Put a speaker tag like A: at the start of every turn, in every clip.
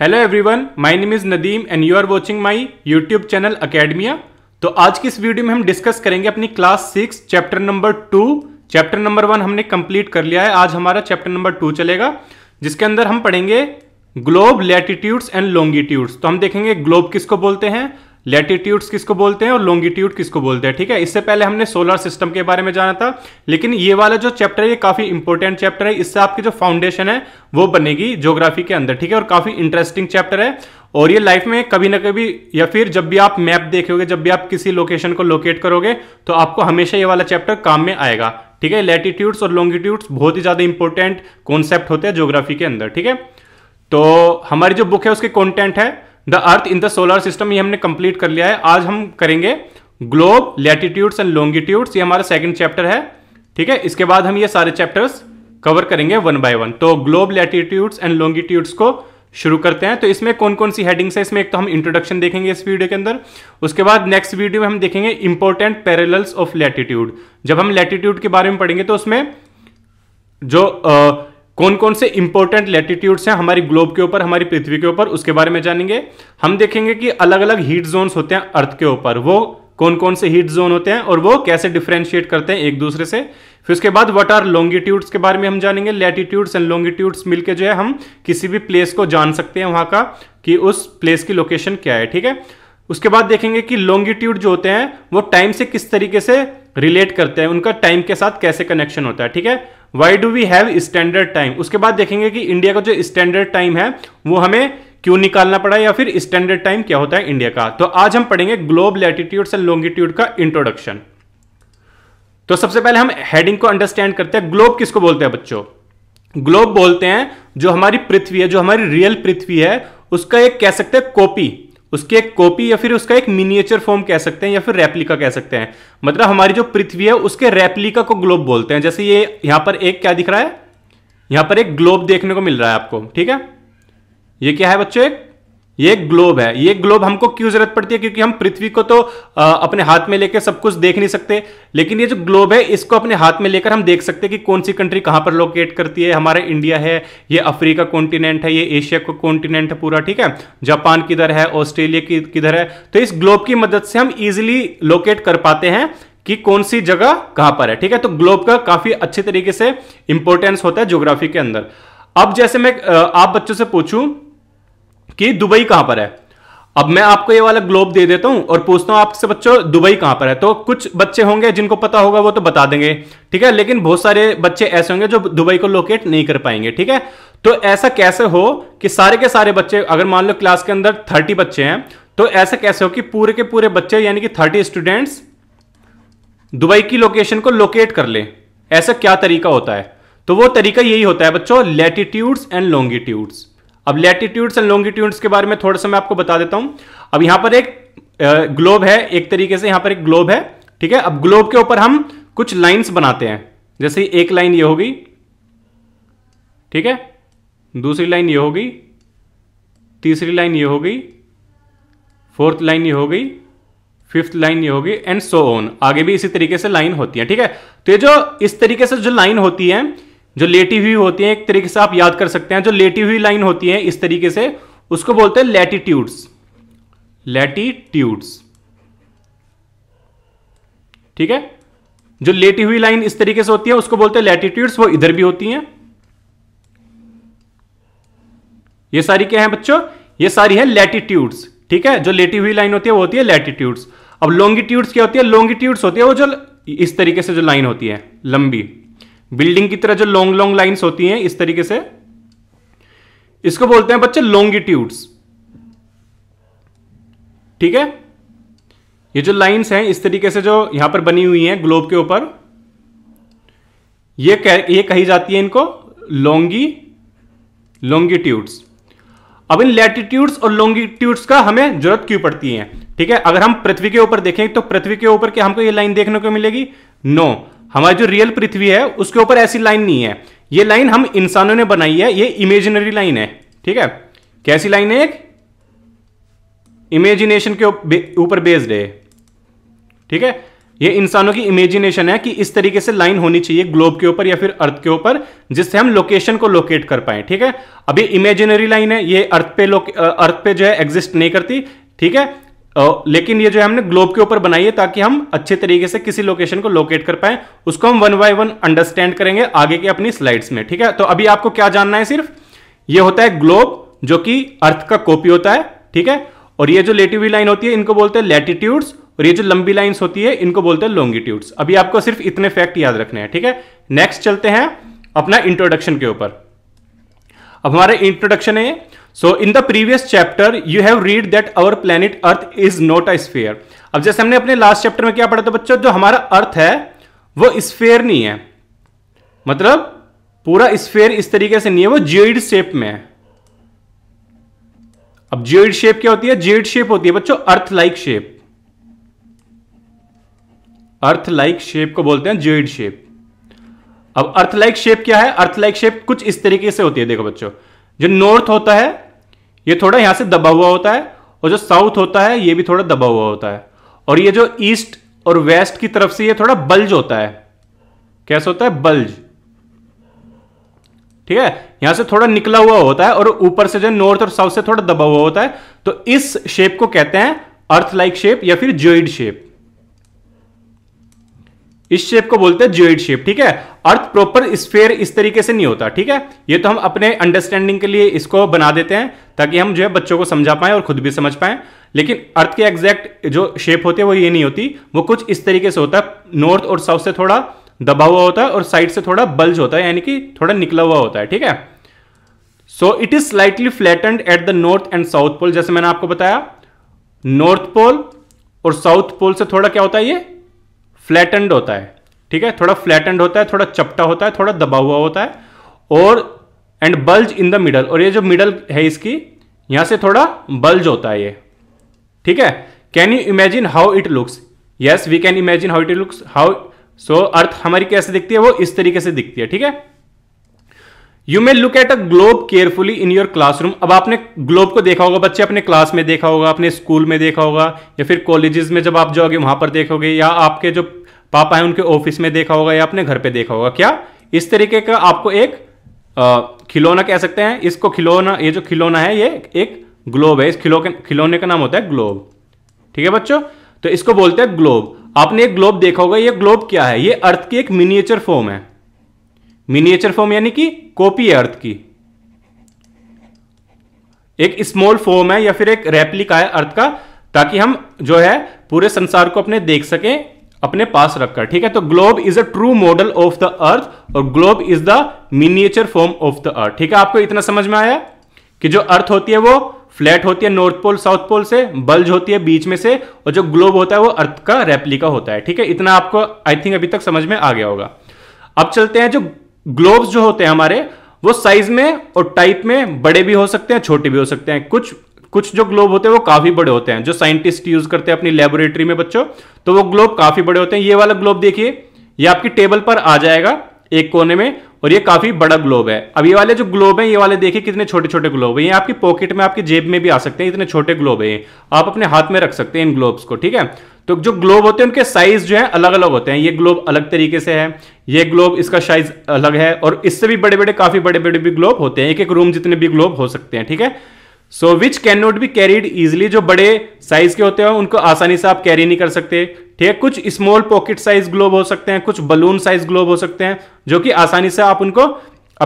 A: Hello everyone my name is Nadeem and you are watching my YouTube channel Academia तो आज की इस video में हम डिस्कस करेंगे अपनी class six chapter number two chapter number one हमने कंप्लीट कर लिया है आज हमारा चैप्टर नंबर टू चलेगा जिसके अंदर हम पढ़ेंगे ग्लोब लैटिट्यूड्स एंड लॉन्गिट्यूड्स तो हम देखेंगे ग्लोब किसको बोलते हैं लेटीट्यूड्स किसको बोलते हैं और लॉन्गिट्यूड किसको बोलते हैं ठीक है इससे पहले हमने सोलर सिस्टम के बारे में जाना था लेकिन ये वाला जो चैप्टर है ये काफी इंपॉर्टेंट चैप्टर है इससे आपकी जो फाउंडेशन है वो बनेगी ज्योग्राफी के अंदर ठीक है और काफी इंटरेस्टिंग चैप्टर है और ये लाइफ में कभी ना कभी या फिर जब भी आप मैप देखोगे जब भी आप किसी लोकेशन को लोकेट करोगे तो आपको हमेशा ये वाला चैप्टर काम में आएगा ठीक है लेटीट्यूड्स और लॉन्गिट्यूड्स बहुत ही ज्यादा इंपॉर्टेंट कॉन्सेप्ट होते हैं ज्योग्राफी के अंदर ठीक है तो हमारी जो बुक है उसके कॉन्टेंट है the earth in the solar system ये हमने कंप्लीट कर लिया है आज हम करेंगे ग्लोब लैटिट्यूड्स एंड लॉन्गिट्यूड्स ये हमारा सेकंड चैप्टर है ठीक है इसके बाद हम ये सारे चैप्टर्स कवर करेंगे वन बाय वन तो ग्लोब लैटिट्यूड्स एंड लॉन्गिट्यूड्स को शुरू करते हैं तो इसमें कौन कौन सी हेडिंग्स है इसमें एक तो हम इंट्रोडक्शन देखेंगे इस वीडियो के अंदर उसके बाद नेक्स्ट वीडियो में हम देखेंगे इंपॉर्टेंट पैरेलल्स ऑफ लैटिट्यूड जब हम लैटिट्यूड के बारे में पढ़ेंगे तो उसमें जो कौन कौन से इंपॉर्टेंट लेटीट्यूड्स हैं हमारी ग्लोब के ऊपर हमारी पृथ्वी के ऊपर उसके बारे में जानेंगे हम देखेंगे कि अलग अलग हीट जोन्स होते हैं अर्थ के ऊपर वो कौन कौन से हीट जोन होते हैं और वो कैसे डिफ्रेंशिएट करते हैं एक दूसरे से फिर उसके बाद व्हाट आर लॉन्गिट्यूड्स के बारे में हम जानेंगे लैटिट्यूड्स एंड लॉन्गिट्यूड्स मिलकर जो है हम किसी भी प्लेस को जान सकते हैं वहां का कि उस प्लेस की लोकेशन क्या है ठीक है उसके बाद देखेंगे कि लॉन्गिट्यूड जो होते हैं वो टाइम से किस तरीके से रिलेट करते हैं उनका टाइम के साथ कैसे कनेक्शन होता है ठीक है why do we have standard time उसके बाद देखेंगे कि इंडिया का जो स्टैंडर्ड टाइम है वो हमें क्यों निकालना पड़ा या फिर स्टैंडर्ड टाइम क्या होता है इंडिया का तो आज हम पढ़ेंगे ग्लोब लैटिट्यूड्स एंड लॉन्गिट्यूड का इंट्रोडक्शन तो सबसे पहले हम हेडिंग को अंडरस्टैंड करते हैं ग्लोब किसको बोलते हैं बच्चों ग्लोब बोलते हैं जो हमारी पृथ्वी है जो हमारी रियल पृथ्वी है उसका एक कह सकते हैं कॉपी उसकी एक कॉपी या फिर उसका एक मिनिएचर फॉर्म कह सकते हैं या फिर रेप्लिका कह सकते हैं मतलब हमारी जो पृथ्वी है उसके रेप्लिका को ग्लोब बोलते हैं जैसे ये यहां पर एक क्या दिख रहा है यहां पर एक ग्लोब देखने को मिल रहा है आपको ठीक है ये क्या है बच्चों एक ये ग्लोब है ये ग्लोब हमको क्यों जरूरत पड़ती है क्योंकि हम पृथ्वी को तो आ, अपने हाथ में लेकर सब कुछ देख नहीं सकते लेकिन ये जो ग्लोब है इसको अपने हाथ में लेकर हम देख सकते हैं कि कौन सी कंट्री कहां पर लोकेट करती है हमारा इंडिया है ये अफ्रीका कॉन्टिनेंट है ये एशिया का कॉन्टिनेंट है पूरा ठीक है जापान किधर है ऑस्ट्रेलिया किधर है तो इस ग्लोब की मदद से हम इजिली लोकेट कर पाते हैं कि कौन सी जगह कहां पर है ठीक है तो ग्लोब का काफी अच्छे तरीके से इंपॉर्टेंस होता है ज्योग्राफी के अंदर अब जैसे मैं आप बच्चों से पूछूं कि दुबई कहां पर है अब मैं आपको ये वाला ग्लोब दे देता हूं और पूछता हूं आपसे बच्चों दुबई कहां पर है तो कुछ बच्चे होंगे जिनको पता होगा वो तो बता देंगे ठीक है लेकिन बहुत सारे बच्चे ऐसे होंगे जो दुबई को लोकेट नहीं कर पाएंगे ठीक है तो ऐसा कैसे हो कि सारे के सारे बच्चे अगर मान लो क्लास के अंदर थर्टी बच्चे हैं तो ऐसा कैसे हो कि पूरे के पूरे बच्चे यानी कि थर्टी स्टूडेंट्स दुबई की लोकेशन को लोकेट कर ले ऐसा क्या तरीका होता है तो वो तरीका यही होता है बच्चों लेटिट्यूड्स एंड लॉन्गिट्यूड्स अब लैटिट्यूड्स एंड लॉन्गिट्यूड्स के बारे में थोड़ा सा मैं आपको बता देता हूं अब यहां पर एक ग्लोब है एक तरीके से यहां पर एक ग्लोब है ठीक है अब ग्लोब के ऊपर हम कुछ लाइंस बनाते हैं जैसे एक लाइन ये होगी ठीक है दूसरी लाइन ये होगी तीसरी लाइन ये होगी फोर्थ लाइन ये होगी फिफ्थ लाइन ये होगी एंड सो ऑन आगे भी इसी तरीके से लाइन होती है ठीक है तो ये जो इस तरीके से जो लाइन होती है जो लेटी हुई होती है एक तरीके से आप याद कर सकते हैं जो लेटी हुई लाइन होती है इस तरीके से उसको बोलते हैं लेटीट्यूड्स लेटीट्यूड्स ठीक है जो लेटी हुई लाइन इस तरीके से होती है उसको बोलते हैं लेटीट्यूड्स वो इधर भी होती हैं ये सारी क्या है बच्चों ये सारी है लेटीट्यूड्स ठीक है जो लेटी हुई लाइन होती है वो होती है लेटीट्यूड्स अब लॉन्गिट्यूड्स क्या होती है लॉन्गिट्यूड्स होती है वो जो इस तरीके से जो लाइन होती है लंबी बिल्डिंग की तरह जो लॉन्ग लॉन्ग लाइंस होती हैं इस तरीके से इसको बोलते हैं बच्चे लॉन्गिट्यूड्स ठीक है ये जो लाइंस हैं इस तरीके से जो यहां पर बनी हुई हैं ग्लोब के ऊपर ये कह, ये कही जाती है इनको लॉन्गी लॉन्गिट्यूड्स अब इन लैटिट्यूड्स और लॉन्गिट्यूड्स का हमें जरूरत क्यों पड़ती है ठीक है अगर हम पृथ्वी के ऊपर देखें तो पृथ्वी के ऊपर क्या हमको ये लाइन देखने को मिलेगी नो no. हमारी जो रियल पृथ्वी है उसके ऊपर ऐसी लाइन नहीं है ये लाइन हम इंसानों ने बनाई है ये इमेजिनरी लाइन है ठीक है कैसी लाइन है एक इमेजिनेशन के ऊपर बेस्ड है ठीक है ये इंसानों की इमेजिनेशन है कि इस तरीके से लाइन होनी चाहिए ग्लोब के ऊपर या फिर अर्थ के ऊपर जिससे हम लोकेशन को लोकेट कर पाए ठीक है अभी इमेजिनरी लाइन है ये अर्थ पे अर्थ पे जो है एग्जिस्ट नहीं करती ठीक है लेकिन ये जो है हमने ग्लोब के ऊपर बनाई है ताकि हम अच्छे तरीके से किसी लोकेशन को लोकेट कर पाए उसको हम वन बाय वन अंडरस्टैंड करेंगे आगे के अपनी स्लाइड्स में ठीक है तो अभी आपको क्या जानना है सिर्फ ये होता है ग्लोब जो कि अर्थ का कॉपी होता है ठीक है और ये जो लेटी हुई लाइन होती है इनको बोलते हैं लेटिट्यूड्स और ये जो लंबी लाइन्स होती है इनको बोलते हैं लॉन्गिट्यूड्स अभी आपको सिर्फ इतने फैक्ट याद रखने हैं ठीक है नेक्स्ट चलते हैं अपना इंट्रोडक्शन के ऊपर अब हमारा इंट्रोडक्शन है so in the previous chapter you have read that our planet earth is not a sphere अब जैसे हमने अपने लास्ट चैप्टर में क्या पढ़ा था बच्चों जो हमारा अर्थ है वो स्फेयर नहीं है मतलब पूरा स्फेयर इस तरीके से नहीं है वो जियोइड शेप में है अब जियोइड शेप क्या होती है जियोइड शेप होती है बच्चों earth like shape earth like shape को बोलते हैं जियोइड शेप अब अर्थ लाइक शेप क्या है अर्थ लाइक शेप कुछ इस तरीके से होती है देखो बच्चों जो नॉर्थ होता है ये थोड़ा यहाँ से दबा हुआ होता है और जो साउथ होता है ये भी थोड़ा दबा हुआ होता है और ये जो ईस्ट और वेस्ट की तरफ से ये थोड़ा बल्ज होता है कैसे होता है बल्ज ठीक है यहां से थोड़ा निकला हुआ होता है और ऊपर से जो नॉर्थ और साउथ से थोड़ा दबा हुआ होता है तो इस शेप को कहते हैं अर्थ लाइक शेप या फिर जोइड शेप इस शेप को बोलते हैं जोइड शेप ठीक है अर्थ प्रॉपर स्फेयर इस तरीके से नहीं होता ठीक है ये तो हम अपने अंडरस्टैंडिंग के लिए इसको बना देते हैं ताकि हम जो है बच्चों को समझा पाएं और खुद भी समझ पाएं लेकिन अर्थ के एग्जैक्ट जो शेप होते हैं वो ये नहीं होती वो कुछ इस तरीके से होता है नॉर्थ और साउथ से थोड़ा दबा हुआ होता है और साइड से थोड़ा बल्ज होता है यानी कि थोड़ा निकला हुआ होता है ठीक है so it is slightly flattened at the north and south pole जैसे मैंने आपको बताया नॉर्थ पोल और साउथ पोल से थोड़ा क्या होता है ये फ्लैटेंड होता है ठीक है थोड़ा फ्लैटेंड होता है थोड़ा चपटा होता है थोड़ा दबा हुआ होता है और and bulge in the middle और ये जो मिडल है इसकी यहां से थोड़ा बल्ज होता है ये ठीक है can you imagine how it looks yes we can imagine how it looks how so earth हमारी कैसे दिखती है वो इस तरीके से दिखती है ठीक है you may look at a globe carefully in your classroom अब आपने ग्लोब को देखा होगा बच्चे अपने क्लास में देखा होगा अपने स्कूल में देखा होगा या फिर कॉलेजेस में जब आप जाओगे वहां पर देखोगे या आपके जो आप आए उनके ऑफिस में देखा होगा या अपने घर पे देखा होगा क्या इस तरीके का आपको एक खिलौना कह सकते हैं इसको खिलौना ये जो खिलौना है ये एक ग्लोब है इस खिलो खिलौने का नाम होता है ग्लोब ठीक है बच्चों तो इसको बोलते हैं ग्लोब आपने एक ग्लोब देखा होगा ये ग्लोब क्या है ये अर्थ की एक मिनिएचर फॉर्म है मिनिएचर फॉर्म यानी कि कॉपी है अर्थ की एक स्मॉल फॉर्म है या फिर एक रेप्लिका है अर्थ का ताकि हम जो है पूरे संसार को अपने देख सकें अपने पास रखकर ठीक है तो globe is a true model of the earth और globe is the miniature form of the earth ठीक है आपको इतना समझ में आया कि जो अर्थ होती है वो फ्लैट होती है नॉर्थ पोल साउथ पोल से बल्ज होती है बीच में से और जो ग्लोब होता है वो अर्थ का रेप्लिका होता है ठीक है इतना आपको आई थिंक अभी तक समझ में आ गया होगा अब चलते हैं जो ग्लोब्स जो होते हैं हमारे वो साइज में और टाइप में बड़े भी हो सकते हैं छोटे भी हो सकते हैं कुछ कुछ जो ग्लोब होते हैं वो काफी बड़े होते हैं जो साइंटिस्ट यूज करते हैं अपनी लेबोरेटरी में बच्चों तो वो ग्लोब काफी बड़े होते हैं ये वाला ग्लोब देखिए ये आपकी टेबल पर आ जाएगा एक कोने में और ये काफी बड़ा ग्लोब है अब ये वाले जो ग्लोब है ये वाले देखिए कितने छोटे छोटे ग्लोब है ये आपकी पॉकेट में आपकी जेब में भी आ सकते हैं इतने छोटे ग्लोब है आप अपने हाथ में रख सकते हैं इन ग्लोब्स को ठीक है तो जो ग्लोब होते हैं उनके साइज जो है अलग अलग होते हैं ये ग्लोब अलग तरीके से है ये ग्लोब इसका साइज अलग है और इससे भी बड़े बड़े काफी बड़े बड़े भी ग्लोब होते हैं एक एक रूम जितने भी ग्लोब हो सकते हैं ठीक है so which can not be carried easily जो बड़े साइज के होते हैं उनको आसानी से आप कैरी नहीं कर सकते ठीक है कुछ स्मॉल पॉकेट साइज ग्लोब हो सकते हैं कुछ बलून साइज ग्लोब हो सकते हैं जो कि आसानी से आप उनको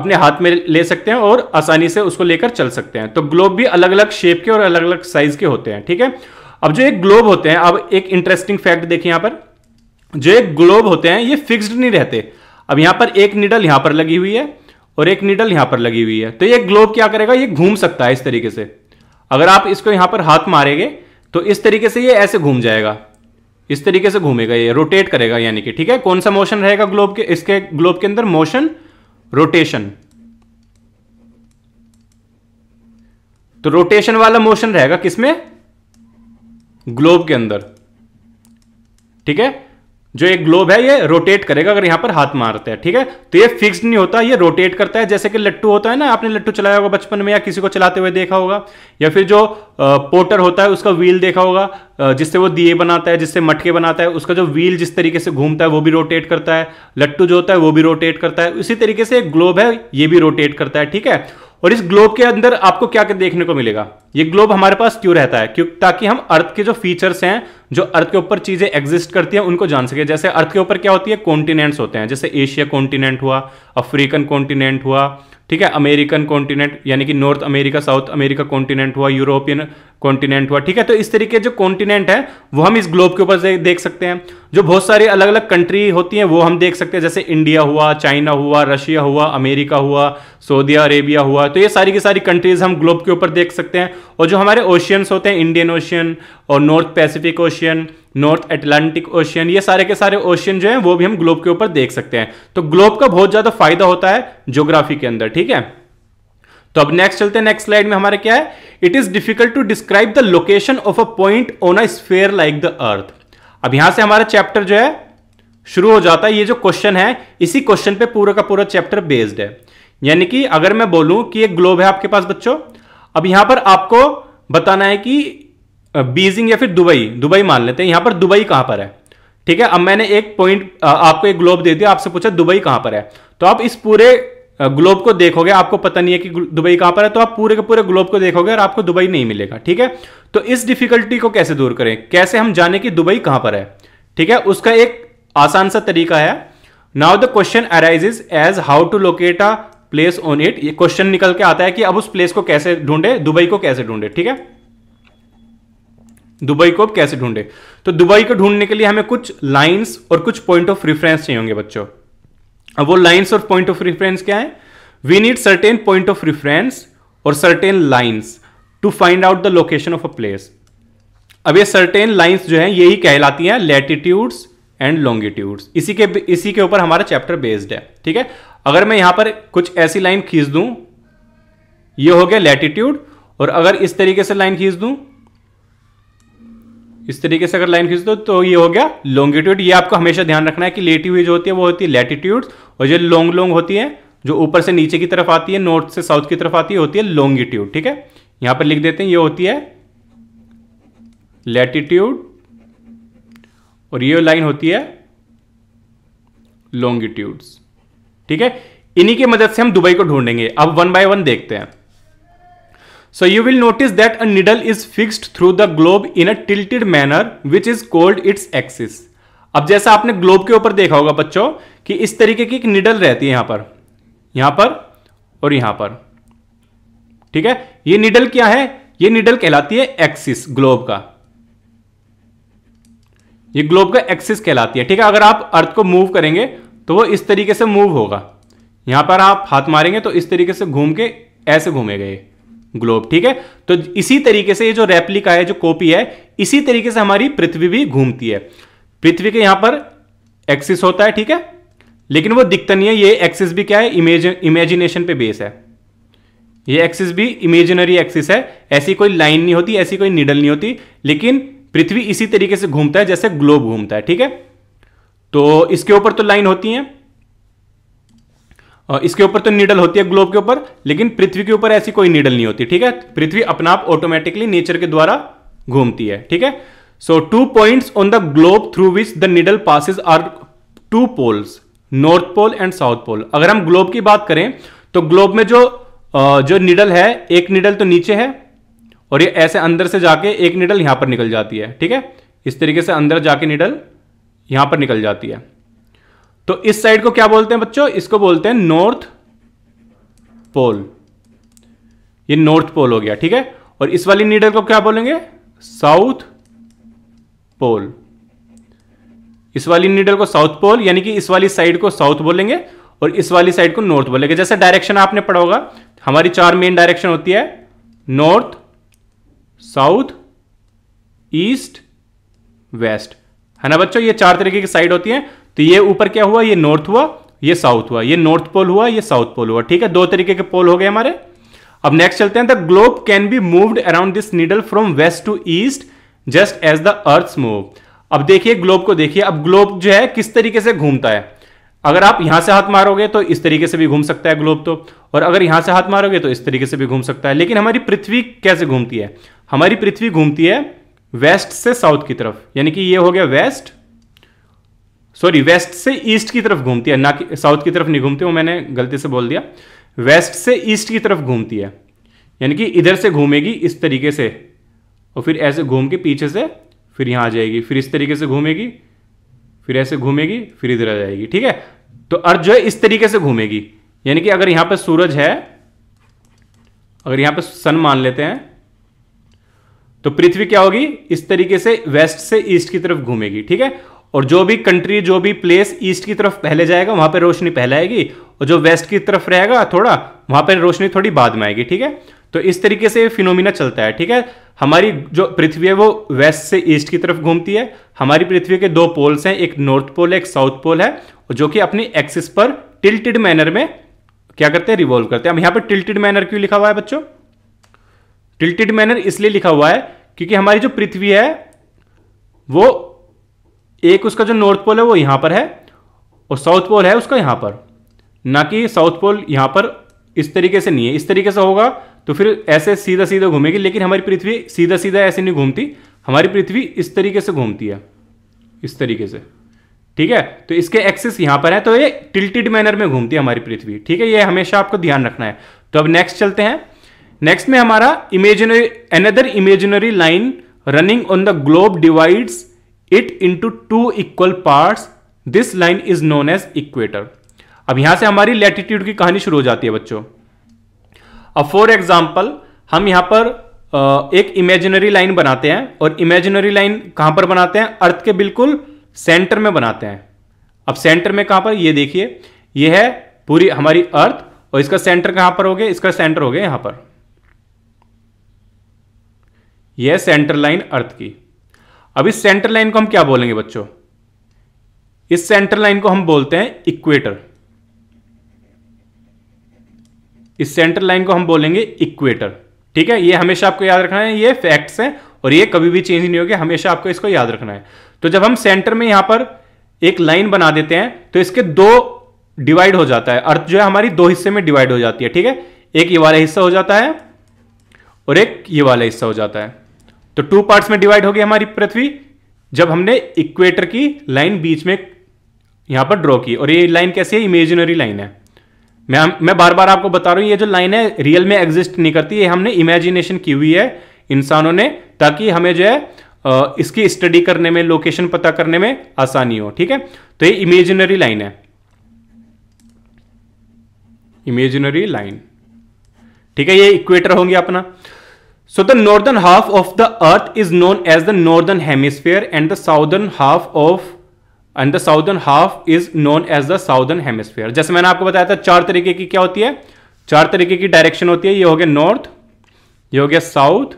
A: अपने हाथ में ले सकते हैं और आसानी से उसको लेकर चल सकते हैं तो ग्लोब भी अलग अलग शेप के और अलग अलग साइज के होते हैं ठीक है अब जो एक ग्लोब होते हैं अब एक इंटरेस्टिंग फैक्ट देखिए यहां पर जो एक ग्लोब होते हैं ये फिक्स्ड नहीं रहते अब यहां पर एक निडल यहां पर लगी हुई है और एक निडल यहां पर लगी हुई है तो ये ग्लोब क्या करेगा ये घूम सकता है इस तरीके से अगर आप इसको यहां पर हाथ मारेंगे तो इस तरीके से ये ऐसे घूम जाएगा इस तरीके से घूमेगा ये रोटेट करेगा यानी कि ठीक है कौन सा मोशन रहेगा ग्लोब के इसके ग्लोब के अंदर मोशन रोटेशन तो रोटेशन वाला मोशन रहेगा किसमें ग्लोब के अंदर ठीक है जो एक ग्लोब है ये रोटेट करेगा अगर यहां पर हाथ मारते हैं ठीक है तो ये फिक्स नहीं होता ये रोटेट करता है जैसे कि लट्टू होता है ना आपने लट्टू चलाया होगा बचपन में या किसी को चलाते हुए देखा होगा या फिर जो पोटर होता है उसका व्हील देखा होगा जिससे वो दिए बनाता है जिससे मटके बनाता है उसका जो व्हील जिस तरीके से घूमता है वो भी रोटेट करता है लट्टू जो होता है वो भी रोटेट करता है उसी तरीके से एक ग्लोब है ये भी रोटेट करता है ठीक है और इस ग्लोब के अंदर आपको क्या क्या देखने को मिलेगा ये ग्लोब हमारे पास क्यों रहता है क्यों ताकि हम अर्थ के जो फीचर्स हैं जो अर्थ के ऊपर चीजें एग्जिस्ट करती हैं उनको जान सके जैसे अर्थ के ऊपर क्या होती है कॉन्टिनेंट्स होते हैं जैसे एशिया कॉन्टिनेंट हुआ अफ्रीकन कॉन्टिनेंट हुआ ठीक है अमेरिकन कॉन्टिनेंट यानी कि north America south America continent हुआ यूरोपियन कॉन्टिनेंट हुआ ठीक है तो इस तरीके जो कॉन्टिनेंट है वो हम इस ग्लोब के ऊपर देख सकते हैं जो बहुत सारी अलग अलग कंट्री होती हैं वो हम देख सकते हैं जैसे इंडिया हुआ चाइना हुआ रशिया हुआ अमेरिका हुआ सऊदी अरेबिया हुआ तो ये सारी की सारी कंट्रीज़ हम ग्लोब के ऊपर देख सकते हैं और जो हमारे ओशियंस होते हैं इंडियन ओशियन और north Pacific ocean north Atlantic ocean ये सारे के सारे ओशियन जो हैं वो भी हम ग्लोब के ऊपर देख सकते हैं तो ग्लोब का बहुत ज़्यादा फायदा होता है ज्योग्राफी के अंदर ठीक है तो अब नेक्स्ट चलते हैं नेक्स्ट स्लाइड में हमारा क्या है it is difficult to describe the location of a point on a sphere like the earth अब यहां से हमारा चैप्टर जो है शुरू हो जाता है ये जो क्वेश्चन है इसी क्वेश्चन पे पूरा का पूरा चैप्टर बेस्ड है यानी कि अगर मैं बोलूं कि एक ग्लोब है आपके पास बच्चों अब यहां पर आपको बताना है कि बीजिंग या फिर दुबई दुबई मान लेते हैं यहां पर दुबई कहां पर है ठीक है अब मैंने एक पॉइंट आपको एक ग्लोब दे दिया आपसे पूछा दुबई कहां पर है तो आप इस पूरे ग्लोब को देखोगे आपको पता नहीं है कि दुबई कहां पर है तो आप पूरे के पूरे ग्लोब को देखोगे और आपको दुबई नहीं मिलेगा ठीक है तो इस डिफिकल्टी को कैसे दूर करें कैसे हम जाने कि दुबई कहां पर है ठीक है उसका एक आसान सा तरीका है now the question arises as how to locate a place on it ये क्वेश्चन निकल के आता है कि अब उस प्लेस को कैसे ढूंढे दुबई को कैसे ढूंढे ठीक है दुबई को अब कैसे ढूंढे तो दुबई को ढूंढने के लिए हमें कुछ लाइंस और कुछ पॉइंट ऑफ रिफरेंस चाहिए होंगे बच्चों अब वो लाइन्स और पॉइंट ऑफ रिफरेंस क्या है we need certain point of reference और certain lines to find out the location of a place अब ये सर्टेन लाइन्स जो है यही कहलाती हैं लेटिट्यूड्स एंड लॉन्गिट्यूड्स इसी के इसी के ऊपर हमारा चैप्टर बेस्ड है ठीक है अगर मैं यहां पर कुछ ऐसी लाइन खींच दूं ये हो गया लेटिट्यूड और अगर इस तरीके से लाइन खींच दूं इस तरीके से अगर लाइन खींच दो तो ये हो गया लॉन्गिट्यूड ये आपको हमेशा ध्यान रखना है कि लेटी हुई जो होती है वो होती है लेटीट्यूड और जो लॉन्ग लॉन्ग होती है जो ऊपर से नीचे की तरफ आती है नॉर्थ से साउथ की तरफ आती है होती है लॉन्गिट्यूड ठीक है यहां पर लिख देते हैं ये होती है लेटीट्यूड और ये लाइन होती है लॉन्गिट्यूड ठीक है इन्हीं की मदद से हम दुबई को ढूंढेंगे अब वन बाय वन देखते हैं So you will notice that a needle is fixed through the globe in a tilted manner which is called its axis. अब जैसा आपने ग्लोब के ऊपर देखा होगा बच्चों कि इस तरीके की एक निडल रहती है यहां पर यहां पर और यहां पर ठीक है ये निडल क्या है ये निडल कहलाती है एक्सिस ग्लोब का ये ग्लोब का एक्सिस कहलाती है ठीक है अगर आप अर्थ को मूव करेंगे तो वो इस तरीके से मूव होगा यहां पर आप हाथ मारेंगे तो इस तरीके से घूम के ऐसे घूमेगा ये ग्लोब ठीक है तो इसी तरीके से ये जो रेप्लिका है जो कॉपी है इसी तरीके से हमारी पृथ्वी भी घूमती है पृथ्वी के यहां पर एक्सिस होता है ठीक है लेकिन वो दिखता नहीं है ये एक्सिस भी क्या है इमेज इमेजिनेशन पे बेस है ये एक्सिस भी इमेजिनरी एक्सिस है ऐसी कोई लाइन नहीं होती ऐसी कोई निडल नहीं होती लेकिन पृथ्वी इसी तरीके से घूमता है जैसे ग्लोब घूमता है ठीक है तो इसके ऊपर तो लाइन होती है इसके ऊपर तो नीडल होती है ग्लोब के ऊपर लेकिन पृथ्वी के ऊपर ऐसी कोई नीडल नहीं होती ठीक है पृथ्वी अपना आप ऑटोमेटिकली नेचर के द्वारा घूमती है ठीक है so two points on the globe through which the needle passes are two poles north pole and south pole अगर हम ग्लोब की बात करें तो ग्लोब में जो जो निडल है एक निडल तो नीचे है और ये ऐसे अंदर से जाके एक निडल यहां पर निकल जाती है ठीक है इस तरीके से अंदर जाके निडल यहां पर निकल जाती है तो इस साइड को क्या बोलते हैं बच्चों इसको बोलते हैं नॉर्थ पोल ये नॉर्थ पोल हो गया ठीक है और इस वाली नीडल को क्या बोलेंगे साउथ पोल इस वाली नीडल को साउथ पोल यानी कि इस वाली साइड को साउथ बोलेंगे और इस वाली साइड को नॉर्थ बोलेंगे जैसे डायरेक्शन आपने पढ़ा होगा हमारी चार मेन डायरेक्शन होती है नॉर्थ साउथ ईस्ट वेस्ट है ना बच्चों ये चार तरीके की साइड होती हैं तो ये ऊपर क्या हुआ ये नॉर्थ हुआ ये साउथ हुआ ये नॉर्थ पोल हुआ ये साउथ पोल हुआ ठीक है दो तरीके के पोल हो गए हमारे अब नेक्स्ट चलते हैं the globe can be moved around this needle from west to east just as the earth move अब देखिए ग्लोब को देखिए अब ग्लोब जो है किस तरीके से घूमता है अगर आप यहां से हाथ मारोगे तो इस तरीके से भी घूम सकता है ग्लोब तो और अगर यहां से हाथ मारोगे तो इस तरीके से भी घूम सकता है लेकिन हमारी पृथ्वी कैसे घूमती है हमारी पृथ्वी घूमती है वेस्ट से साउथ की तरफ यानी कि ये हो गया वेस्ट सॉरी वेस्ट से ईस्ट की तरफ घूमती है ना कि साउथ की तरफ नहीं घूमती वो मैंने गलती से बोल दिया वेस्ट से ईस्ट की तरफ घूमती है यानी कि इधर से घूमेगी इस तरीके से और फिर ऐसे घूम के पीछे से फिर यहाँ आ जाएगी फिर इस तरीके से घूमेगी फिर ऐसे घूमेगी फिर इधर आ जाएगी ठीक है तो अर्थ जो है इस तरीके से घूमेगी यानी कि अगर यहाँ पर सूरज है अगर यहाँ पर सन मान लेते हैं तो पृथ्वी क्या होगी इस तरीके से वेस्ट से ईस्ट की तरफ घूमेगी ठीक है और जो भी कंट्री जो भी प्लेस ईस्ट की तरफ पहले जाएगा वहां पर रोशनी पहले आएगी और जो वेस्ट की तरफ रहेगा थोड़ा वहां पर रोशनी थोड़ी बाद में आएगी ठीक है तो इस तरीके से फिनोमिना चलता है ठीक है हमारी जो पृथ्वी है वो वेस्ट से ईस्ट की तरफ घूमती है हमारी पृथ्वी के दो पोल्स हैं एक नॉर्थ पोल है एक साउथ पोल है जो कि अपनी एक्सिस पर टिल्टेड मैनर में क्या करते हैं रिवॉल्व करते हैं अब यहां पर टिल्टेड मैनर क्यों लिखा हुआ है बच्चों टिल्टेड मैनर इसलिए लिखा हुआ है क्योंकि हमारी जो पृथ्वी है वो एक उसका जो नॉर्थ पोल है वो यहाँ पर है और साउथ पोल है उसका यहाँ पर ना कि साउथ पोल यहाँ पर इस तरीके से नहीं है इस तरीके से होगा तो फिर ऐसे सीधा सीधा घूमेगी लेकिन हमारी पृथ्वी सीधा सीधा ऐसे नहीं घूमती हमारी पृथ्वी इस तरीके से घूमती है इस तरीके से ठीक है तो इसके एक्सिस यहाँ पर है तो ये टिल्टिड मैनर में घूमती है हमारी पृथ्वी ठीक है ये हमेशा आपको ध्यान रखना है तो अब नेक्स्ट चलते हैं नेक्स्ट में हमारा imaginary another imaginary line running on the globe divides it into two equal parts this line is known as equator अब यहां से हमारी लैटिट्यूड की कहानी शुरू हो जाती है बच्चों अब फॉर एग्जाम्पल हम यहां पर एक इमेजिनरी लाइन बनाते हैं और इमेजिनरी लाइन कहां पर बनाते हैं अर्थ के बिल्कुल सेंटर में बनाते हैं अब सेंटर में कहां पर ये देखिए ये है पूरी हमारी अर्थ और इसका सेंटर कहां पर हो गया इसका सेंटर हो गया यहां पर यह सेंटर लाइन अर्थ की अब इस सेंटर लाइन को हम क्या बोलेंगे बच्चों इस सेंटर लाइन को हम बोलते हैं इक्वेटर इस सेंटर लाइन को हम बोलेंगे इक्वेटर ठीक है ये हमेशा आपको याद रखना है ये फैक्ट्स हैं और ये कभी भी चेंज नहीं होगी हमेशा आपको इसको याद रखना है तो जब हम सेंटर में यहां पर एक लाइन बना देते हैं तो इसके दो डिवाइड हो जाता है अर्थ जो है हमारी दो हिस्से में डिवाइड हो जाती है ठीक है एक ये वाला हिस्सा हो जाता है और एक ये वाला हिस्सा हो जाता है तो टू पार्ट्स में डिवाइड होगी हमारी पृथ्वी जब हमने इक्वेटर की लाइन बीच में यहां पर ड्रॉ की और ये लाइन कैसी है इमेजिनरी लाइन है मैं मैं बार बार आपको बता रहा हूं ये जो लाइन है रियल में एग्जिस्ट नहीं करती ये हमने इमेजिनेशन की हुई है इंसानों ने ताकि हमें जो है इसकी स्टडी करने में लोकेशन पता करने में आसानी हो ठीक है तो ये इमेजिनरी लाइन है इमेजिनरी लाइन ठीक है ये इक्वेटर होंगे अपना So the northern half of the earth is known as the northern hemisphere and the southern half of and the southern half is known as the southern hemisphere जैसे मैंने आपको बताया था चार तरीके की क्या होती है चार तरीके की डायरेक्शन होती है ये हो गया नॉर्थ ये हो गया साउथ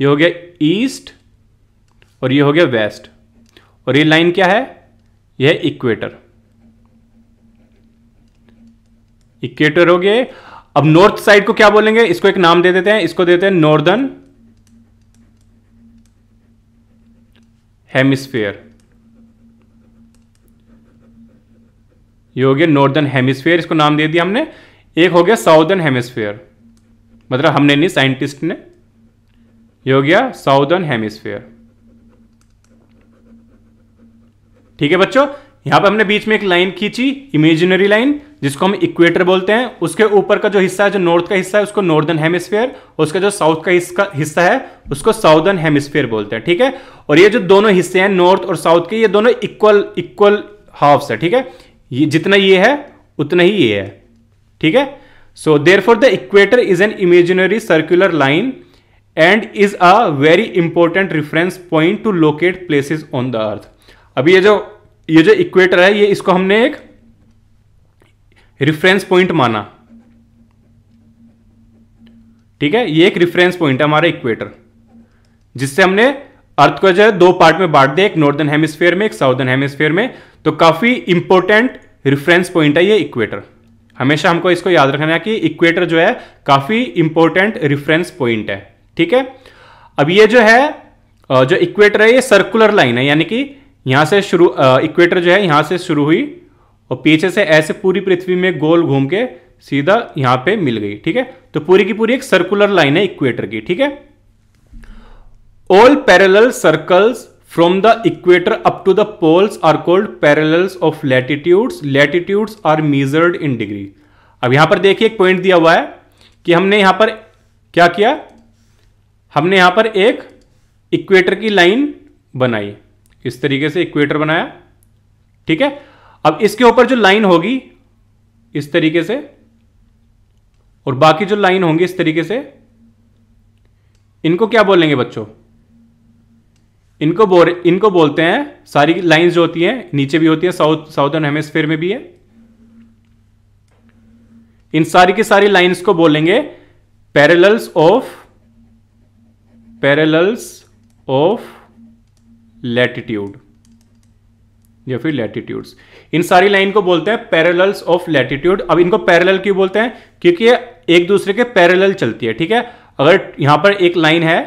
A: ये हो गया ईस्ट और ये हो गया वेस्ट और ये लाइन क्या है यह इक्वेटर इक्वेटर हो गए अब नॉर्थ साइड को क्या बोलेंगे इसको एक नाम दे देते हैं इसको देते हैं नॉर्दर्न हेमिस्फेयर ये हो गया नॉर्दर्न हेमिस्फेयर इसको नाम दे दिया हमने एक हो गया साउदर्न हेमिस्फेयर मतलब हमने नहीं साइंटिस्ट ने ये हो गया साउदर्न हेमिस्फेयर ठीक है बच्चों यहाँ पे हमने बीच में एक लाइन खींची इमेजिनरी लाइन जिसको हम इक्वेटर बोलते हैं उसके ऊपर का जो हिस्सा है जो नॉर्थ का हिस्सा है उसको नॉर्दर्न हेमिस्फीयर उसका जो साउथ का हिस्सा है उसको साउदर्न हेमिस्फीयर बोलते हैं ठीक है और ये जो दोनों हिस्से हैं नॉर्थ और साउथ के ये दोनों इक्वल इक्वल हाफ है ठीक है ये जितना ये है उतना ही ये है ठीक है so therefore the equator is an imaginary circular line and is a very important reference point to locate places on the earth अभी ये जो ये जो इक्वेटर है ये इसको हमने एक रिफरेंस पॉइंट माना ठीक है ये एक रिफरेंस पॉइंट है हमारा इक्वेटर जिससे हमने अर्थ को जो है दो पार्ट में बांट दिया एक नॉर्दर्न हेमिस्फीयर में एक साउदर्न हेमिस्फीयर में तो काफी इंपॉर्टेंट रिफरेंस पॉइंट है ये इक्वेटर हमेशा हमको इसको याद रखना है कि इक्वेटर जो है काफी इंपॉर्टेंट रिफरेंस पॉइंट है ठीक है अब ये जो है जो इक्वेटर है ये सर्कुलर लाइन है यानी कि यहाँ से शुरू इक्वेटर जो है यहाँ से शुरू हुई और पीछे से ऐसे पूरी पृथ्वी में गोल घूम के सीधा यहाँ पे मिल गई ठीक है तो पूरी की पूरी एक सर्कुलर लाइन है इक्वेटर की ठीक है all parallel circles from the equator up to the poles are called parallels of latitudes latitudes are measured in degree अब यहां पर देखिए एक पॉइंट दिया हुआ है कि हमने यहां पर क्या किया हमने यहां पर एक इक्वेटर की लाइन बनाई इस तरीके से इक्वेटर बनाया ठीक है अब इसके ऊपर जो लाइन होगी इस तरीके से और बाकी जो लाइन होंगी इस तरीके से इनको क्या बोलेंगे बच्चों इनको बोल इनको बोलते हैं सारी लाइंस जो होती हैं नीचे भी होती है साउथ साउथर्न हेमिस्फेयर में भी है इन सारी की सारी लाइंस को बोलेंगे parallels of parallels of latitude या फिर लेटिट्यूड्स इन सारी लाइन को बोलते हैं पैरेलल्स ऑफ लेटिट्यूड अब इनको पैरेलल क्यों बोलते हैं क्योंकि ये एक दूसरे के पैरेलल चलती है ठीक है अगर यहां पर एक लाइन है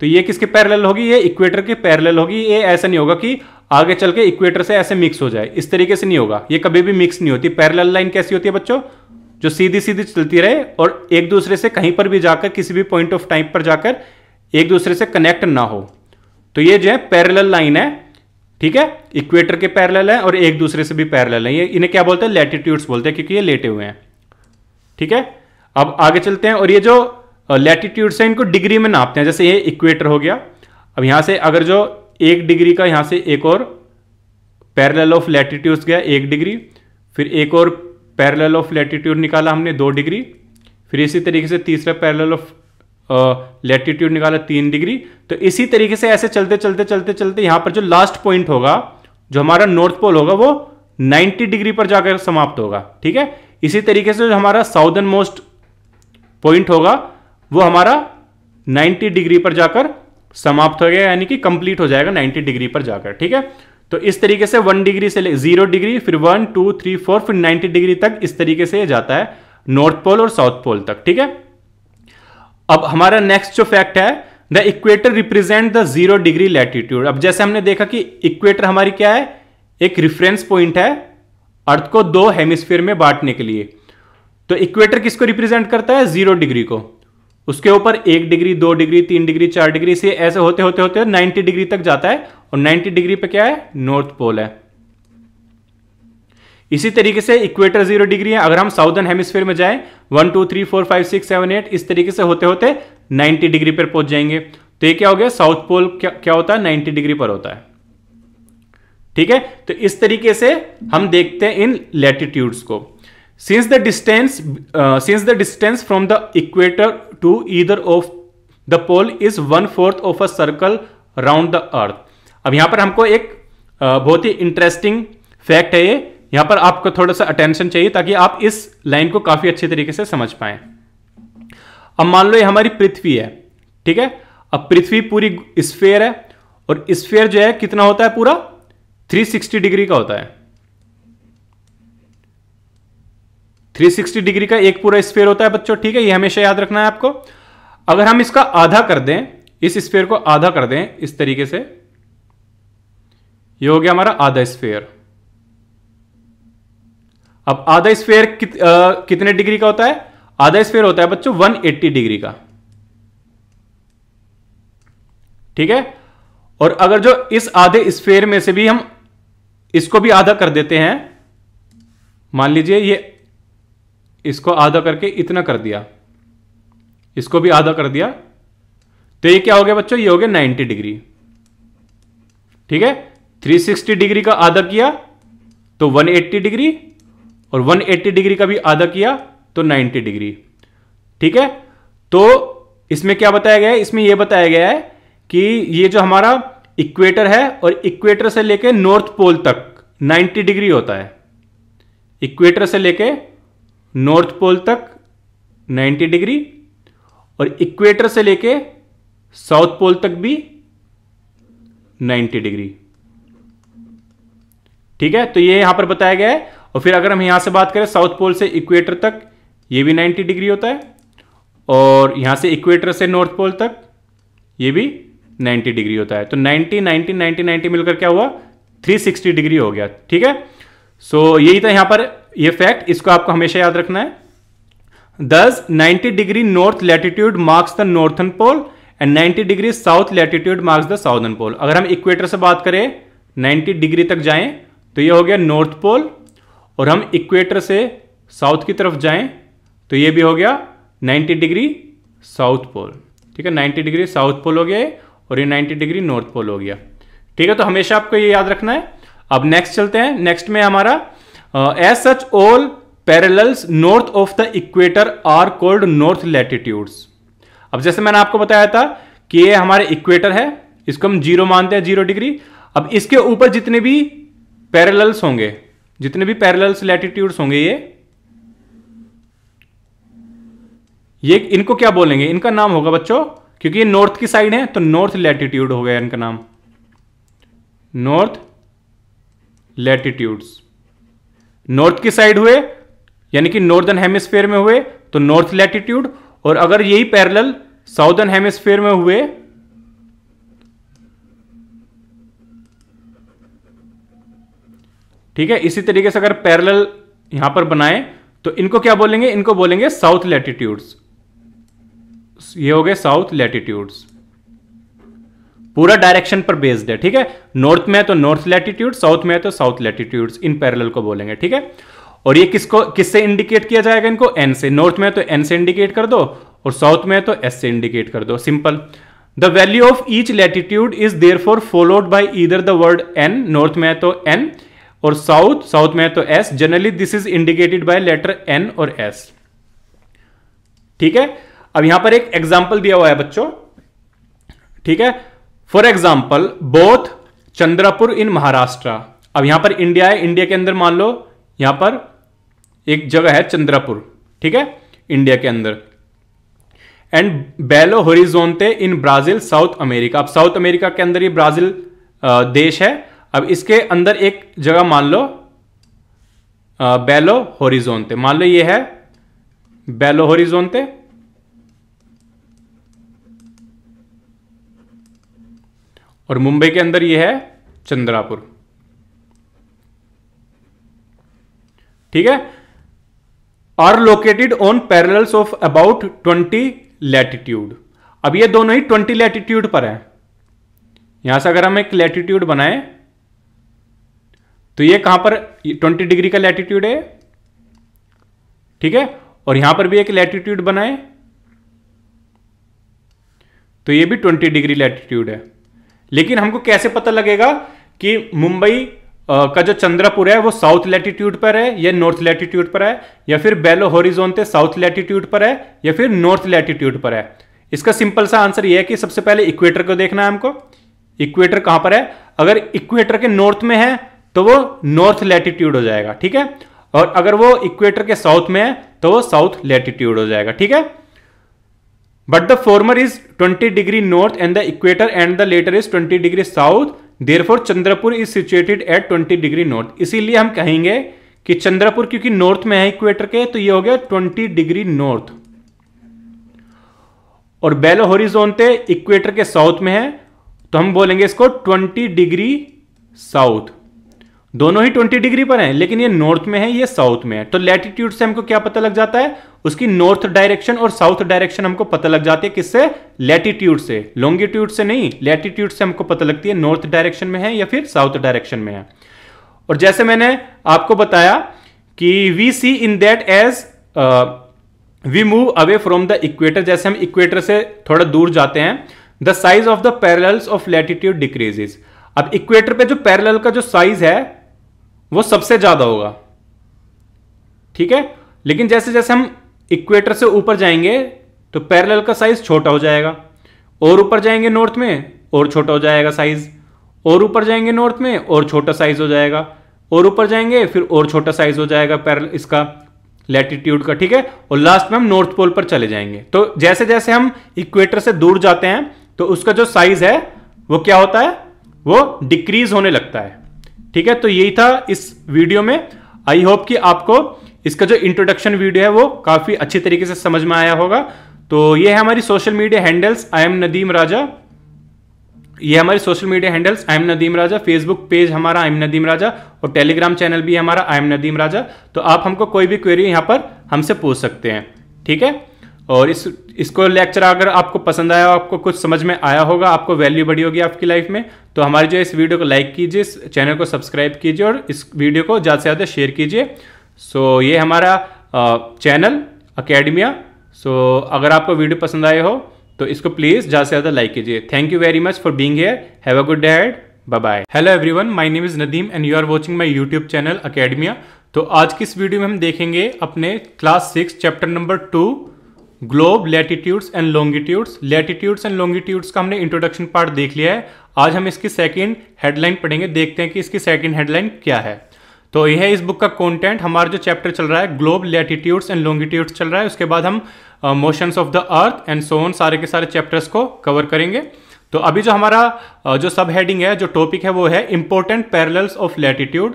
A: तो ये किसके पैरेलल होगी ये इक्वेटर के पैरेलल होगी ये ऐसा नहीं होगा कि आगे चल के इक्वेटर से ऐसे मिक्स हो जाए इस तरीके से नहीं होगा ये कभी भी मिक्स नहीं होती पैरेलल लाइन कैसी होती है बच्चों जो सीधी सीधी चलती रहे और एक दूसरे से कहीं पर भी जाकर किसी भी पॉइंट ऑफ टाइम पर जाकर एक दूसरे से कनेक्ट ना हो तो ये जो है पैरेलल लाइन है ठीक है इक्वेटर के पैरेलल है और एक दूसरे से भी पैरेलल है ये इन्हें क्या बोलते हैं लेटीट्यूड्स बोलते हैं क्योंकि ये लेटे हुए हैं ठीक है अब आगे चलते हैं और ये जो लेटीट्यूड्स है इनको डिग्री में नापते हैं जैसे ये इक्वेटर हो गया अब यहां से अगर जो एक डिग्री का यहां से एक और पैरेलल ऑफ लेटीट्यूड्स गया एक डिग्री फिर एक और पैरेलल ऑफ लैटिट्यूड निकाला हमने दो डिग्री फिर इसी तरीके से तीसरा पैरेलल ऑफ लेटीट्यूड निकाला तीन डिग्री तो इसी तरीके से ऐसे चलते चलते चलते चलते यहां पर जो लास्ट पॉइंट होगा जो हमारा नॉर्थ पोल होगा वो 90 डिग्री पर जाकर समाप्त होगा ठीक है इसी तरीके से जो हमारा साउदर्न मोस्ट पॉइंट होगा वो हमारा 90 डिग्री पर जाकर समाप्त हो गया यानी कि कंप्लीट हो जाएगा 90 डिग्री पर जाकर ठीक है तो इस तरीके से वन डिग्री से जीरो डिग्री फिर वन टू थ्री फोर फिर नाइन्टी डिग्री तक इस तरीके से जाता है नॉर्थ पोल और साउथ पोल तक ठीक है अब हमारा नेक्स्ट जो फैक्ट है the equator represent the zero degree latitude अब जैसे हमने देखा कि इक्वेटर हमारी क्या है एक रिफरेंस पॉइंट है अर्थ को दो हेमिस्फीयर में बांटने के लिए तो इक्वेटर किसको रिप्रेजेंट करता है जीरो डिग्री को उसके ऊपर एक डिग्री दो डिग्री तीन डिग्री चार डिग्री से ऐसे होते होते होते नाइन्टी डिग्री तक जाता है और नाइन्टी डिग्री पे क्या है नॉर्थ पोल है इसी तरीके से इक्वेटर जीरो डिग्री है अगर हम साउदर्न हेमिसफेयर में जाएं one two three four five six seven eight इस तरीके से होते होते नाइन्टी डिग्री पर पहुंच जाएंगे तो ये क्या हो गया साउथ पोल क्या, क्या होता है नाइन्टी डिग्री पर होता है ठीक है तो इस तरीके से हम देखते हैं इन लेटिट्यूड्स को since the distance since the distance from the equator to either of the pole is one fourth of a circle round the earth अब यहां पर हमको एक uh, बहुत ही इंटरेस्टिंग फैक्ट है ये यहां पर आपको थोड़ा सा अटेंशन चाहिए ताकि आप इस लाइन को काफ़ी अच्छे तरीके से समझ पाए अब मान लो ये हमारी पृथ्वी है ठीक है अब पृथ्वी पूरी स्फेयर है और स्फेयर जो है कितना होता है पूरा 360 डिग्री का होता है 360 डिग्री का एक पूरा स्फेयर होता है बच्चों ठीक है ये हमेशा याद रखना है आपको अगर हम इसका आधा कर दें इस स्फेयर को आधा कर दें इस तरीके से ये हो गया हमारा आधा स्फेयर अब आधा स्फेयर कित, कितने डिग्री का होता है आधा स्फेयर होता है बच्चों 180 डिग्री का ठीक है और अगर जो इस आधे स्फेयर में से भी हम इसको भी आधा कर देते हैं मान लीजिए ये इसको आधा करके इतना कर दिया इसको भी आधा कर दिया तो ये क्या हो गया बच्चों ये हो गया 90 डिग्री ठीक है 360 डिग्री का आधा किया तो 180 डिग्री और 180 डिग्री का भी आधा किया तो 90 डिग्री ठीक है तो इसमें क्या बताया गया है इसमें यह बताया गया है कि ये जो हमारा इक्वेटर है और इक्वेटर से लेके नॉर्थ पोल तक 90 डिग्री होता है इक्वेटर से लेके नॉर्थ पोल तक 90 डिग्री और इक्वेटर से लेके साउथ पोल तक भी 90 डिग्री ठीक है तो ये यहां पर बताया गया है और फिर अगर हम यहाँ से बात करें साउथ पोल से इक्वेटर तक ये भी 90 डिग्री होता है और यहाँ से इक्वेटर से नॉर्थ पोल तक ये भी 90 डिग्री होता है तो 90 90 90 90 मिलकर क्या हुआ 360 डिग्री हो गया ठीक है सो so, यही था यहाँ पर ये फैक्ट इसको आपको हमेशा याद रखना है दस 90 degree north latitude marks the northern pole and 90 degree south latitude marks the southern pole अगर हम इक्वेटर से बात करें 90 डिग्री तक जाएं तो ये हो गया नॉर्थ पोल और हम इक्वेटर से साउथ की तरफ जाएं तो ये भी हो गया 90 डिग्री साउथ पोल ठीक है 90 डिग्री साउथ पोल हो गया और ये 90 डिग्री नॉर्थ पोल हो गया ठीक है तो हमेशा आपको ये याद रखना है अब नेक्स्ट चलते हैं नेक्स्ट में हमारा as such all parallels north of the equator are called north latitudes अब जैसे मैंने आपको बताया था कि ये हमारे इक्वेटर है इसको हम जीरो मानते हैं जीरो डिग्री अब इसके ऊपर जितने भी पैरेलल्स होंगे जितने भी पैरेलल्स लैटिट्यूड्स होंगे ये ये इनको क्या बोलेंगे इनका नाम होगा बच्चों क्योंकि ये नॉर्थ की साइड है तो नॉर्थ लैटिट्यूड हो गया इनका नाम नॉर्थ लैटिट्यूड्स नॉर्थ की साइड हुए यानी कि नॉर्दर्न हेमिस्फेयर में हुए तो नॉर्थ लैटिट्यूड और अगर यही पैरेलल साउदर्न हेमिस्फेयर में हुए ठीक है इसी तरीके से अगर पैरेलल यहां पर बनाएं तो इनको क्या बोलेंगे इनको बोलेंगे साउथ लैटिट्यूड्स ये हो गए साउथ लैटिट्यूड्स पूरा डायरेक्शन पर बेस्ड है ठीक है नॉर्थ में है तो नॉर्थ लैटिट्यूड साउथ में है तो साउथ लैटिट्यूड्स इन पैरेलल को बोलेंगे ठीक है और ये किसको किससे इंडिकेट किया जाएगा इनको एन से नॉर्थ में है तो एन से इंडिकेट कर दो और साउथ में है तो एस से इंडिकेट कर दो simple the value of each latitude is therefore followed by either the word N north में है तो एन और साउथ साउथ में है तो S generally this is indicated by letter N और एस ठीक है अब यहां पर एक एग्जाम्पल दिया हुआ है बच्चों ठीक है for example both Chandrapur in Maharashtra अब यहां पर इंडिया है इंडिया के अंदर मान लो यहां पर एक जगह है चंद्रापुर ठीक है इंडिया के अंदर and Belo Horizonte in Brazil south America अब साउथ अमेरिका के अंदर ये ब्राजील देश है अब इसके अंदर एक जगह मान लो बेलो होरिजोनते मान लो ये है बेलो होरिजोनते और मुंबई के अंदर ये है चंद्रापुर ठीक है are located on parallels of about 20 latitude अब ये दोनों ही 20 लैटिट्यूड पर है यहां से अगर हम एक लैटिट्यूड बनाएं तो ये कहां पर ट्वेंटी डिग्री का लैटिट्यूड है ठीक है और यहां पर भी एक लैटिट्यूड बनाए तो ये भी ट्वेंटी डिग्री लैटिट्यूड है लेकिन हमको कैसे पता लगेगा कि मुंबई का जो चंद्रपुर है वो साउथ लैटिट्यूड पर है या नॉर्थ लैटिट्यूड पर है या फिर बेलो थे साउथ लैटिट्यूड पर है या फिर नॉर्थ लैटिट्यूड पर है इसका सिंपल सा आंसर यह है कि सबसे पहले इक्वेटर को देखना है हमको इक्वेटर कहां पर है अगर इक्वेटर के नॉर्थ में है तो वो नॉर्थ लैटिट्यूड हो जाएगा ठीक है और अगर वो इक्वेटर के साउथ में है तो वो साउथ लैटिट्यूड हो जाएगा ठीक है but the former is 20 degree north and the equator and the latter is 20 degree south therefore Chandrapur is situated at 20 degree north इसीलिए हम कहेंगे कि चंद्रपुर क्योंकि नॉर्थ में है इक्वेटर के तो ये हो गया 20 डिग्री नॉर्थ और बेलो होरिजोनते इक्वेटर के साउथ में है तो हम बोलेंगे इसको 20 डिग्री साउथ दोनों ही 20 डिग्री पर हैं लेकिन ये नॉर्थ में है ये साउथ में है तो लैटिट्यूड से हमको क्या पता लग जाता है उसकी नॉर्थ डायरेक्शन और साउथ डायरेक्शन हमको पता लग जाती है किससे लैटिट्यूड से लॉन्गिट्यूड से नहीं लैटिट्यूड से हमको पता लगती है नॉर्थ डायरेक्शन में है या फिर साउथ डायरेक्शन में है और जैसे मैंने आपको बताया कि we see in that as we move away from the equator जैसे हम इक्वेटर से थोड़ा दूर जाते हैं the size of the parallels of latitude decreases अब इक्वेटर पे जो पैरल का जो साइज है वो सबसे ज़्यादा होगा ठीक है लेकिन जैसे जैसे हम इक्वेटर से ऊपर जाएंगे तो पैरेलल का साइज छोटा हो जाएगा और ऊपर जाएंगे नॉर्थ में और छोटा हो जाएगा साइज और ऊपर जाएंगे नॉर्थ में और छोटा साइज हो जाएगा और ऊपर जाएंगे फिर और छोटा साइज हो जाएगा पैरल इसका लैटिट्यूड का ठीक है और लास्ट में हम नॉर्थ पोल पर चले जाएंगे तो जैसे जैसे हम इक्वेटर से दूर जाते हैं तो उसका जो साइज है वो क्या होता है वो डिक्रीज होने लगता है ठीक है तो यही था इस वीडियो में आई होप कि आपको इसका जो इंट्रोडक्शन वीडियो है वो काफ़ी अच्छी तरीके से समझ में आया होगा तो ये है हमारी social media handles I am Nadeem Raja ये हमारी social media handles I am Nadeem Raja Facebook page हमारा आई एम नदीम राजा और टेलीग्राम चैनल भी हमारा आई एम नदीम राजा तो आप हमको कोई भी क्वेरी यहां पर हमसे पूछ सकते हैं ठीक है और इस इसको लेक्चर अगर आपको पसंद आया आपको कुछ समझ में आया होगा आपको वैल्यू बढ़ी होगी आपकी लाइफ में तो हमारी जो इस वीडियो को लाइक कीजिए इस चैनल को सब्सक्राइब कीजिए और इस वीडियो को ज़्यादा से ज़्यादा शेयर कीजिए सो ये हमारा चैनल अकेडमिया सो अगर आपको वीडियो पसंद आए हो तो इसको प्लीज़ ज़्यादा से ज़्यादा लाइक कीजिए thank you very much for being here have a good day head bye bye hello everyone my name is Nadeem and you are watching my YouTube channel Academia तो आज की इस वीडियो में हम देखेंगे अपने class six chapter number two globe latitudes and longitudes latitudes and longitudes का हमने इंट्रोडक्शन पार्ट देख लिया है आज हम इसकी सेकंड हेडलाइन पढ़ेंगे देखते हैं कि इसकी सेकंड हेडलाइन क्या है तो यह है इस बुक का कंटेंट हमारा जो चैप्टर चल रहा है ग्लोब लैटिट्यूड्स एंड लॉन्गिट्यूड्स चल रहा है उसके बाद हम motions of the earth and so on सारे के सारे चैप्टर्स को कवर करेंगे तो अभी जो हमारा uh, जो सब हेडिंग है जो टॉपिक है वो है इंपॉर्टेंट पैरल्स ऑफ लैटिट्यूड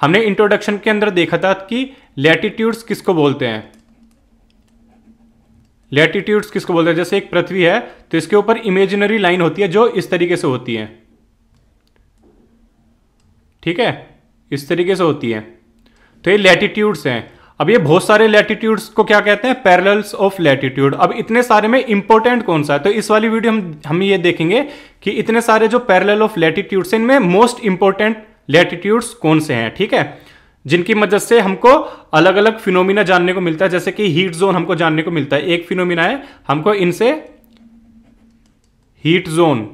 A: हमने इंट्रोडक्शन के अंदर देखा था कि लैटिट्यूड्स किसको बोलते हैं लेटीट्यूड्स किसको बोलते हैं जैसे एक पृथ्वी है तो इसके ऊपर इमेजिनरी लाइन होती है जो इस तरीके से होती है ठीक है इस तरीके से होती है तो ये लेटीट्यूड्स हैं अब ये बहुत सारे लेटीट्यूड्स को क्या कहते हैं पैरल्स ऑफ लेटीट्यूड अब इतने सारे में इंपॉर्टेंट कौन सा है तो इस वाली वीडियो हम हम ये देखेंगे कि इतने सारे जो पैरल ऑफ लेटीट्यूड्स हैं इनमें मोस्ट इंपॉर्टेंट लेटीट्यूड्स कौन से हैं ठीक है जिनकी मदद से हमको अलग अलग फिनोमिना जानने को मिलता है जैसे कि हीट जोन हमको जानने को मिलता है एक फिनोमिना है हमको इनसे हीट जोन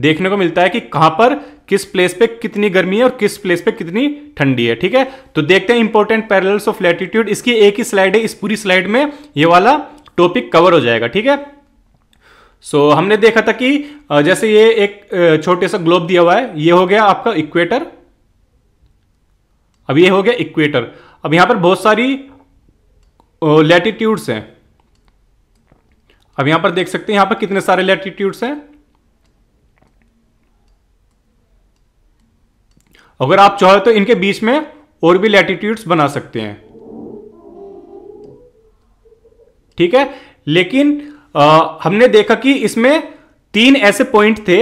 A: देखने को मिलता है कि कहां पर किस प्लेस पे कितनी गर्मी है और किस प्लेस पे कितनी ठंडी है ठीक है तो देखते हैं इंपॉर्टेंट पैरल्स ऑफ लैटिट्यूड इसकी एक ही स्लाइड है इस पूरी स्लाइड में ये वाला टॉपिक कवर हो जाएगा ठीक है सो so, हमने देखा था कि जैसे ये एक छोटे सा ग्लोब दिया हुआ है ये हो गया आपका इक्वेटर अब ये हो गया इक्वेटर अब यहां पर बहुत सारी लैटिट्यूड्स हैं अब यहां पर देख सकते हैं यहां पर कितने सारे लैटिट्यूड्स हैं अगर आप चाहो तो इनके बीच में और भी लैटिट्यूड्स बना सकते हैं ठीक है लेकिन आ, हमने देखा कि इसमें तीन ऐसे पॉइंट थे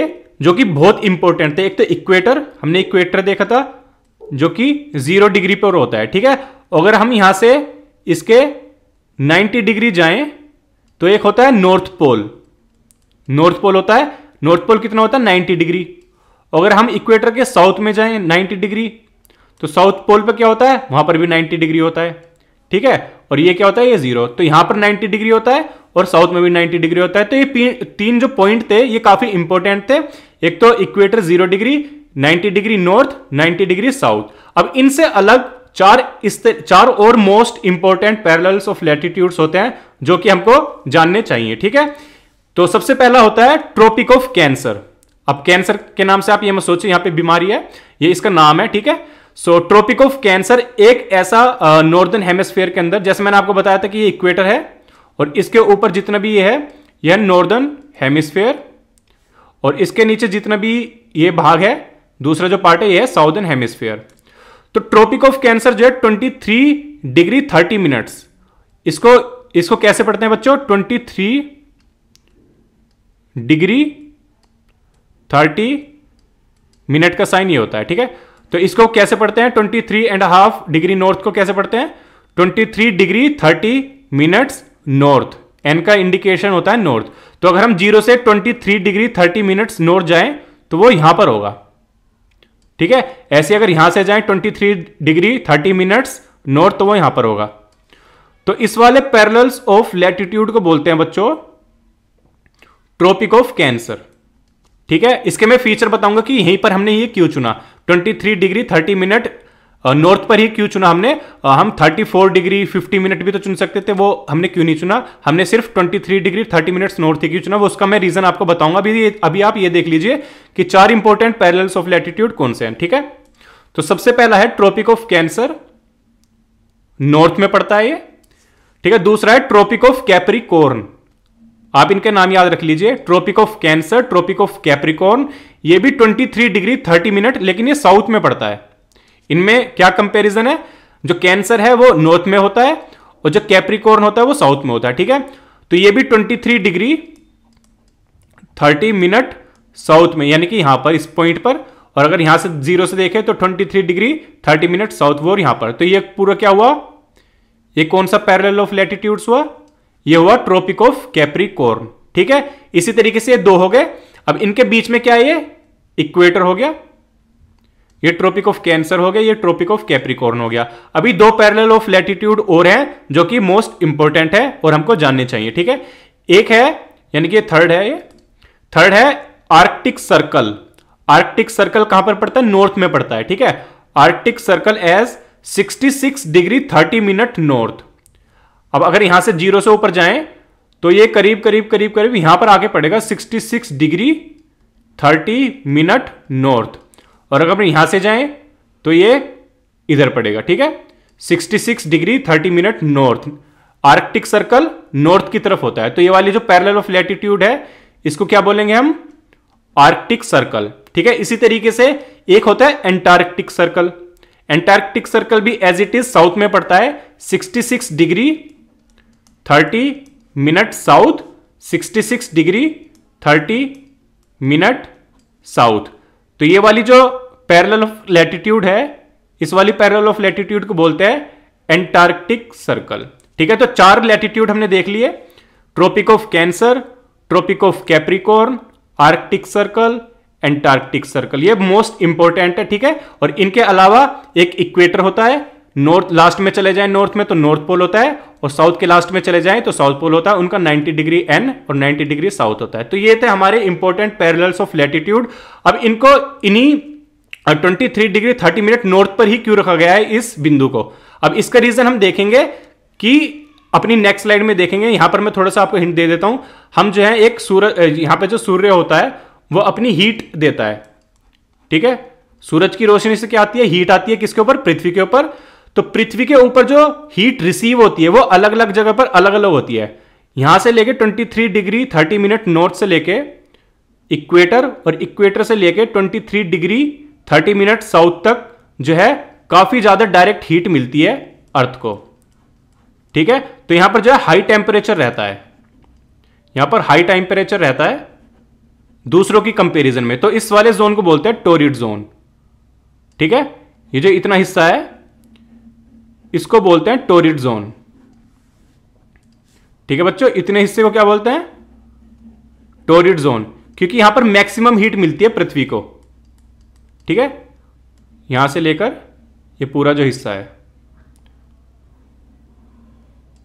A: जो कि बहुत इंपॉर्टेंट थे एक तो इक्वेटर हमने इक्वेटर देखा था जो कि जीरो डिग्री पर होता है ठीक है अगर हम यहां से इसके 90 डिग्री जाएं तो एक होता है नॉर्थ पोल नॉर्थ पोल होता है नॉर्थ पोल कितना होता है 90 डिग्री अगर हम इक्वेटर के साउथ में जाएं 90 डिग्री तो साउथ पोल पर क्या होता है वहां पर भी 90 डिग्री होता है ठीक है और ये क्या होता है ये जीरो तो यहां पर 90 डिग्री होता है और साउथ में भी 90 डिग्री होता है तो ये तीन जो पॉइंट थे ये काफी इंपॉर्टेंट थे एक तो equator zero degree 90 degree north 90 degree south अब इनसे अलग चार इस चार और most important parallels of latitudes होते हैं जो कि हमको जानने चाहिए ठीक है तो सबसे पहला होता है ट्रॉपिक ऑफ कैंसर अब कैंसर के नाम से आप ये मत सोचिए यहां पे बीमारी है ये इसका नाम है ठीक है सो ट्रॉपिक ऑफ कैंसर एक ऐसा नॉर्दर्न हेमेस्फेयर के अंदर जैसे मैंने आपको बताया था कि ये इक्वेटर है और इसके ऊपर जितना भी ये है यह नॉर्दर्न हेमिस्फेयर और इसके नीचे जितना भी ये भाग है दूसरा जो पार्ट है यह है साउदर्न हेमिस्फीयर तो ट्रॉपिक ऑफ कैंसर जो है twenty three degree thirty minutes इसको इसको कैसे पढ़ते हैं बच्चों twenty three degree thirty minute का साइन ये होता है ठीक है तो इसको कैसे पढ़ते हैं twenty three and half degree north को कैसे पढ़ते हैं twenty three degree thirty minutes north N का इंडिकेशन होता है नॉर्थ तो अगर हम जीरो से twenty three degree thirty minutes north जाएं तो वो यहां पर होगा ठीक है ऐसे अगर यहां से जाए 23 डिग्री 30 मिनट्स नॉर्थ तो वो यहां पर होगा तो इस वाले पैरल्स ऑफ लैटिट्यूड को बोलते हैं बच्चों ट्रॉपिक ऑफ कैंसर ठीक है इसके मैं फीचर बताऊंगा कि यहीं पर हमने ये क्यों चुना 23 डिग्री 30 मिनट नॉर्थ पर ही क्यों चुना हमने हम 34 डिग्री 50 मिनट भी तो चुन सकते थे वो हमने क्यों नहीं चुना हमने सिर्फ 23 डिग्री 30 मिनट्स नॉर्थ ही क्यों चुना वो उसका मैं रीजन आपको बताऊंगा अभी अभी आप ये देख लीजिए कि चार इंपॉर्टेंट पैरल्स ऑफ लैटिट्यूड कौन से हैं ठीक है तो सबसे पहला है ट्रॉपिक ऑफ कैंसर नॉर्थ में पड़ता है ये ठीक है दूसरा है ट्रॉपिक ऑफ कैप्रिकॉर्न आप इनके नाम याद रख लीजिए Tropic of Cancer Tropic of Capricorn ये भी 23 डिग्री 30 मिनट लेकिन ये साउथ में पड़ता है इनमें क्या कंपैरिजन है जो कैंसर है वो नॉर्थ में होता है और जो कैप्रिकॉर्न होता है वो साउथ में होता है ठीक है तो ये भी 23 डिग्री 30 मिनट साउथ में यानी कि यहां पर इस पॉइंट पर और अगर यहां से जीरो से देखें तो 23 डिग्री 30 मिनट साउथ और यहां पर तो ये पूरा क्या हुआ ये कौन सा पैरेलल ऑफ लैटिट्यूड्स हुआ ये हुआ ट्रॉपिक ऑफ कैप्रिकॉर्न ठीक है इसी तरीके से ये दो हो गए अब इनके बीच में क्या है ये इक्वेटर हो गया ये ट्रॉपिक ऑफ कैंसर हो गया ये ट्रॉपिक ऑफ कैप्रिकॉर्न हो गया अभी दो पैरेलल ऑफ लैटिट्यूड और हैं जो कि मोस्ट इंपॉर्टेंट है और हमको जानने चाहिए ठीक है एक है यानी कि थर्ड है ये थर्ड है आर्कटिक सर्कल आर्कटिक सर्कल कहां पर पड़ता है नॉर्थ में पड़ता है ठीक है Arctic Circle as 66 degree 30 minute north अब अगर यहां से जीरो से ऊपर जाएं तो ये करीब करीब करीब करीब यहां पर आके पड़ेगा 66 डिग्री 30 मिनट नॉर्थ और अगर अपने यहां से जाएं तो ये इधर पड़ेगा ठीक है 66 degree 30 minute north Arctic Circle north की तरफ होता है तो ये वाली जो पैरल ऑफ लेटिट्यूड है इसको क्या बोलेंगे हम आर्कटिक सर्कल ठीक है इसी तरीके से एक होता है एंटार्कटिक सर्कल एंटार्कटिक सर्कल भी एज इट इज साउथ में पड़ता है 66 degree 30 minute south 66 degree 30 minute south तो ये वाली जो पैरल ऑफ लैटिट्यूड है इस वाली पैरल ऑफ लैटिट्यूड को बोलते हैं एंटार्क्टिक सर्कल ठीक है तो चार लेटिट्यूड हमने देख लिए Tropic of Cancer Tropic of Capricorn Arctic Circle Antarctic Circle ये मोस्ट इंपॉर्टेंट है ठीक है और इनके अलावा एक इक्वेटर होता है नॉर्थ लास्ट में चले जाएं नॉर्थ में तो नॉर्थ पोल होता है और साउथ के लास्ट में चले जाएं तो साउथ पोल होता है उनका 90 डिग्री एन और 90 डिग्री साउथ होता है तो ये थे हमारे इंपॉर्टेंट पैरेलल्स ऑफ लेटिट्यूड अब इनको इन्हीं twenty three degree thirty minute north पर ही क्यों रखा गया है इस बिंदु को अब इसका रीजन हम देखेंगे कि अपनी नेक्स्ट स्लाइड में देखेंगे यहां पर मैं थोड़ा सा आपको हिंट दे देता हूं हम जो है एक सूरज यहां पर जो सूर्य होता है वह अपनी हीट देता है ठीक है सूरज की रोशनी से क्या आती है हीट आती है किसके ऊपर पृथ्वी के ऊपर तो पृथ्वी के ऊपर जो हीट रिसीव होती है वो अलग अलग जगह पर अलग अलग होती है यहां से लेके 23 डिग्री 30 मिनट नॉर्थ से लेके इक्वेटर और इक्वेटर से लेके 23 डिग्री 30 मिनट साउथ तक जो है काफी ज्यादा डायरेक्ट हीट मिलती है अर्थ को ठीक है तो यहां पर जो है हाई टेम्परेचर रहता है यहां पर हाई टेम्परेचर रहता है दूसरों की कंपेरिजन में तो इस वाले जोन को बोलते हैं टोरिड जोन ठीक है ये जो इतना हिस्सा है इसको बोलते हैं टोरिड जोन ठीक है बच्चों इतने हिस्से को क्या बोलते हैं टोरिड जोन क्योंकि यहां पर मैक्सिमम हीट मिलती है पृथ्वी को ठीक है यहां से लेकर ये पूरा जो हिस्सा है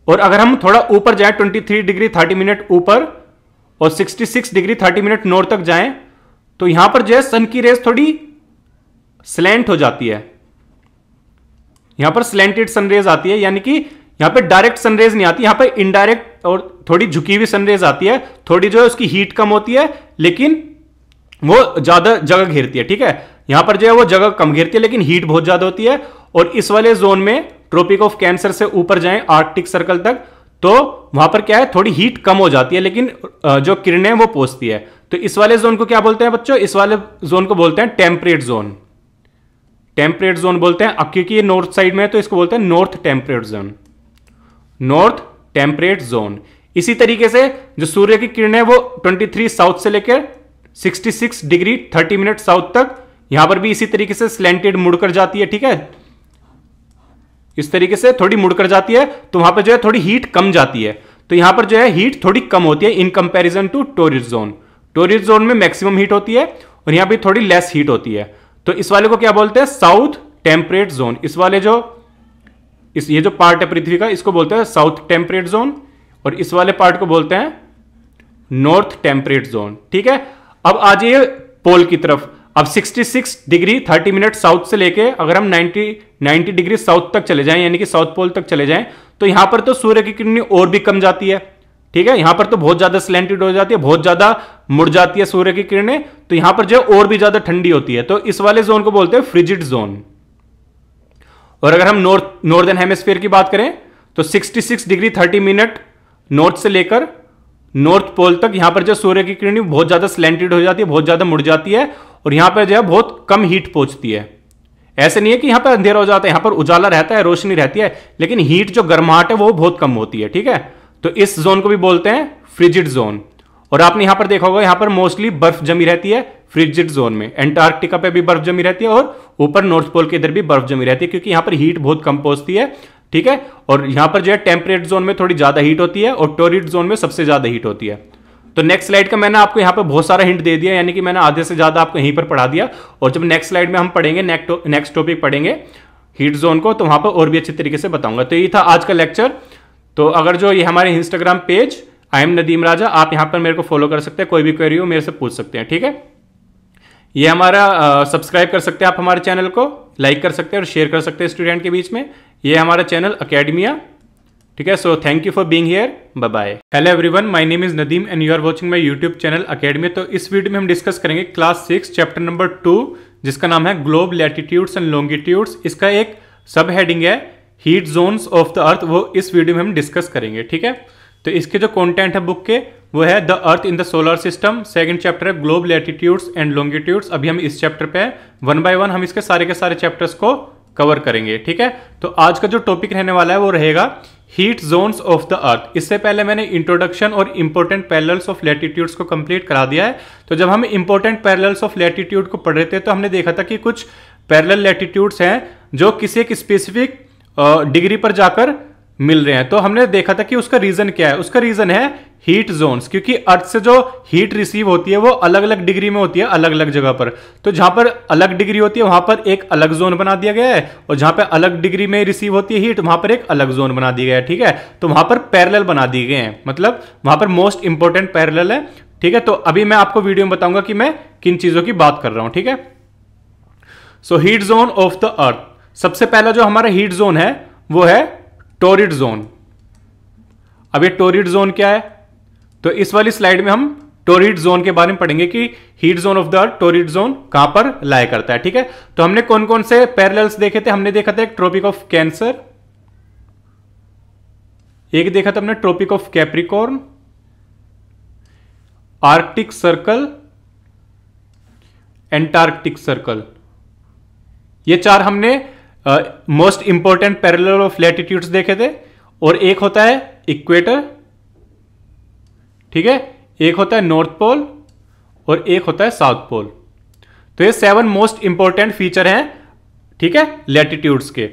A: और अगर हम थोड़ा ऊपर जाएं 23 डिग्री 30 मिनट ऊपर और 66 डिग्री 30 मिनट नॉर्थ तक जाएं तो यहां पर जो है सन की रेस थोड़ी स्लेंट हो जाती है यहां पर स्लेंटेड सनरेज आती है यानी कि यहां पे डायरेक्ट सनरेज नहीं आती यहां पे इनडायरेक्ट और थोड़ी झुकी हुई सनरेज आती है थोड़ी जो है उसकी हीट कम होती है लेकिन वो ज्यादा जगह घेरती है ठीक है यहां पर जो है वो जगह कम घेरती है लेकिन हीट बहुत ज्यादा होती है और इस वाले जोन में ट्रॉपिक ऑफ कैंसर से ऊपर जाए आर्कटिक सर्कल तक तो वहां पर क्या है थोड़ी हीट कम हो जाती है लेकिन जो किरणें वो पोस्ती है तो इस वाले जोन को क्या बोलते हैं बच्चों इस वाले जोन को बोलते हैं टेम्परेट जोन टेम्परेट जोन बोलते हैं अब क्योंकि ये नॉर्थ साइड में है तो इसको बोलते हैं north temperate zone north temperate zone इसी तरीके से जो सूर्य की किरण है वो 23 साउथ से लेकर 66 डिग्री 30 मिनट साउथ तक यहां पर भी इसी तरीके से स्लेंटेड मुड़कर जाती है ठीक है इस तरीके से थोड़ी मुड़कर जाती है तो वहां पर जो है थोड़ी हीट कम जाती है तो यहां पर जो है हीट थोड़ी कम होती है in comparison to torrid zone torrid zone में मैक्सिमम हीट होती है और यहां पर थोड़ी लेस हीट होती है तो इस वाले को क्या बोलते हैं साउथ टेम्परेट जोन इस वाले जो इस ये जो पार्ट है पृथ्वी का इसको बोलते हैं साउथ टेम्परेट जोन और इस वाले पार्ट को बोलते हैं नॉर्थ टेम्परेट जोन ठीक है अब आ जाइए पोल की तरफ अब 66 डिग्री 30 मिनट साउथ से लेके अगर हम 90 90 डिग्री साउथ तक चले जाएं यानी कि साउथ पोल तक चले जाएं तो यहां पर तो सूर्य की किरणी और भी कम जाती है ठीक है यहां पर तो बहुत ज्यादा स्लेंटेड हो जाती है बहुत ज्यादा मुड़ जाती है सूर्य की किरणें तो यहां पर जो और भी ज्यादा ठंडी होती है तो इस वाले जोन को बोलते हैं फ्रिजिड जोन और अगर हम नॉर्थ नॉर्दर्न हेमिस्फीयर की बात करें तो 66 डिग्री 30 मिनट नॉर्थ से लेकर नॉर्थ पोल तक यहां पर जो सूर्य की किरण बहुत ज्यादा स्लेंटेड हो जाती है बहुत ज्यादा मुड़ जाती है और यहां पर जो है बहुत कम हीट पहुंचती है ऐसे नहीं है कि यहां पर अंधेरा हो जाता है यहां पर उजाला रहता है रोशनी रहती है लेकिन हीट जो गर्माहट है वो बहुत कम होती है ठीक है तो इस जोन को भी बोलते हैं फ्रिजिड जोन और आपने यहां पर देखा होगा यहां पर मोस्टली बर्फ जमी रहती है फ्रिजिड जोन में एंटार्क्टिका पे भी बर्फ जमी रहती है और ऊपर नॉर्थ पोल के इधर भी बर्फ जमी रहती है क्योंकि यहां पर हीट बहुत कम पहुंचती है ठीक है और यहां पर जो है टेम्परेट जोन में थोड़ी ज्यादा हीट होती है और टोरिड जोन में सबसे ज्यादा हीट होती है तो नेक्स्ट स्लाइड का मैंने आपको यहाँ पर बहुत सारा हिंट दे दिया यानी कि मैंने आधे से ज्यादा आपको यहीं पर पढ़ा दिया और जब नेक्स्ट स्लाइड में हम पढ़ेंगे नेक्स्ट टॉपिक पढ़ेंगे हीट जोन को तो वहां पर और भी अच्छे तरीके से बताऊंगा तो ये था आज का लेक्चर तो अगर जो ये हमारे Instagram page I am Nadeem Raja आप यहाँ पर मेरे को फॉलो कर सकते हैं कोई भी क्वेरी हो मेरे से पूछ सकते हैं ठीक है ये हमारा सब्सक्राइब कर सकते हैं आप हमारे चैनल को लाइक कर सकते हैं और शेयर कर सकते हैं स्टूडेंट के बीच में ये हमारा चैनल अकेडमिया ठीक है so thank you for being here bye bye hello everyone my name is Nadeem and you are watching my YouTube channel academy तो इस वीडियो में हम डिस्कस करेंगे class six chapter number two जिसका नाम है ग्लोब लैटिट्यूड्स एंड लॉन्गिट्यूड्स इसका एक सब हेडिंग है heat zones of the earth वो इस वीडियो में हम डिस्कस करेंगे ठीक है तो इसके जो कॉन्टेंट है बुक के वो है the earth in the solar system second chapter है ग्लोब एटीट्यूड्स एंड लॉन्गिट्यूड्स अभी हम इस चैप्टर पे हैं वन बाय वन हम इसके सारे के सारे चैप्टर्स को कवर करेंगे ठीक है तो आज का जो टॉपिक रहने वाला है वो रहेगा heat zones of the earth इससे पहले मैंने इंट्रोडक्शन और इंपॉर्टेंट पैरल्स ऑफ लेटीट्यूड्स को कंप्लीट करा दिया है तो जब हम इंपॉर्टेंट पैरल्स ऑफ लेटीट्यूड को पढ़ रहे थे तो हमने देखा था कि कुछ पैरल लेटीट्यूड्स हैं जो किसी एक स्पेसिफिक डिग्री पर जाकर मिल रहे हैं तो हमने देखा था कि उसका रीजन क्या है उसका रीजन है हीट जोन्स क्योंकि अर्थ से जो हीट रिसीव होती है वो अलग अलग डिग्री में होती है अलग अलग जगह पर तो जहां पर अलग डिग्री होती है वहां पर एक अलग जोन बना दिया गया है और जहां पर अलग डिग्री में रिसीव होती है हीट वहां पर एक अलग जोन बना दिया गया है ठीक है तो वहां पर पैरल बना दिए गए हैं मतलब वहां पर मोस्ट इंपॉर्टेंट पैरल है ठीक है तो अभी मैं आपको वीडियो में बताऊंगा कि मैं किन चीजों की बात कर रहा हूं ठीक है so heat zone of the earth सबसे पहला जो हमारा हीट जोन है वो है टोरिड जोन अब ये टोरिड जोन क्या है तो इस वाली स्लाइड में हम टोरिड जोन के बारे में पढ़ेंगे कि heat zone of the earth torrid zone कहां पर लाया करता है ठीक है तो हमने कौन कौन से पैरेलल्स देखे थे हमने देखा था एक ट्रॉपिक ऑफ कैंसर एक देखा था हमने Tropic of Capricorn Arctic Circle Antarctic Circle ये चार हमने most important parallel of latitudes देखे थे और एक होता है इक्वेटर ठीक है एक होता है नॉर्थ पोल और एक होता है साउथ पोल तो ये सेवन मोस्ट इंपॉर्टेंट फीचर हैं ठीक है लैटिट्यूड्स के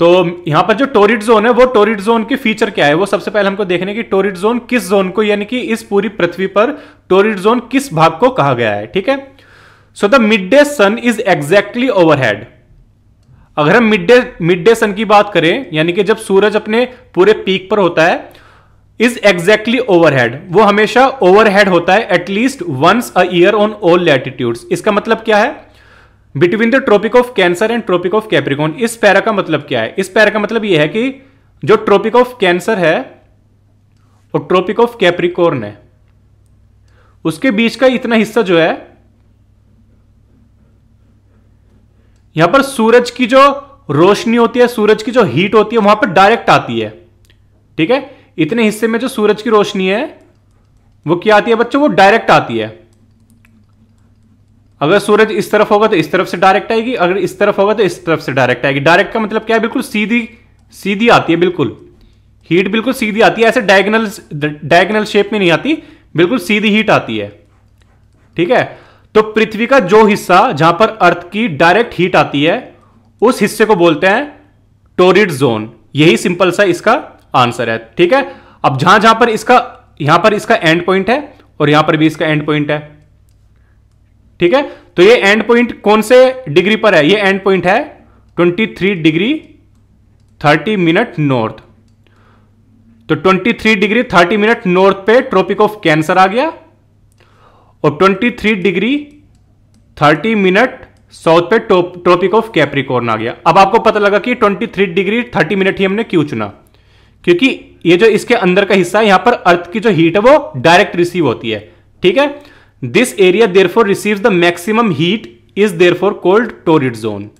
A: तो यहां पर जो टोरिड जोन है वो टोरिड जोन की फीचर क्या है वो सबसे पहले हमको देखने की टोरिड जोन किस जोन को यानी कि इस पूरी पृथ्वी पर टोरिड जोन किस भाग को कहा गया है ठीक है so the midday sun is exactly overhead अगर हम midday midday sun की बात करें यानी कि जब सूरज अपने पूरे पीक पर होता है इज एग्जैक्टली ओवरहेड वो हमेशा ओवरहेड होता है at least once a year on all latitudes इसका मतलब क्या है between the Tropic of Cancer and Tropic of Capricorn इस पैरा का मतलब क्या है इस पैरा का मतलब यह है कि जो ट्रॉपिक ऑफ कैंसर है और ट्रॉपिक ऑफ कैप्रिकॉर्न है उसके बीच का इतना हिस्सा जो है यहां पर सूरज की जो रोशनी होती है सूरज की जो हीट होती है वहां पर डायरेक्ट आती है ठीक है इतने हिस्से में जो सूरज की रोशनी है वो क्या आती है बच्चों वो डायरेक्ट आती है अगर सूरज इस तरफ होगा तो इस तरफ से डायरेक्ट आएगी अगर इस तरफ होगा तो इस तरफ से डायरेक्ट आएगी डायरेक्ट का मतलब क्या है बिल्कुल सीधी सीधी आती है बिल्कुल हीट बिल्कुल सीधी आती है ऐसे डायगनल डायगनल शेप में नहीं आती बिल्कुल सीधी हीट आती है ठीक है तो पृथ्वी का जो हिस्सा जहां पर अर्थ की डायरेक्ट हीट आती है उस हिस्से को बोलते हैं टोरिड जोन यही सिंपल सा इसका आंसर है ठीक है अब जहां जहां पर इसका यहां पर इसका एंड पॉइंट है और यहां पर भी इसका एंड पॉइंट है ठीक है तो ये एंड पॉइंट कौन से डिग्री पर है ये एंड पॉइंट है 23 डिग्री 30 मिनट नॉर्थ तो 23 डिग्री 30 मिनट नॉर्थ पे ट्रॉपिक ऑफ कैंसर आ गया और 23 डिग्री 30 मिनट साउथ पे ट्रॉपिक ऑफ कैप्रिकॉर्न आ गया अब आपको पता लगा कि 23 डिग्री 30 मिनट ही हमने क्यों चुना क्योंकि ये जो इसके अंदर का हिस्सा है यहां पर अर्थ की जो हीट है वो डायरेक्ट रिसीव होती है ठीक है this area therefore receive the maximum heat is therefore called torrid zone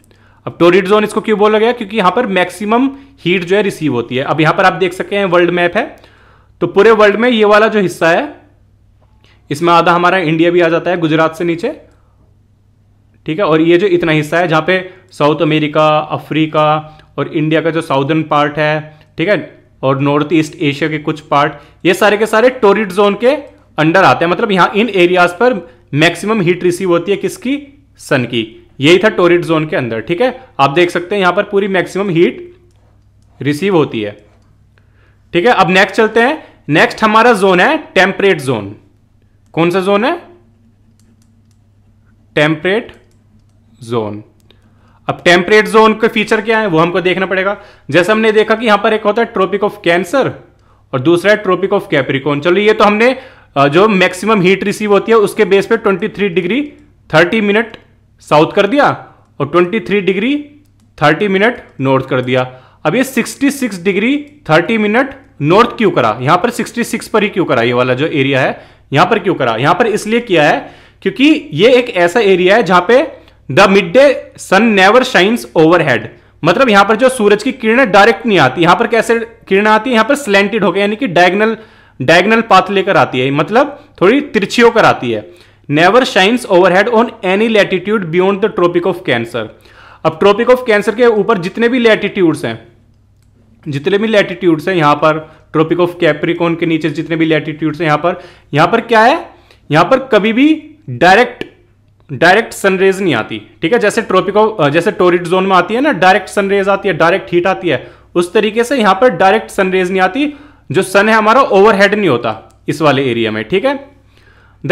A: अब टोरिड जोन इसको क्यों बोला गया क्योंकि यहां पर मैक्सिमम हीट जो है रिसीव होती है अब यहां पर आप देख सकते हैं वर्ल्ड मैप है तो पूरे वर्ल्ड में ये वाला जो हिस्सा है इसमें आधा हमारा इंडिया भी आ जाता है गुजरात से नीचे ठीक है और ये जो इतना हिस्सा है जहाँ पे साउथ अमेरिका अफ्रीका और इंडिया का जो साउदर्न पार्ट है ठीक है और नॉर्थ ईस्ट एशिया के कुछ पार्ट ये सारे के सारे टोरिड जोन के अंडर आते हैं मतलब यहाँ इन एरियाज पर मैक्सिमम हीट रिसीव होती है किसकी सन की यही था टोरिड जोन के अंदर ठीक है आप देख सकते हैं यहाँ पर पूरी मैक्सिमम हीट रिसीव होती है ठीक है अब नेक्स्ट चलते हैं नेक्स्ट हमारा जोन है टेम्परेट जोन कौन सा जोन है टेम्परेट जोन अब टेम्परेट जोन के फीचर क्या है वो हमको देखना पड़ेगा जैसे हमने देखा कि यहां पर एक होता है ट्रॉपिक ऑफ कैंसर और दूसरा है ट्रॉपिक ऑफ कैप्रिकॉन चलो ये तो हमने जो मैक्सिमम हीट रिसीव होती है उसके बेस पे 23 डिग्री 30 मिनट साउथ कर दिया और 23 डिग्री 30 मिनट नॉर्थ कर दिया अब ये 66 डिग्री 30 मिनट नॉर्थ क्यों करा यहां पर 66 पर ही क्यों करा ये वाला जो एरिया है यहां पर क्यों करा यहां पर इसलिए किया है क्योंकि ये एक ऐसा एरिया है जहां पे the midday sun never shines over मतलब यहां पर जो सूरज की किरणें डायरेक्ट नहीं आती यहां पर कैसे किरण आती है यहां पर स्लेंटेड होकर यानी कि डायगनल डायगनल पाथ लेकर आती है मतलब थोड़ी तिरछी होकर आती है never shines overhead on any latitude beyond the Tropic of Cancer अब ट्रॉपिक ऑफ कैंसर के ऊपर जितने भी लैटिट्यूड्स हैं जितने भी लैटिट्यूड्स हैं यहां पर ट्रॉपिक ऑफ कैप्रिकॉन के नीचे जितने भी लैटिट्यूड्स हैं यहां पर यहां पर क्या है यहां पर कभी भी डायरेक्ट डायरेक्ट सनरेज नहीं आती ठीक है जैसे ट्रॉपिक ऑफ जैसे टोरिड जोन में आती है ना डायरेक्ट सनरेज आती है डायरेक्ट हीट आती है उस तरीके से यहां पर डायरेक्ट सनरेज नहीं आती जो सन है हमारा ओवरहेड नहीं होता इस वाले एरिया में ठीक है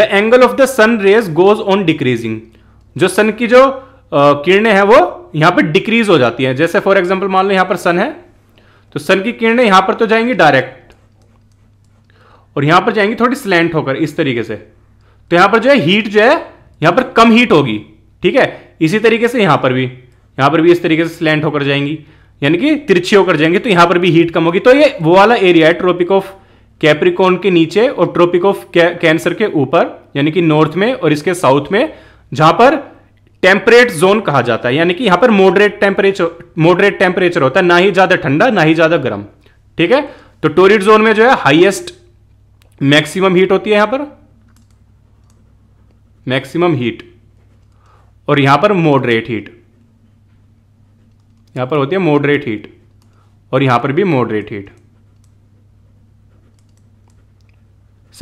A: the angle of the sun rays goes on decreasing जो सन की जो किरणें हैं वो यहां पर डिक्रीज हो जाती है जैसे फॉर एग्जाम्पल मान लो यहां पर सन है तो सन की किरणें यहां पर तो जाएंगी डायरेक्ट और यहां पर जाएंगी थोड़ी स्लैंट होकर इस तरीके से तो यहां पर जो है हीट जो है यहां पर कम हीट होगी ठीक है इसी तरीके से यहां पर भी यहां पर भी इस तरीके से स्लैंट होकर जाएंगी यानी कि तिरछी होकर जाएंगी तो यहां पर भी हीट कम होगी तो ये वो वाला एरिया है ट्रॉपिक ऑफ कैप्रिकॉन के नीचे और ट्रॉपिक ऑफ कैंसर के ऊपर यानी कि नॉर्थ में और इसके साउथ में जहां पर टेम्परेट जोन कहा जाता है यानी कि यहां पर मॉडरेट टेम्परेचर मॉडरेट टेम्परेचर होता है ना ही ज्यादा ठंडा ना ही ज्यादा गर्म ठीक है तो टोरिड जोन में जो है हाइएस्ट मैक्सिमम हीट होती है यहां पर मैक्सिमम हीट और यहां पर मॉडरेट हीट यहां पर होती है मॉडरेट हीट और यहां पर भी मॉडरेट हीट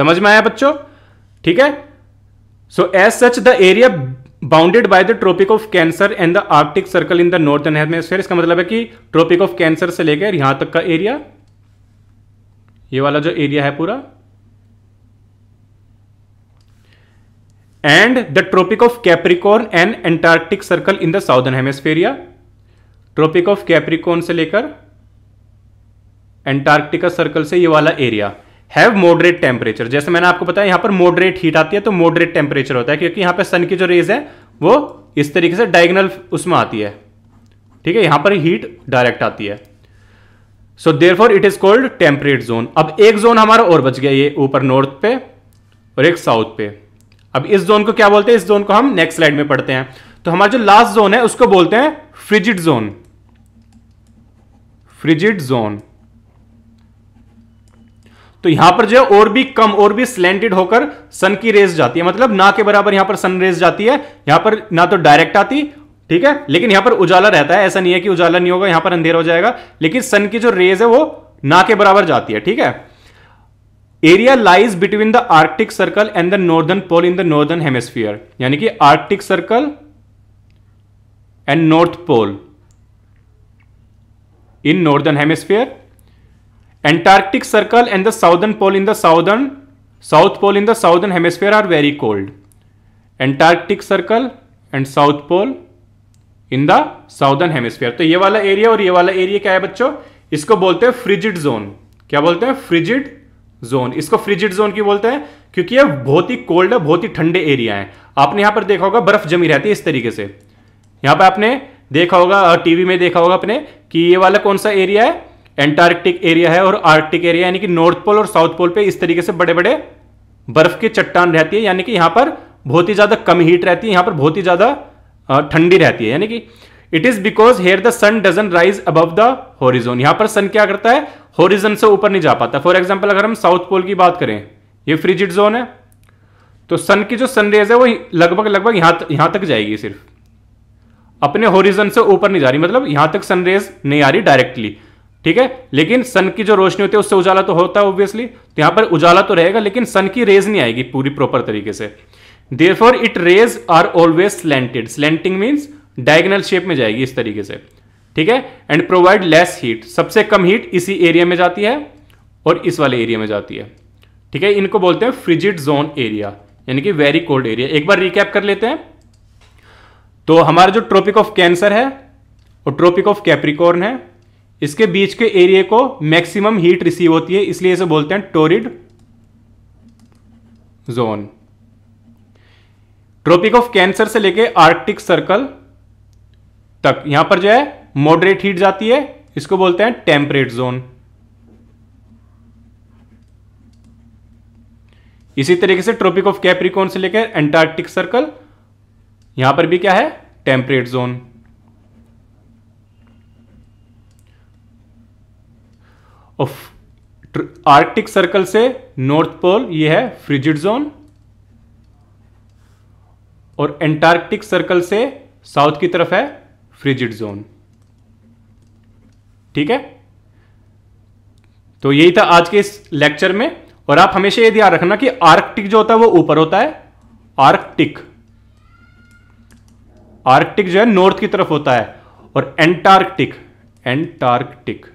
A: समझ में आया बच्चों ठीक है so as such the area bounded by the Tropic of Cancer and the Arctic Circle in the northern hemisphere इसका मतलब है कि ट्रॉपिक ऑफ कैंसर से लेकर यहां तक का एरिया ये वाला जो एरिया है पूरा and the Tropic of Capricorn and Antarctic Circle in the southern hemisphere Tropic of Capricorn से लेकर एंटार्क्टिका सर्कल से ये वाला एरिया हैव मॉडरेट टेम्परेचर जैसे मैंने आपको बताया यहाँ पर मॉडरेट हीट आती है तो मॉडरेट टेम्परेचर होता है क्योंकि यहां पर सन की जो रेज है वो इस तरीके से डायगनल उसमें आती है ठीक है यहां पर हीट डायरेक्ट आती है so therefore it is called temperate zone अब एक जोन हमारा और बच गया ये ऊपर नॉर्थ पे और एक साउथ पे अब इस जोन को क्या बोलते हैं इस जोन को हम नेक्स्ट स्लाइड में पढ़ते हैं तो हमारा जो लास्ट जोन है उसको बोलते हैं फ्रिजिड जोन फ्रिजिड जोन तो यहां पर जो है और भी कम और भी स्लेंटेड होकर सन की रेस जाती है मतलब ना के बराबर यहां पर सन रेस जाती है यहां पर ना तो डायरेक्ट आती ठीक है लेकिन यहां पर उजाला रहता है ऐसा नहीं है कि उजाला नहीं होगा यहां पर अंधेरा हो जाएगा लेकिन सन की जो रेज है वो ना के बराबर जाती है ठीक है area lies between the Arctic Circle and the northern pole in the northern hemisphere यानी कि Arctic Circle and North Pole in northern hemisphere Antarctic Circle and the southern pole in the southern south pole in the southern hemisphere are very cold. Antarctic Circle and south pole in the southern hemisphere तो ये वाला area और ये वाला area क्या है बच्चों इसको बोलते हैं फ्रिजिड जोन क्या बोलते हैं फ्रिजिड जोन इसको फ्रिजिड जोन क्यों बोलते हैं क्योंकि ये बहुत ही कोल्ड है बहुत ही ठंडे एरिया है आपने यहां पर देखा होगा बर्फ जमी रहती है इस तरीके से यहां पर आपने देखा होगा टीवी में देखा होगा अपने कि ये वाला कौन सा एरिया है एंटार्कटिक एरिया है और आर्कटिक एरिया यानी कि नॉर्थ पोल और साउथ पोल पे इस तरीके से बड़े बड़े बर्फ की चट्टान रहती है यानी कि यहाँ पर बहुत ही ज़्यादा कम हीट रहती है यहाँ पर बहुत ही ज़्यादा ठंडी रहती है यानी कि it is because here the sun doesn't rise above the horizon यहाँ पर सन क्या करता है होरिजन से ऊपर नहीं जा पाता फॉर एग्जाम्पल अगर हम साउथ पोल की बात करें ये फ्रिजिड जोन है तो सन की जो सन रेज है वो लगभग लगभग यहाँ यहाँ तक जाएगी सिर्फ अपने होरिजन से ऊपर नहीं जा रही मतलब यहाँ तक सनरेज नहीं आ रही डायरेक्टली ठीक है लेकिन सन की जो रोशनी होती है उससे उजाला तो होता है ऑब्वियसली तो यहां पर उजाला तो रहेगा लेकिन सन की रेज नहीं आएगी पूरी प्रॉपर तरीके से therefore it rays are always slanted slanting means diagonal shape में जाएगी इस तरीके से ठीक है एंड प्रोवाइड लेस हीट सबसे कम हीट इसी एरिया में जाती है और इस वाले एरिया में जाती है ठीक है इनको बोलते हैं फ्रिजिड जोन एरिया यानी कि वेरी कोल्ड एरिया एक बार रिकैप कर लेते हैं तो हमारा जो ट्रॉपिक ऑफ कैंसर है और ट्रॉपिक ऑफ कैप्रिकॉर्न है इसके बीच के एरिया को मैक्सिमम हीट रिसीव होती है इसलिए इसे बोलते हैं torrid zone Tropic of Cancer से लेके आर्कटिक सर्कल तक यहां पर जो है मॉडरेट हीट जाती है इसको बोलते हैं टेम्परेट जोन इसी तरीके से ट्रॉपिक ऑफ कैप्रिकॉन से लेकर एंटार्कटिक सर्कल यहां पर भी क्या है temperate zone of Arctic Circle से नॉर्थ पोल ये है फ्रिजिड जोन और एंटार्कटिक सर्कल से साउथ की तरफ है फ्रिजिड जोन ठीक है तो यही था आज के इस लेक्चर में और आप हमेशा ये ध्यान रखना कि आर्कटिक जो होता है वो ऊपर होता है आर्कटिक आर्कटिक जो है नॉर्थ की तरफ होता है और एंटार्कटिक एंटार्कटिक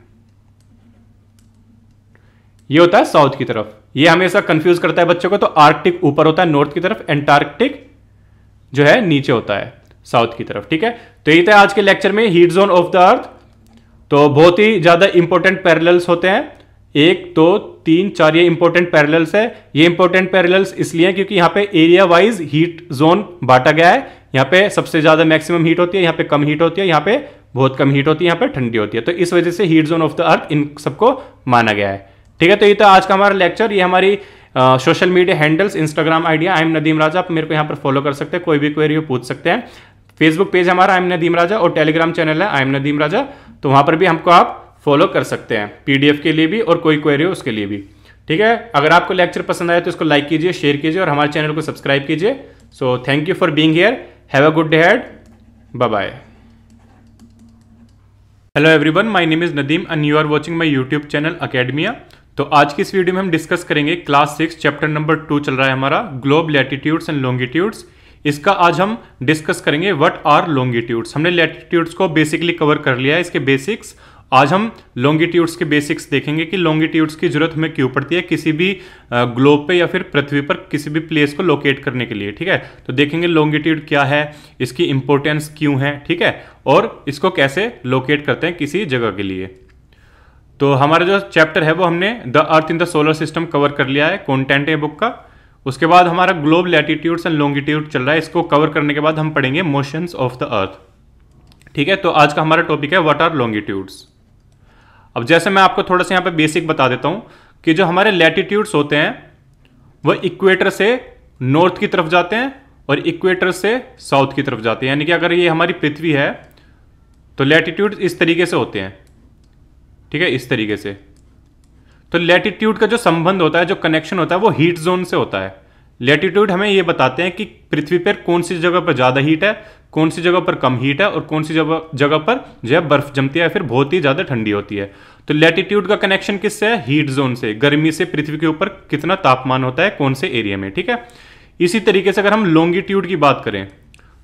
A: ये होता है साउथ की तरफ ये हमेशा कंफ्यूज करता है बच्चों को तो आर्कटिक ऊपर होता है नॉर्थ की तरफ एंटार्कटिक जो है नीचे होता है साउथ की तरफ ठीक है तो ये था आज के लेक्चर में heat zone of the earth तो बहुत ही ज़्यादा इंपॉर्टेंट पैरेलल्स होते हैं एक दो तो, तीन चार ये इंपॉर्टेंट पैरेलल्स है ये इंपॉर्टेंट पैरेलल्स इसलिए क्योंकि यहां पे एरिया वाइज हीट जोन बांटा गया है यहां पे सबसे ज़्यादा मैक्सिमम हीट होती है यहां पे कम हीट होती है यहां पे बहुत कम हीट होती है यहाँ पे ठंडी होती है तो इस वजह से heat zone of the earth इन सबको माना गया है ठीक है तो ये तो आज का हमारा लेक्चर ये हमारी social media handles Instagram idea I am Nadeem Raja आप मेरे को यहाँ पर फॉलो कर सकते हैं कोई भी क्वेरी हो पूछ सकते हैं फेसबुक पेज हमारा आई एम नदीम राजा और टेलीग्राम चैनल है आई एम नदीम राजा तो वहाँ पर भी हमको आप फॉलो कर सकते हैं पीडीएफ के लिए भी और कोई क्वेरी हो उसके लिए भी ठीक है अगर आपको लेक्चर पसंद आया तो इसको लाइक कीजिए शेयर कीजिए और हमारे चैनल को सब्सक्राइब कीजिए so thank you for being here have a good day head bye hello everyone my name is Nadeem and you are watching my YouTube channel Academia तो आज की इस वीडियो में हम डिस्कस करेंगे class six chapter number two चल रहा है हमारा ग्लोब लैटिट्यूड्स एंड लॉन्गिट्यूड्स इसका आज हम डिस्कस करेंगे व्हाट आर लॉन्गिट्यूड्स हमने लैटिट्यूड्स को बेसिकली कवर कर लिया है इसके बेसिक्स आज हम लॉन्गिट्यूड्स के बेसिक्स देखेंगे कि लॉन्गिट्यूड्स की जरूरत हमें क्यों पड़ती है किसी भी ग्लोब पे या फिर पृथ्वी पर किसी भी प्लेस को लोकेट करने के लिए ठीक है तो देखेंगे लॉन्गिट्यूड क्या है इसकी इंपॉर्टेंस क्यों है ठीक है और इसको कैसे लोकेट करते हैं किसी जगह के लिए तो हमारा जो चैप्टर है वो हमने the earth in the solar system cover कर लिया है कॉन्टेंट है बुक का उसके बाद हमारा ग्लोब लैटिट्यूड्स एंड लॉन्गिट्यूड चल रहा है इसको कवर करने के बाद हम पढ़ेंगे मोशंस ऑफ द अर्थ ठीक है तो आज का हमारा टॉपिक है व्हाट आर लॉन्गिट्यूड्स अब जैसे मैं आपको थोड़ा सा यहाँ पे बेसिक बता देता हूँ कि जो हमारे लैटिट्यूड्स होते हैं वह इक्वेटर से नॉर्थ की तरफ जाते हैं और इक्वेटर से साउथ की तरफ जाते हैं यानी कि अगर ये हमारी पृथ्वी है तो लैटिट्यूड इस तरीके से होते हैं ठीक है इस तरीके से तो लेटीट्यूड का जो संबंध होता है जो कनेक्शन होता है वो हीट जोन से होता है लेटीट्यूड हमें ये बताते हैं कि पृथ्वी पर कौन सी जगह पर ज़्यादा हीट है कौन सी जगह पर कम हीट है और कौन सी जगह जगह पर जो है बर्फ जमती है फिर बहुत ही ज़्यादा ठंडी होती है तो लेटीट्यूड का कनेक्शन किससे है हीट जोन से गर्मी से पृथ्वी के ऊपर कितना तापमान होता है कौन से एरिया में ठीक है इसी तरीके से अगर हम लोंगिट्यूड की बात करें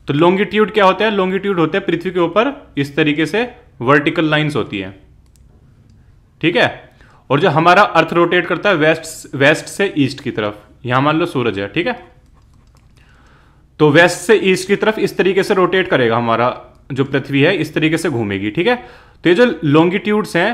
A: तो लोंगिट्यूड क्या होता है लोंगिट्यूड होता है पृथ्वी के ऊपर इस तरीके से वर्टिकल लाइन्स होती है ठीक है और जो हमारा अर्थ रोटेट करता है वेस्ट वेस्ट से ईस्ट की तरफ यहां मान लो सूरज है ठीक है तो वेस्ट से ईस्ट की तरफ इस तरीके से रोटेट करेगा हमारा जो पृथ्वी है इस तरीके से घूमेगी ठीक है तो ये जो लॉन्गिट्यूड्स हैं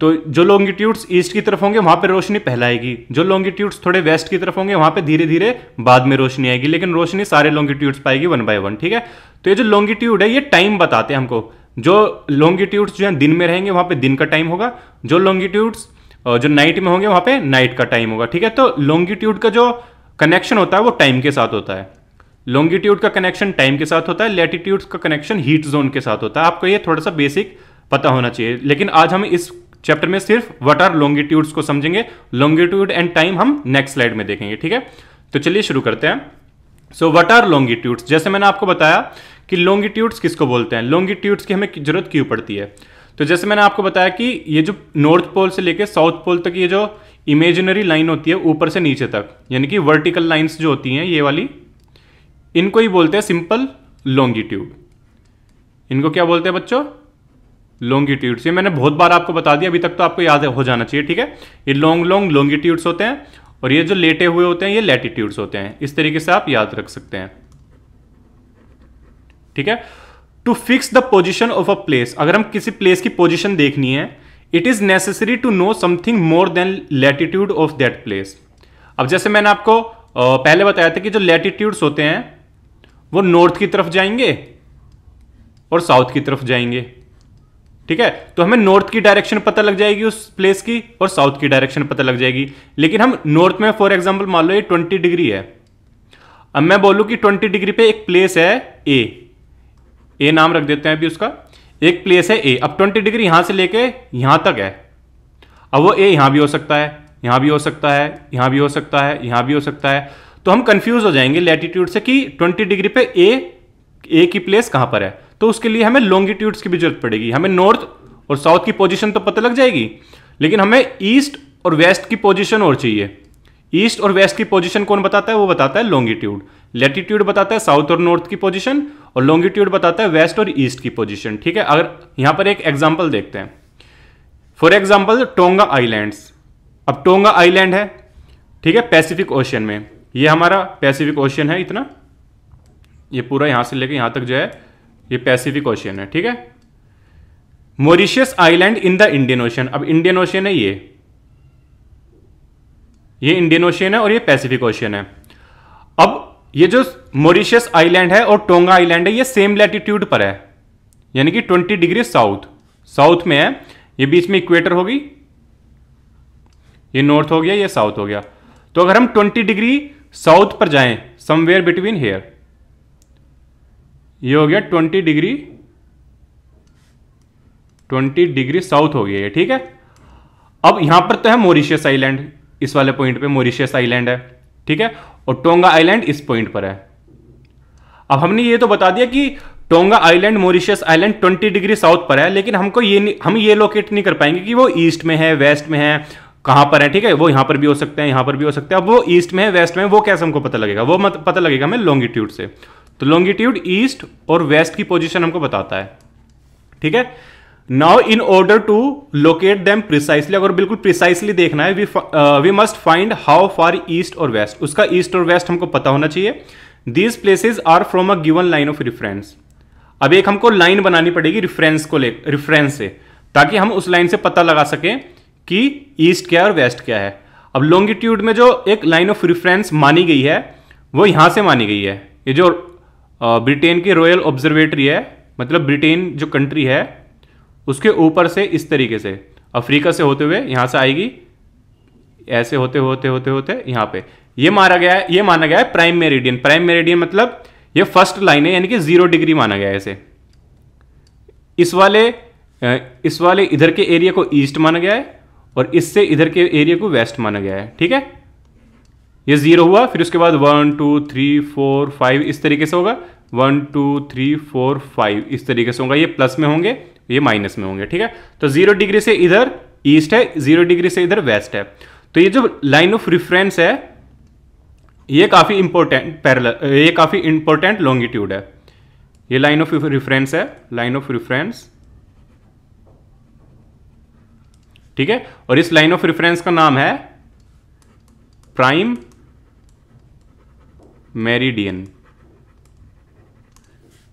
A: तो जो लॉन्गिट्यूड्स ईस्ट की तरफ होंगे वहां पर रोशनी फैलाएगी जो लॉन्गिट्यूड्स थोड़े वेस्ट की तरफ होंगे वहां पर धीरे धीरे बाद में रोशनी आएगी लेकिन रोशनी सारे लॉन्गिट्यूड्स पाएगी वन बाय वन ठीक है तो ये जो लॉन्गिट्यूड है ये टाइम बताते हैं हमको जो लॉन्गिट्यूड्स जो है दिन में रहेंगे वहां पे दिन का टाइम होगा जो लॉन्गिट्यूड्स जो नाइट में होंगे वहां पे नाइट का टाइम होगा ठीक है तो लॉन्गिट्यूड का जो कनेक्शन होता है वो टाइम के साथ होता है लॉन्गिट्यूड का कनेक्शन टाइम के साथ होता है लेटिट्यूड का कनेक्शन हीट जोन के साथ होता है आपको ये थोड़ा सा बेसिक पता होना चाहिए लेकिन आज हम इस चैप्टर में सिर्फ वट आर लॉन्गिट्यूड्स को समझेंगे लॉन्गिट्यूड एंड टाइम हम नेक्स्ट स्लाइड में देखेंगे ठीक है तो चलिए शुरू करते हैं सो वट आर लॉन्गिट्यूड्स जैसे मैंने आपको बताया कि लॉन्गिट्यूड्स किसको बोलते हैं लॉन्गिट्यूड्स की हमें जरूरत क्यों पड़ती है तो जैसे मैंने आपको बताया कि ये जो नॉर्थ पोल से लेकर साउथ पोल तक ये जो इमेजिनरी लाइन होती है ऊपर से नीचे तक यानी कि वर्टिकल लाइन्स जो होती हैं ये वाली इनको ही बोलते हैं सिंपल लॉन्गिट्यूड इनको क्या बोलते हैं बच्चों लॉन्गिट्यूड्स ये मैंने बहुत बार आपको बता दिया अभी तक तो आपको याद हो जाना चाहिए ठीक है ये लॉन्ग लॉन्ग लॉन्गिट्यूड्स होते हैं और ये जो लेटे हुए होते हैं ये लेटिट्यूड्स होते हैं इस तरीके से आप याद रख सकते हैं ठीक है to fix the position of a place अगर हम किसी प्लेस की पोजिशन देखनी है it is necessary to know something more than latitude of that place अब जैसे मैंने आपको पहले बताया था कि जो लेटिट्यूड्स होते हैं वो नॉर्थ की तरफ जाएंगे और साउथ की तरफ जाएंगे ठीक है तो हमें नॉर्थ की डायरेक्शन पता लग जाएगी उस प्लेस की और साउथ की डायरेक्शन पता लग जाएगी लेकिन हम नॉर्थ में फॉर एग्जाम्पल मान लो ये ट्वेंटी डिग्री है अब मैं बोलूँ कि ट्वेंटी डिग्री पे एक प्लेस है ए ए नाम रख देते हैं अभी उसका एक प्लेस है ए अब ट्वेंटी डिग्री यहां से लेके यहां तक है अब वो ए यहां भी हो सकता है यहां भी हो सकता है यहां भी हो सकता है यहां भी हो सकता है तो हम कंफ्यूज हो जाएंगे लैटिट्यूड से कि 20 डिग्री पे ए ए की प्लेस कहां पर है तो उसके लिए हमें लॉन्गिट्यूड्स की भी जरूरत पड़ेगी हमें नॉर्थ और साउथ की पोजिशन तो पता लग जाएगी लेकिन हमें ईस्ट और वेस्ट की पोजिशन और चाहिए ईस्ट और वेस्ट की पोजिशन कौन बताता है वो बताता है लॉन्गिट्यूड लेटीट्यूड बताता है साउथ और नॉर्थ की पोजिशन और लॉन्गिट्यूड बताता है वेस्ट और ईस्ट की पोजिशन ठीक है अगर यहां पर एक एग्जाम्पल देखते हैं फॉर एग्जाम्पल टोंगा आईलैंड अब टोंगा आईलैंड है ठीक है पैसिफिक ओशियन में ये हमारा पैसिफिक ओशियन है इतना ये पूरा यहां से लेकर यहां तक जो है ये पैसिफिक ओशियन है ठीक है Mauritius island in the Indian Ocean अब इंडियन ओशियन है ये ये इंडियन ओशियन है और ये पैसिफिक ओशन है ये जो मॉरिशियस आइलैंड है और टोंगा आइलैंड है ये सेम लैटिट्यूड पर है यानी कि 20 डिग्री साउथ साउथ में है ये बीच में इक्वेटर होगी ये नॉर्थ हो गया ये साउथ हो गया तो अगर हम 20 डिग्री साउथ पर जाएं समवेयर बिटवीन हेयर ये हो गया 20 डिग्री 20 डिग्री साउथ हो गया ये ठीक है अब यहां पर तो है मॉरिशियस आइलैंड इस वाले पॉइंट पे मॉरिशियस आइलैंड है ठीक है और टोंगा आइलैंड इस पॉइंट पर है अब हमने ये तो बता दिया कि Tonga island Mauritius island 20 degree south पर है लेकिन हमको ये हम ये लोकेट नहीं कर पाएंगे कि वो ईस्ट में है वेस्ट में है कहां पर है ठीक है वो यहां पर भी हो सकते हैं यहां पर भी हो सकते हैं अब वो ईस्ट में है वेस्ट में वो कैसे हमको पता लगेगा वो मत, पता लगेगा हमें लॉन्गिट्यूड से तो लॉन्गिट्यूड ईस्ट और वेस्ट की पोजिशन हमको बताता है ठीक है now in order to locate them precisely अगर बिल्कुल प्रिसाइसली देखना है we must find how far east और वेस्ट उसका ईस्ट और वेस्ट हमको पता होना चाहिए these places are from a given line of reference अब एक हमको लाइन बनानी पड़ेगी रिफरेंस को ले रिफरेंस से ताकि हम उस लाइन से पता लगा सकें कि ईस्ट क्या है और वेस्ट क्या है अब लॉन्गिट्यूड में जो एक लाइन ऑफ रिफरेंस मानी गई है वो यहाँ से मानी गई है ये जो ब्रिटेन uh, की रॉयल ऑब्जर्वेटरी है मतलब ब्रिटेन जो कंट्री है उसके ऊपर से इस तरीके से अफ्रीका से होते हुए यहां से आएगी ऐसे होते होते होते होते यहां पे ये मारा गया है ये माना गया है प्राइम मेरिडियन प्राइम मेरिडियन मतलब ये फर्स्ट लाइन है यानी कि जीरो डिग्री माना गया है इसे इस वाले इस वाले इधर के एरिया को ईस्ट माना गया है और इससे इधर के एरिया को वेस्ट माना गया है ठीक है ये जीरो हुआ फिर उसके बाद one two three four five इस तरीके से होगा one two three four five इस तरीके से होगा ये प्लस में होंगे ये माइनस में होंगे ठीक है तो जीरो डिग्री से इधर ईस्ट है जीरो डिग्री से इधर वेस्ट है तो ये जो लाइन ऑफ रिफरेंस है ये काफ़ी इंपॉर्टेंट पैरल ये काफ़ी इंपॉर्टेंट लॉन्गिट्यूड है ये लाइन ऑफ रिफरेंस है लाइन ऑफ रिफरेंस ठीक है और इस लाइन ऑफ रिफरेंस का नाम है प्राइम मेरिडियन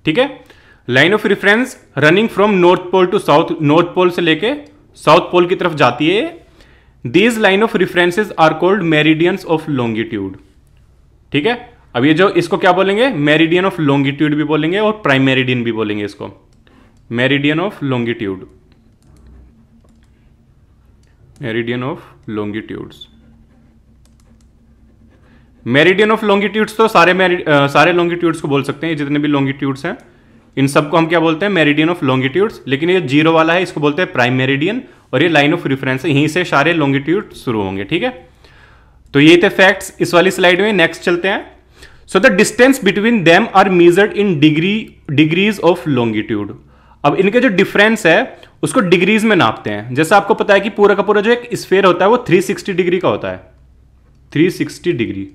A: ठीक है line of reference running from north pole to south north pole से लेके साउथ पोल की तरफ जाती है these line of references are called meridians of longitude ठीक है अब ये जो इसको क्या बोलेंगे मेरिडियन ऑफ लॉन्गिट्यूड भी बोलेंगे और प्राइम मेरिडियन भी बोलेंगे इसको meridian of longitude meridian of longitudes meridian of longitudes तो सारे मेरि सारे लॉन्गिट्यूड्स को बोल सकते हैं जितने भी लॉन्गिट्यूड्स हैं इन सबको हम क्या बोलते हैं मेरिडियन ऑफ लॉन्गिट्यूड्स लेकिन ये जीरो वाला है इसको बोलते हैं प्राइम मेरिडियन और ये लाइन ऑफ रिफरेंस है यहीं से सारे लॉन्गिट्यूड शुरू होंगे ठीक है तो ये थे फैक्ट्स इस वाली स्लाइड में नेक्स्ट चलते हैं so the distance between them are measured in degree degrees of longitude अब इनके जो डिफरेंस है उसको डिग्रीज में नापते हैं जैसे आपको पता है कि पूरा का पूरा जो एक स्फेयर होता है वो 360 डिग्री का होता है 360 डिग्री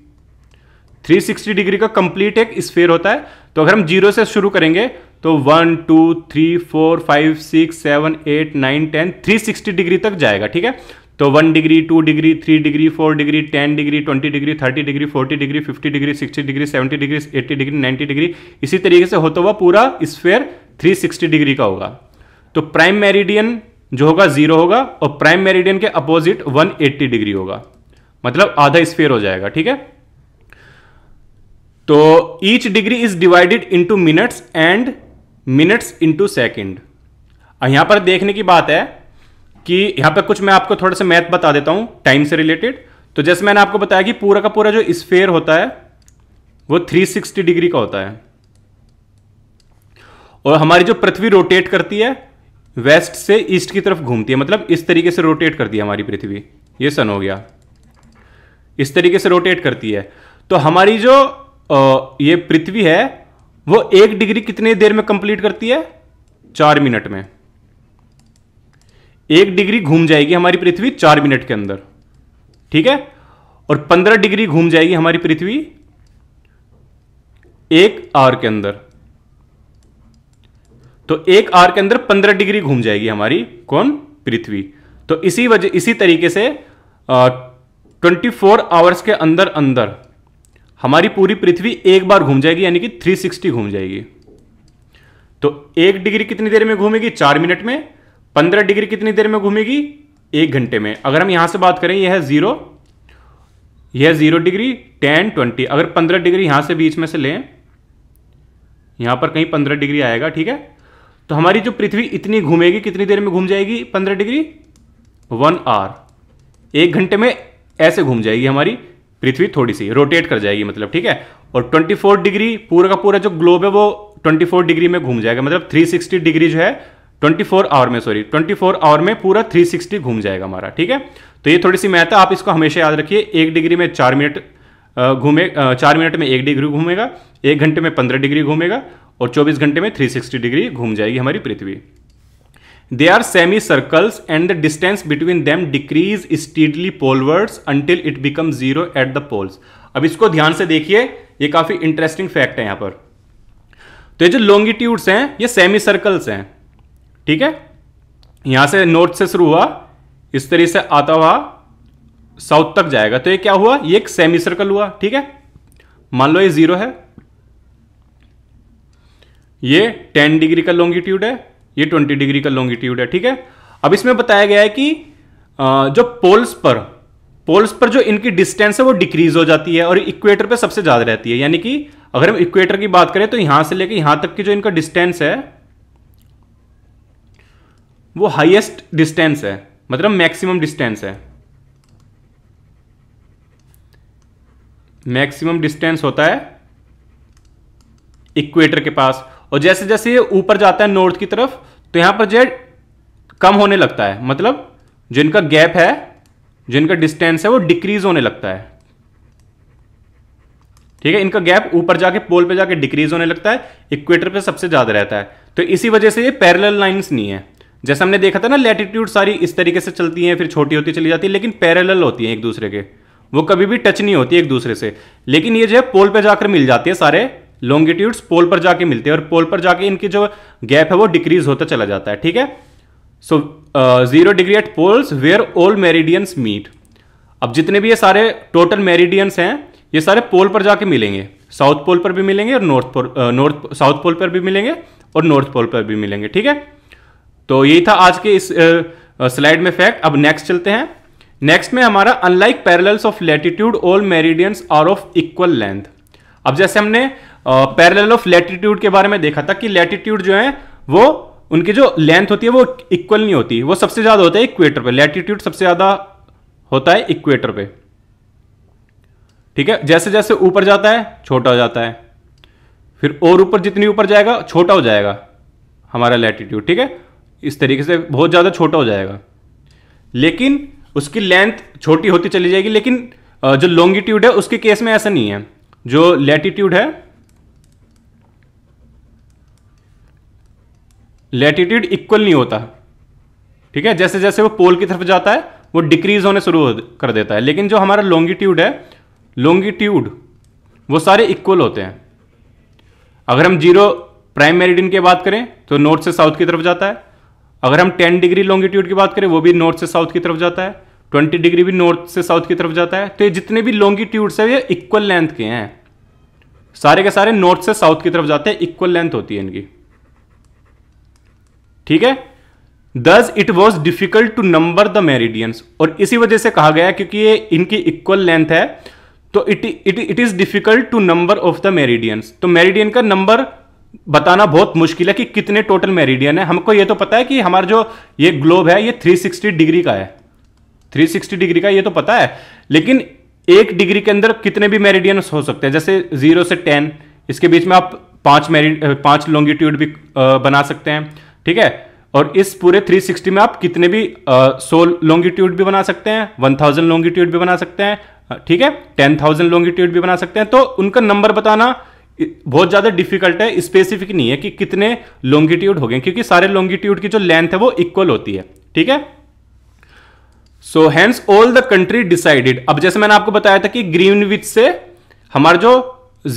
A: 360 डिग्री का कंप्लीट एक स्फेयर होता है तो अगर हम जीरो से शुरू करेंगे तो one two three four five six seven eight nine ten three sixty degree तक जाएगा ठीक है तो one degree two degree three degree four degree ten degree twenty degree thirty degree forty degree fifty degree sixty degree seventy degree eighty degree ninety degree इसी तरीके से होता हुआ पूरा स्फेयर थ्री सिक्सटी डिग्री का होगा तो प्राइम मेरिडियन जो होगा जीरो होगा और प्राइम मेरिडियन के अपोजिट वन एट्टी डिग्री होगा मतलब आधा स्फेयर हो जाएगा ठीक है तो each degree is divided into minutes and minutes into second यहां पर देखने की बात है कि यहां पर कुछ मैं आपको थोड़ा सा मैथ बता देता हूं टाइम से रिलेटेड तो जैसे मैंने आपको बताया कि पूरा का पूरा जो स्फेयर होता है वो 360 डिग्री का होता है और हमारी जो पृथ्वी रोटेट करती है वेस्ट से ईस्ट की तरफ घूमती है मतलब इस तरीके से रोटेट करती है हमारी पृथ्वी ये सन हो गया इस तरीके से रोटेट करती है तो हमारी जो ये पृथ्वी है वो एक डिग्री कितनी देर में कंप्लीट करती है चार मिनट में एक डिग्री घूम जाएगी हमारी पृथ्वी चार मिनट के अंदर ठीक है और पंद्रह डिग्री घूम जाएगी हमारी पृथ्वी एक आर के अंदर तो एक आर के अंदर पंद्रह डिग्री घूम जाएगी हमारी कौन पृथ्वी तो इसी वजह इसी तरीके से ट्वेंटी फोर आवर्स के अंदर अंदर हमारी पूरी पृथ्वी एक बार घूम जाएगी यानी कि 360 घूम जाएगी तो एक डिग्री कितनी देर में घूमेगी चार मिनट में पंद्रह डिग्री कितनी देर में घूमेगी एक घंटे में अगर हम यहां से बात करें यह है जीरो यह जीरो डिग्री टेन ट्वेंटी अगर पंद्रह डिग्री यहां से बीच में से लें यहां पर कहीं पंद्रह डिग्री आएगा ठीक है तो हमारी जो पृथ्वी इतनी घूमेगी कितनी देर में घूम जाएगी पंद्रह डिग्री वन आर एक घंटे में ऐसे घूम जाएगी हमारी पृथ्वी थोड़ी सी रोटेट कर जाएगी मतलब ठीक है और 24 डिग्री पूरा का पूरा जो ग्लोब है वो 24 डिग्री में घूम जाएगा मतलब 360 डिग्री जो है 24 आवर में सॉरी 24 आवर में पूरा 360 घूम जाएगा हमारा ठीक है तो ये थोड़ी सी मैथ है आप इसको हमेशा याद रखिए एक डिग्री में चार मिनट घूमे चार मिनट में एक डिग्री घूमेगा एक घंटे में पंद्रह डिग्री घूमेगा और चौबीस घंटे में थ्री डिग्री घूम जाएगी हमारी पृथ्वी are semi circles and the distance between them decreases steadily polewards until it become zero at the poles अब इसको ध्यान से देखिए ये काफी इंटरेस्टिंग फैक्ट है यहां पर तो ये जो लॉन्गिट्यूड्स हैं ये सेमी सर्कल्स हैं ठीक है यहां से नॉर्थ से शुरू हुआ इस तरीके से आता हुआ साउथ तक जाएगा तो ये क्या हुआ ये एक सेमी सर्कल हुआ ठीक है मान लो ये जीरो है ये टेन डिग्री का लॉन्गिट्यूड है ये ट्वेंटी डिग्री का लॉन्गिट्यूड है ठीक है अब इसमें बताया गया है कि जो पोल्स पर पोल्स पर जो इनकी डिस्टेंस है वो डिक्रीज हो जाती है और इक्वेटर पे सबसे ज़्यादा रहती है यानी कि अगर हम इक्वेटर की बात करें तो यहां से लेकर यहां तक की जो इनका डिस्टेंस है वो हाईएस्ट डिस्टेंस है मतलब मैक्सिमम डिस्टेंस है मैक्सिमम डिस्टेंस होता है इक्वेटर के पास और जैसे जैसे ये ऊपर जाता है नॉर्थ की तरफ तो यहां पर जेड कम होने लगता है मतलब जिनका गैप है जिनका डिस्टेंस है वो डिक्रीज होने लगता है ठीक है इनका गैप ऊपर जाके पोल पे जाके डिक्रीज होने लगता है इक्वेटर पे सबसे ज्यादा रहता है तो इसी वजह से ये पैरेलल लाइंस नहीं है जैसे हमने देखा था ना लैटिट्यूड सारी इस तरीके से चलती हैं फिर छोटी होती चली जाती है लेकिन पैरेलल होती हैं एक दूसरे के वो कभी भी टच नहीं होती एक दूसरे से लेकिन ये जो है पोल पे जाकर मिल जाती है सारे लॉन्गिट्यूड्स पोल पर जाके मिलते हैं और पोल पर जाके इनकी जो गैप है वो डिक्रीज होता चला जाता है ठीक है so zero degree at poles where all meridians meet अब जितने भी ये सारे टोटल मेरिडियंस हैं ये सारे पोल पर जाके मिलेंगे साउथ पोल पर भी मिलेंगे और north pole north south pole पर भी मिलेंगे और नॉर्थ पोल पर भी मिलेंगे ठीक है तो यही था आज के इस स्लाइड uh, uh में फैक्ट अब नेक्स्ट चलते हैं नेक्स्ट में हमारा unlike parallels of latitude all meridians are of equal length अब जैसे हमने पैरेलल ऑफ लेटीट्यूड के बारे में देखा था कि लेटीट्यूड जो है वो उनकी जो लेंथ होती है वो इक्वल नहीं होती वो सबसे ज्यादा होता है इक्वेटर पे लेटीट्यूड सबसे ज्यादा होता है इक्वेटर पे ठीक है जैसे जैसे ऊपर जाता है छोटा हो जाता है फिर और ऊपर जितनी ऊपर जाएगा छोटा हो जाएगा हमारा लेटीट्यूड ठीक है इस तरीके से बहुत ज़्यादा छोटा हो जाएगा लेकिन उसकी लेंथ छोटी होती चली जाएगी लेकिन जो लॉन्गिट्यूड है उसके केस में ऐसा नहीं है जो लेटीट्यूड है लेटिट्यूड इक्वल नहीं होता ठीक है जैसे जैसे वो पोल की तरफ जाता है वो डिक्रीज होने शुरू हो कर देता है लेकिन जो हमारा लॉन्गिट्यूड है लॉन्गिट्यूड वो सारे इक्वल होते हैं अगर हम जीरो प्राइम मेरिडियन की बात करें तो नॉर्थ से साउथ की तरफ जाता है अगर हम टेन डिग्री लॉन्गिट्यूड की बात करें वो भी नॉर्थ से साउथ की तरफ जाता है ट्वेंटी डिग्री भी नॉर्थ से साउथ की तरफ जाता है तो ये जितने भी लॉन्गिट्यूड्स है ये इक्वल लेंथ के हैं सारे के सारे नॉर्थ से साउथ की तरफ जाते हैं इक्वल लेंथ होती है इनकी ठीक है thus it was difficult to number the meridians और इसी वजह से कहा गया क्योंकि ये इनकी इक्वल लेंथ है तो it it it is difficult to number of the meridians तो मेरिडियन का नंबर बताना बहुत मुश्किल है कि कितने टोटल मेरिडियन है हमको ये तो पता है कि हमारा जो ये ग्लोब है ये 360 डिग्री का है 360 डिग्री का ये तो पता है लेकिन एक डिग्री के अंदर कितने भी मेरिडियन हो सकते हैं जैसे जीरो से टेन इसके बीच में आप पांच मेरी पांच लॉन्गिट्यूड भी बना सकते हैं ठीक है और इस पूरे 360 में आप कितने भी सो लॉन्गिट्यूड भी बना सकते हैं 1000 लॉन्गिट्यूड भी बना सकते हैं ठीक है 10000 लॉन्गिट्यूड भी बना सकते हैं तो उनका नंबर बताना बहुत ज़्यादा डिफिकल्ट है स्पेसिफिक नहीं है कि कितने लॉन्गिट्यूड हो गए क्योंकि सारे लॉन्गिट्यूड की जो लेंथ है वो इक्वल होती है ठीक है so hence all the country decided अब जैसे मैंने आपको बताया था कि ग्रीन विच से हमारा जो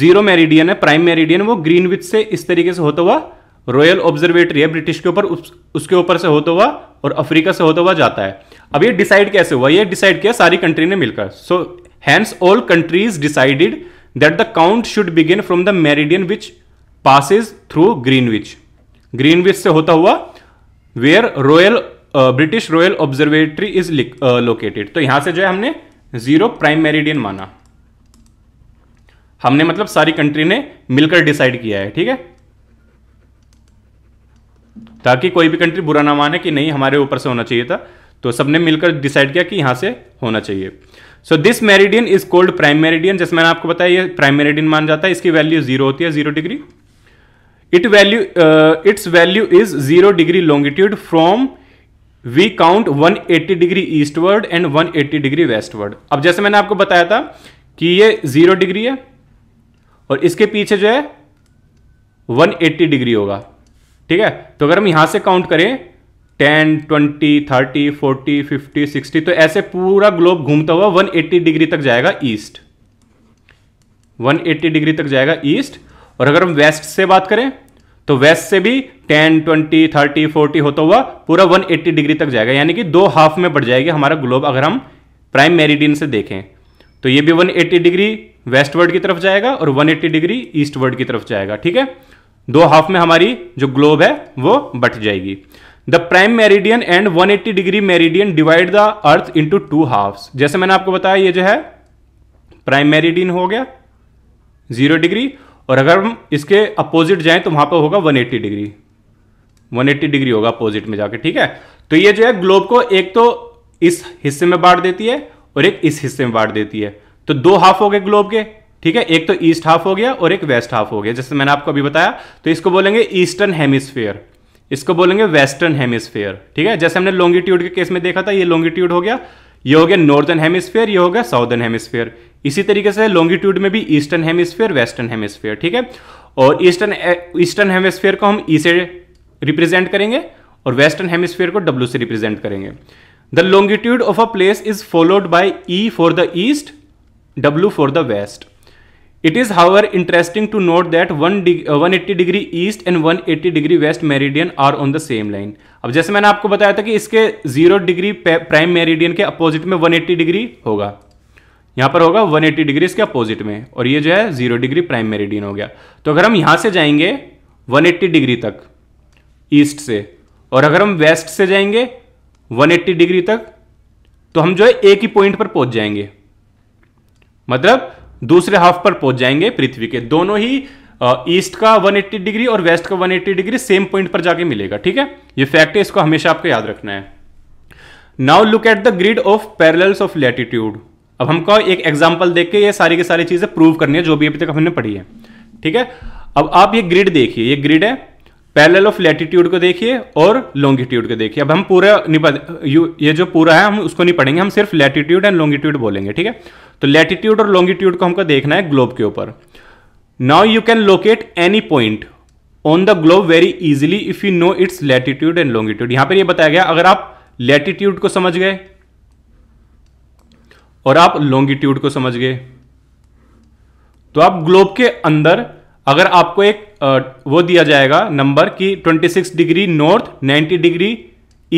A: जीरो मेरिडियन है प्राइम मेरिडियन वो ग्रीन विच से इस तरीके से होता हुआ रॉयल ऑब्जर्वेटरी है ब्रिटिश के ऊपर उस, उसके ऊपर से होता हुआ और अफ्रीका से होता हुआ जाता है अब ये डिसाइड कैसे हुआ ये डिसाइड किया सारी कंट्री ने मिलकर so hence all countries decided that the count should begin from the meridian which passes through Greenwich Greenwich से होता हुआ where royal British royal observatory is located तो यहां से जो है हमने जीरो प्राइम मेरिडियन माना हमने मतलब सारी कंट्री ने मिलकर डिसाइड किया है ठीक है ताकि कोई भी कंट्री बुरा ना माने कि नहीं हमारे ऊपर से होना चाहिए था तो सबने मिलकर डिसाइड किया कि यहां से होना चाहिए so this meridian is called prime meridian जैसे मैंने आपको बताया ये प्राइम मेरिडियन मान जाता है इसकी वैल्यू जीरो होती है zero degree it value its value is zero degree longitude from we count 180 degree eastward and 180 degree westward अब जैसे मैंने आपको बताया था कि ये जीरो डिग्री है और इसके पीछे जो है 180 डिग्री होगा ठीक है तो अगर हम यहां से काउंट करें ten twenty thirty forty fifty sixty तो ऐसे पूरा ग्लोब घूमता हुआ वन एट्टी डिग्री तक जाएगा ईस्ट वन एट्टी डिग्री तक जाएगा ईस्ट और अगर हम वेस्ट से बात करें तो वेस्ट से भी टेन ट्वेंटी थर्टी फोर्टी होता हुआ पूरा वन एट्टी डिग्री तक जाएगा यानी कि दो हाफ में बढ़ जाएगी हमारा ग्लोब अगर हम प्राइम मेरिडियन से देखें तो ये भी 180 डिग्री वेस्टवर्ड की तरफ जाएगा और 180 डिग्री ईस्टवर्ड की तरफ जाएगा ठीक है दो हाफ में हमारी जो ग्लोब है वो बट जाएगी the prime meridian and 180 degree meridian divide the earth into two half जैसे मैंने आपको बताया ये जो है प्राइम मेरिडियन हो गया जीरो डिग्री और अगर हम इसके अपोजिट जाएं तो वहां पर होगा 180 डिग्री 180 डिग्री होगा अपोजिट में जाके ठीक है तो ये जो है ग्लोब को एक तो इस हिस्से में बांट देती है और एक इस हिस्से में बांट देती है तो दो हाफ हो गए ग्लोब के ठीक है एक तो ईस्ट हाफ हो गया और एक वेस्ट हाफ हो गया जैसे मैंने आपको अभी बताया तो इसको बोलेंगे ईस्टर्न हेमिस्फेयर इसको बोलेंगे वेस्टर्न हेमिस्फेयर ठीक है जैसे हमने लॉन्गिट्यूड के केस में देखा था ये लॉन्गिट्यूड हो गया ये हो गया नॉर्दर्न हेमिस्फेयर ये हो गया साउदर्न हेमिस्फेयर इसी तरीके से लॉन्गिट्यूड में भी ईस्टर्न हेमिस्फेयर वेस्टर्न हेमिस्फेयर ठीक है और ईस्टर्न ईस्टर्न हेमिस्फेयर को हम ई e से रिप्रेजेंट करेंगे और वेस्टर्न हेमिस्फेयर को डब्ल्यू से रिप्रेजेंट करेंगे the longitude of a place is followed by E for the east W for the west It is, however, interesting to note one eighty degree east and one eighty degree west meridian are on the same line अब जैसे मैंने आपको बताया था कि इसके zero degree prime meridian के opposite में वन एट्टी डिग्री होगा यहां पर होगा वन एट्टी डिग्री इसके अपोजिट में और ये जो है जीरो डिग्री प्राइम मेरिडियन हो गया तो अगर हम यहां से जाएंगे वन एट्टी डिग्री तक ईस्ट से और अगर हम वेस्ट से जाएंगे वन एट्टी डिग्री तक तो हम जो है एक ही पॉइंट पर पहुंच जाएंगे मतलब दूसरे हाफ पर पहुंच जाएंगे पृथ्वी के दोनों ही ईस्ट का 180 डिग्री और वेस्ट का 180 डिग्री सेम पॉइंट पर जाके मिलेगा ठीक है ये फैक्ट है इसको हमेशा आपको याद रखना है now look at the grid of parallels of latitude अब हमको एक एग्जाम्पल देख के ये सारी की सारी चीजें प्रूव करनी है जो भी अभी तक हमने पढ़ी है ठीक है अब आप ये ग्रिड देखिए ये ग्रिड है पैरेलल ऑफ लैटिट्यूड को देखिए और लॉन्गिट्यूड को देखिए अब हम पूरा ये जो पूरा है हम उसको नहीं पढ़ेंगे हम सिर्फ लैटिट्यूड एंड लॉन्गिट्यूड बोलेंगे ठीक है तो लेटिट्यूड और लॉन्गिट्यूड को हमको देखना है ग्लोब के ऊपर now you can locate any point on the globe very easily if you know its latitude and longitude यहां पर यह बताया गया अगर आप लेटिट्यूड को समझ गए और आप लॉन्गिट्यूड को समझ गए तो आप ग्लोब के अंदर अगर आपको एक वो दिया जाएगा नंबर कि 26 डिग्री नॉर्थ 90 डिग्री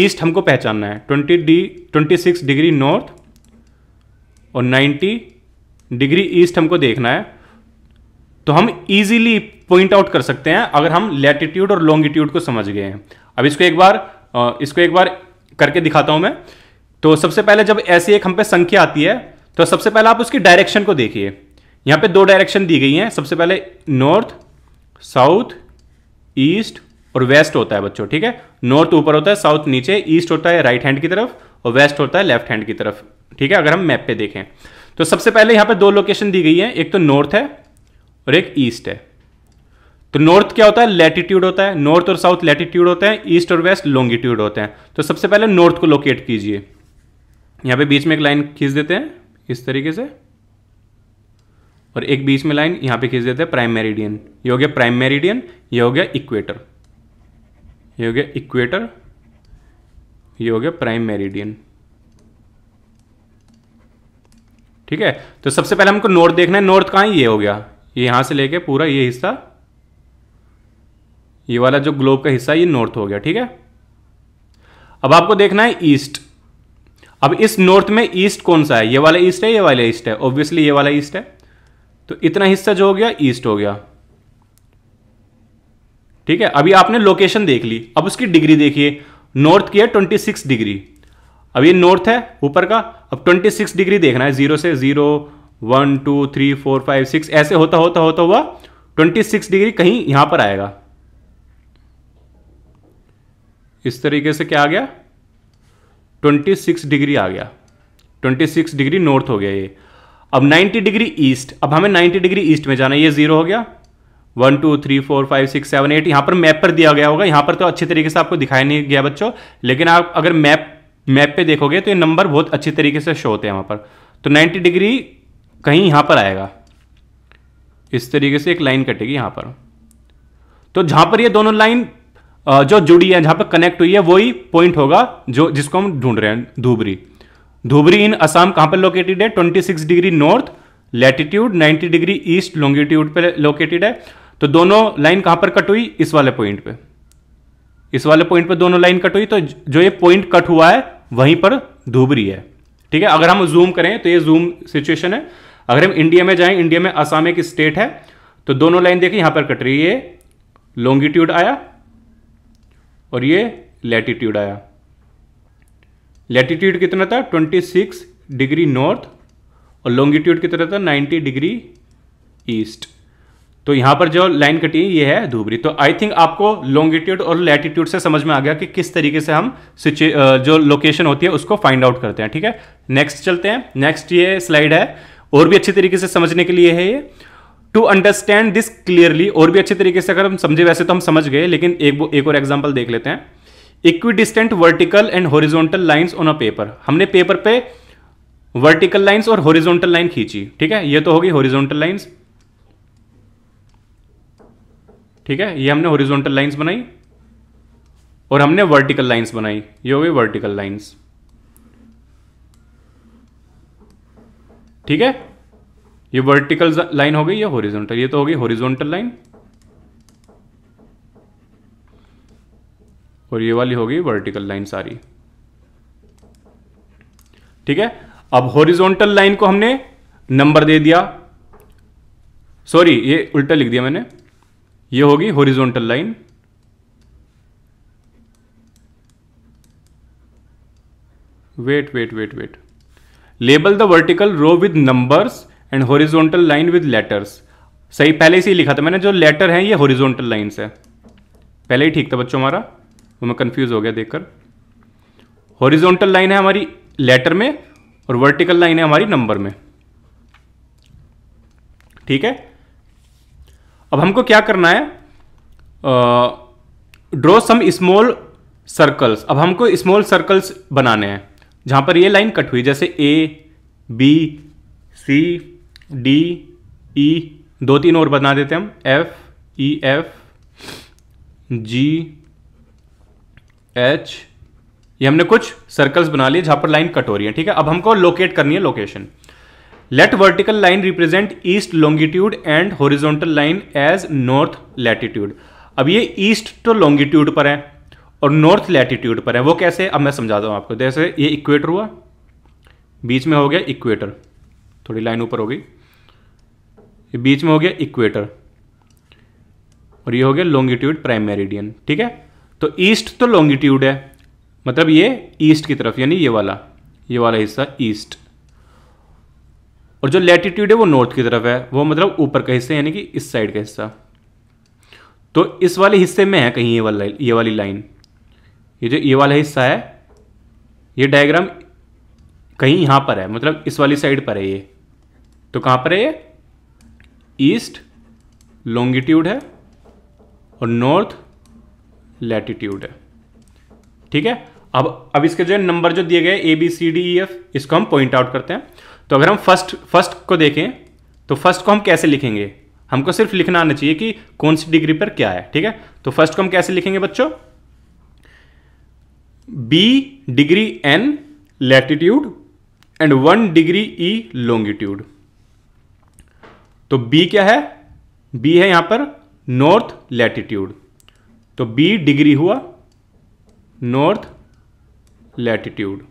A: ईस्ट हमको पहचानना है 20 डी 26 डिग्री नॉर्थ और 90 डिग्री ईस्ट हमको देखना है तो हम इजीली पॉइंट आउट कर सकते हैं अगर हम लेटिट्यूड और लॉन्गिट्यूड को समझ गए हैं अब इसको एक बार इसको एक बार करके दिखाता हूं मैं तो सबसे पहले जब ऐसी एक हम पे संख्या आती है तो सबसे पहले आप उसकी डायरेक्शन को देखिए यहां पे दो डायरेक्शन दी गई हैं सबसे पहले नॉर्थ साउथ ईस्ट और वेस्ट होता है बच्चों ठीक है नॉर्थ ऊपर होता है साउथ नीचे ईस्ट होता है राइट हैंड की तरफ और वेस्ट होता है लेफ्ट हैंड की तरफ ठीक है अगर हम मैप पे देखें तो सबसे पहले यहां पर दो लोकेशन दी गई है एक तो नॉर्थ है और एक ईस्ट है तो नॉर्थ क्या होता है लेटिट्यूड होता है नॉर्थ और साउथ लेटिट्यूड होते हैं ईस्ट और वेस्ट लॉन्गिट्यूड होते हैं तो सबसे पहले नॉर्थ को लोकेट कीजिए यहां पे बीच में एक लाइन खींच देते हैं इस तरीके से और एक बीच में लाइन यहां पे खींच देते हैं प्राइम मेरिडियन ये हो गया प्राइम मेरिडियन ये हो गया इक्वेटर ये हो गया इक्वेटर ये हो गया प्राइम मेरिडियन ठीक है तो सबसे पहले हमको नॉर्थ देखना है नॉर्थ कहां ये हो गया ये से लेके पूरा ये हिस्सा ये वाला जो ग्लोब का हिस्सा ये नॉर्थ हो गया ठीक है अब आपको देखना है ईस्ट अब इस नॉर्थ में ईस्ट कौन सा है ये वाला ईस्ट है ये वाला ईस्ट है ऑब्वियसली ये वाला ईस्ट है तो इतना हिस्सा जो हो गया ईस्ट हो गया ठीक है अभी आपने लोकेशन देख ली अब उसकी डिग्री देखिए नॉर्थ की है ट्वेंटी सिक्स डिग्री अब ये नॉर्थ है ऊपर का अब ट्वेंटी सिक्स डिग्री देखना है जीरो से zero one two three four five six ऐसे होता होता होता हुआ ट्वेंटी सिक्स डिग्री कहीं यहां पर आएगा इस तरीके से क्या आ गया ट्वेंटी सिक्स डिग्री आ गया ट्वेंटी सिक्स डिग्री नॉर्थ हो गया ये अब 90 डिग्री ईस्ट अब हमें 90 डिग्री ईस्ट में जाना ये जीरो हो गया one two three four five six seven eight यहाँ पर मैप पर दिया गया होगा यहाँ पर तो अच्छे तरीके से आपको दिखाई नहीं गया बच्चों लेकिन आप अगर मैप मैप पे देखोगे तो ये नंबर बहुत अच्छे तरीके से शो होते हैं वहाँ पर तो 90 डिग्री कहीं यहाँ पर आएगा इस तरीके से एक लाइन कटेगी यहाँ पर तो जहाँ पर ये दोनों लाइन जो जुड़ी है जहाँ पर कनेक्ट हुई है वही पॉइंट होगा जो जिसको हम ढूंढ रहे हैं धूबरी धुबरी इन असम कहां पर लोकेटेड है 26 degree north latitude 90 degree east longitude पे लोकेटेड है तो दोनों लाइन कहां पर कट हुई इस वाले पॉइंट पे इस वाले पॉइंट पे दोनों लाइन कट हुई तो जो ये पॉइंट कट हुआ है वहीं पर धुबरी है ठीक है अगर हम जूम करें तो ये जूम सिचुएशन है अगर हम इंडिया में जाएं इंडिया में असम एक स्टेट है तो दोनों लाइन देखिए यहां पर कट रही है लॉन्गिट्यूड आया और ये लैटिट्यूड आया लेटीट्यूड कितना था 26 डिग्री नॉर्थ और लॉन्गिट्यूड कितना था 90 डिग्री ईस्ट तो यहां पर जो लाइन कटी है ये है धूबरी तो आई थिंक आपको लॉन्गिट्यूड और लैटिट्यूड से समझ में आ गया कि किस तरीके से हम जो लोकेशन होती है उसको फाइंड आउट करते हैं ठीक है नेक्स्ट चलते हैं नेक्स्ट ये स्लाइड है और भी अच्छी तरीके से समझने के लिए है ये टू अंडरस्टैंड दिस क्लियरली और भी अच्छे तरीके से अगर हम समझे वैसे तो हम समझ गए लेकिन एक एक और एग्जाम्पल देख लेते हैं equidistant vertical and horizontal lines on a paper हमने पेपर पे वर्टिकल लाइंस और हॉरिजॉन्टल लाइन खींची ठीक है ये तो होगी हॉरिजॉन्टल लाइंस ठीक है ये हमने हॉरिजॉन्टल लाइंस बनाई और हमने वर्टिकल लाइंस बनाई ये हो गई वर्टिकल लाइंस ठीक है ये वर्टिकल लाइन हो गई या हॉरिजॉन्टल ये तो होगी हॉरिजॉन्टल लाइन और ये वाली होगी वर्टिकल लाइन सारी ठीक है अब हॉरिजॉन्टल लाइन को हमने नंबर दे दिया सॉरी ये उल्टा लिख दिया मैंने ये होगी horizontal line wait wait wait wait label the vertical row with numbers and horizontal line with letters सही पहले से ही लिखा था मैंने जो लेटर है ये हॉरिजॉन्टल लाइन है पहले ही ठीक था बच्चों हमारा तो मैं कंफ्यूज हो गया देखकर हॉरिजॉन्टल लाइन है हमारी लेटर में और वर्टिकल लाइन है हमारी नंबर में ठीक है अब हमको क्या करना है ड्रॉ सम स्मॉल सर्कल्स अब हमको स्मॉल सर्कल्स बनाने हैं जहां पर ये लाइन कट हुई जैसे ए बी सी डी ई दो तीन और बना देते हैं हम F E F G H ये हमने कुछ सर्कल्स बना लिए जहां पर लाइन कट हो रही है ठीक है अब हमको लोकेट करनी है location let vertical line represent east longitude and horizontal line as north latitude अब ये ईस्ट तो लॉन्गिट्यूड पर है और नॉर्थ लैटिट्यूड पर है वो कैसे अब मैं समझाता हूं आपको जैसे ये इक्वेटर हुआ बीच में हो गया इक्वेटर थोड़ी लाइन ऊपर हो गई ये बीच में हो गया इक्वेटर और ये हो गया लॉन्गिट्यूड प्राइम मेरिडियन ठीक है तो ईस्ट तो लॉन्गिट्यूड है मतलब ये ईस्ट की तरफ यानी ये वाला ये वाला हिस्सा ईस्ट और जो लेटीट्यूड है वो नॉर्थ की तरफ है वो मतलब ऊपर का हिस्सा यानी कि इस साइड का हिस्सा तो इस वाले हिस्से में है कहीं ये वाला ये वाली लाइन ये जो ये वाला हिस्सा है ये डायग्राम कहीं यहां पर है मतलब इस वाली साइड पर है ये तो कहां पर है ये ईस्ट लॉन्गिट्यूड है और नॉर्थ लैटिट्यूड है ठीक है अब अब इसके जो नंबर जो दिए गए A B C D E F इसको हम पॉइंट आउट करते हैं तो अगर हम फर्स्ट फर्स्ट को देखें तो फर्स्ट को हम कैसे लिखेंगे हमको सिर्फ लिखना आना चाहिए कि कौन सी डिग्री पर क्या है ठीक है तो फर्स्ट को हम कैसे लिखेंगे बच्चों B degree N latitude and one degree E longitude तो बी क्या है बी है यहां पर नॉर्थ लैटिट्यूड तो बी डिग्री हुआ नॉर्थ लैटिट्यूड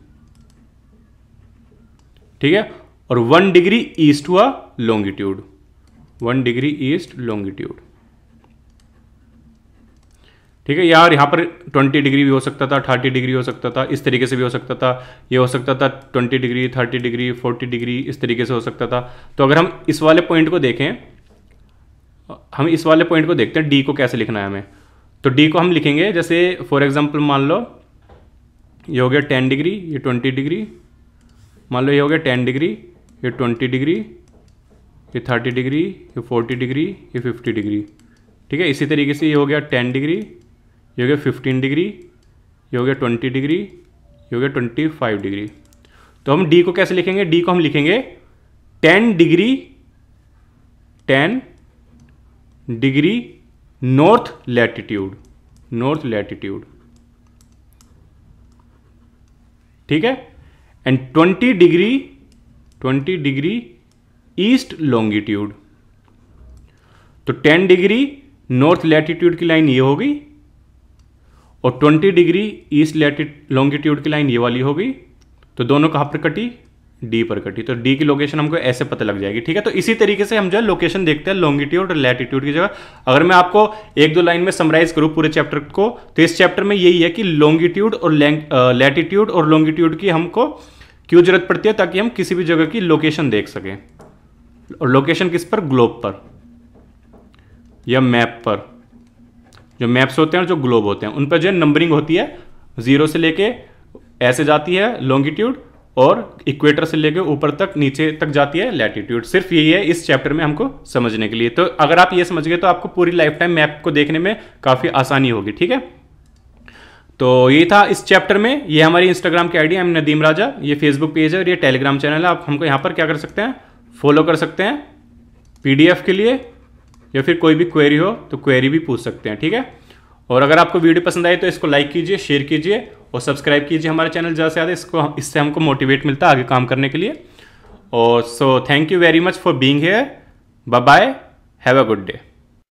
A: ठीक है और वन डिग्री ईस्ट हुआ longitude one degree east longitude ठीक है यार यहां पर 20 डिग्री भी हो सकता था 30 डिग्री हो सकता था इस तरीके से भी हो सकता था ये हो सकता था 20 डिग्री 30 डिग्री 40 डिग्री इस तरीके से हो सकता था तो अगर हम इस वाले पॉइंट को देखें हम इस वाले पॉइंट को देखते हैं डी को कैसे लिखना है हमें तो डी को हम लिखेंगे जैसे फॉर एग्जाम्पल मान लो ये हो गया टेन डिग्री ये ट्वेंटी डिग्री मान लो ये हो गया टेन डिग्री ये ट्वेंटी डिग्री ये थर्टी डिग्री ये फोर्टी डिग्री ये फिफ्टी डिग्री ठीक है इसी तरीके से ये हो गया टेन डिग्री ये हो गया फिफ्टीन डिग्री ये हो गया ट्वेंटी डिग्री ये हो गया ट्वेंटी फाइव डिग्री तो हम डी को कैसे लिखेंगे डी को हम लिखेंगे ten degree ten degree north latitude north latitude ठीक है and 20 degree 20 degree east longitude तो 10 डिग्री नॉर्थ लैटिट्यूड की लाइन ये होगी और 20 डिग्री ईस्ट लैटिट लॉन्गिट्यूड की लाइन ये वाली होगी तो दोनों कहाँ पर कटी डी पर कटी तो डी की लोकेशन हमको ऐसे पता लग जाएगी ठीक है तो इसी तरीके से हम जो है लोकेशन देखते हैं लॉन्गिट्यूड और लैटिट्यूड की जगह अगर मैं आपको एक दो लाइन में समराइज करूँ पूरे चैप्टर को तो इस चैप्टर में यही है कि लॉन्गिट्यूड और लैटिट्यूड और लॉन्गिट्यूड की हमको क्यों जरूरत पड़ती है ताकि हम किसी भी जगह की लोकेशन देख सकें और लोकेशन किस पर ग्लोब पर या मैप पर जो मैप्स होते हैं और जो ग्लोब होते हैं उन पर जो है नंबरिंग होती है जीरो से लेके ऐसे जाती है लॉन्गिट्यूड और इक्वेटर से लेकर ऊपर तक नीचे तक जाती है लैटिट्यूड सिर्फ यही है इस चैप्टर में हमको समझने के लिए तो अगर आप ये समझ गए तो आपको पूरी लाइफ टाइम मैप को देखने में काफ़ी आसानी होगी ठीक है तो ये था इस चैप्टर में ये हमारी इंस्टाग्राम की आईडी है हम नदीम राजा ये फेसबुक पेज है और ये टेलीग्राम चैनल है आप हमको यहाँ पर क्या कर सकते हैं फॉलो कर सकते हैं पीडीएफ के लिए या फिर कोई भी क्वेरी हो तो क्वेरी भी पूछ सकते हैं ठीक है और अगर आपको वीडियो पसंद आए तो इसको लाइक कीजिए शेयर कीजिए और सब्सक्राइब कीजिए हमारा चैनल ज़्यादा से ज़्यादा इसको इससे हमको मोटिवेट मिलता है आगे काम करने के लिए और so thank you very much for being here bye have a good day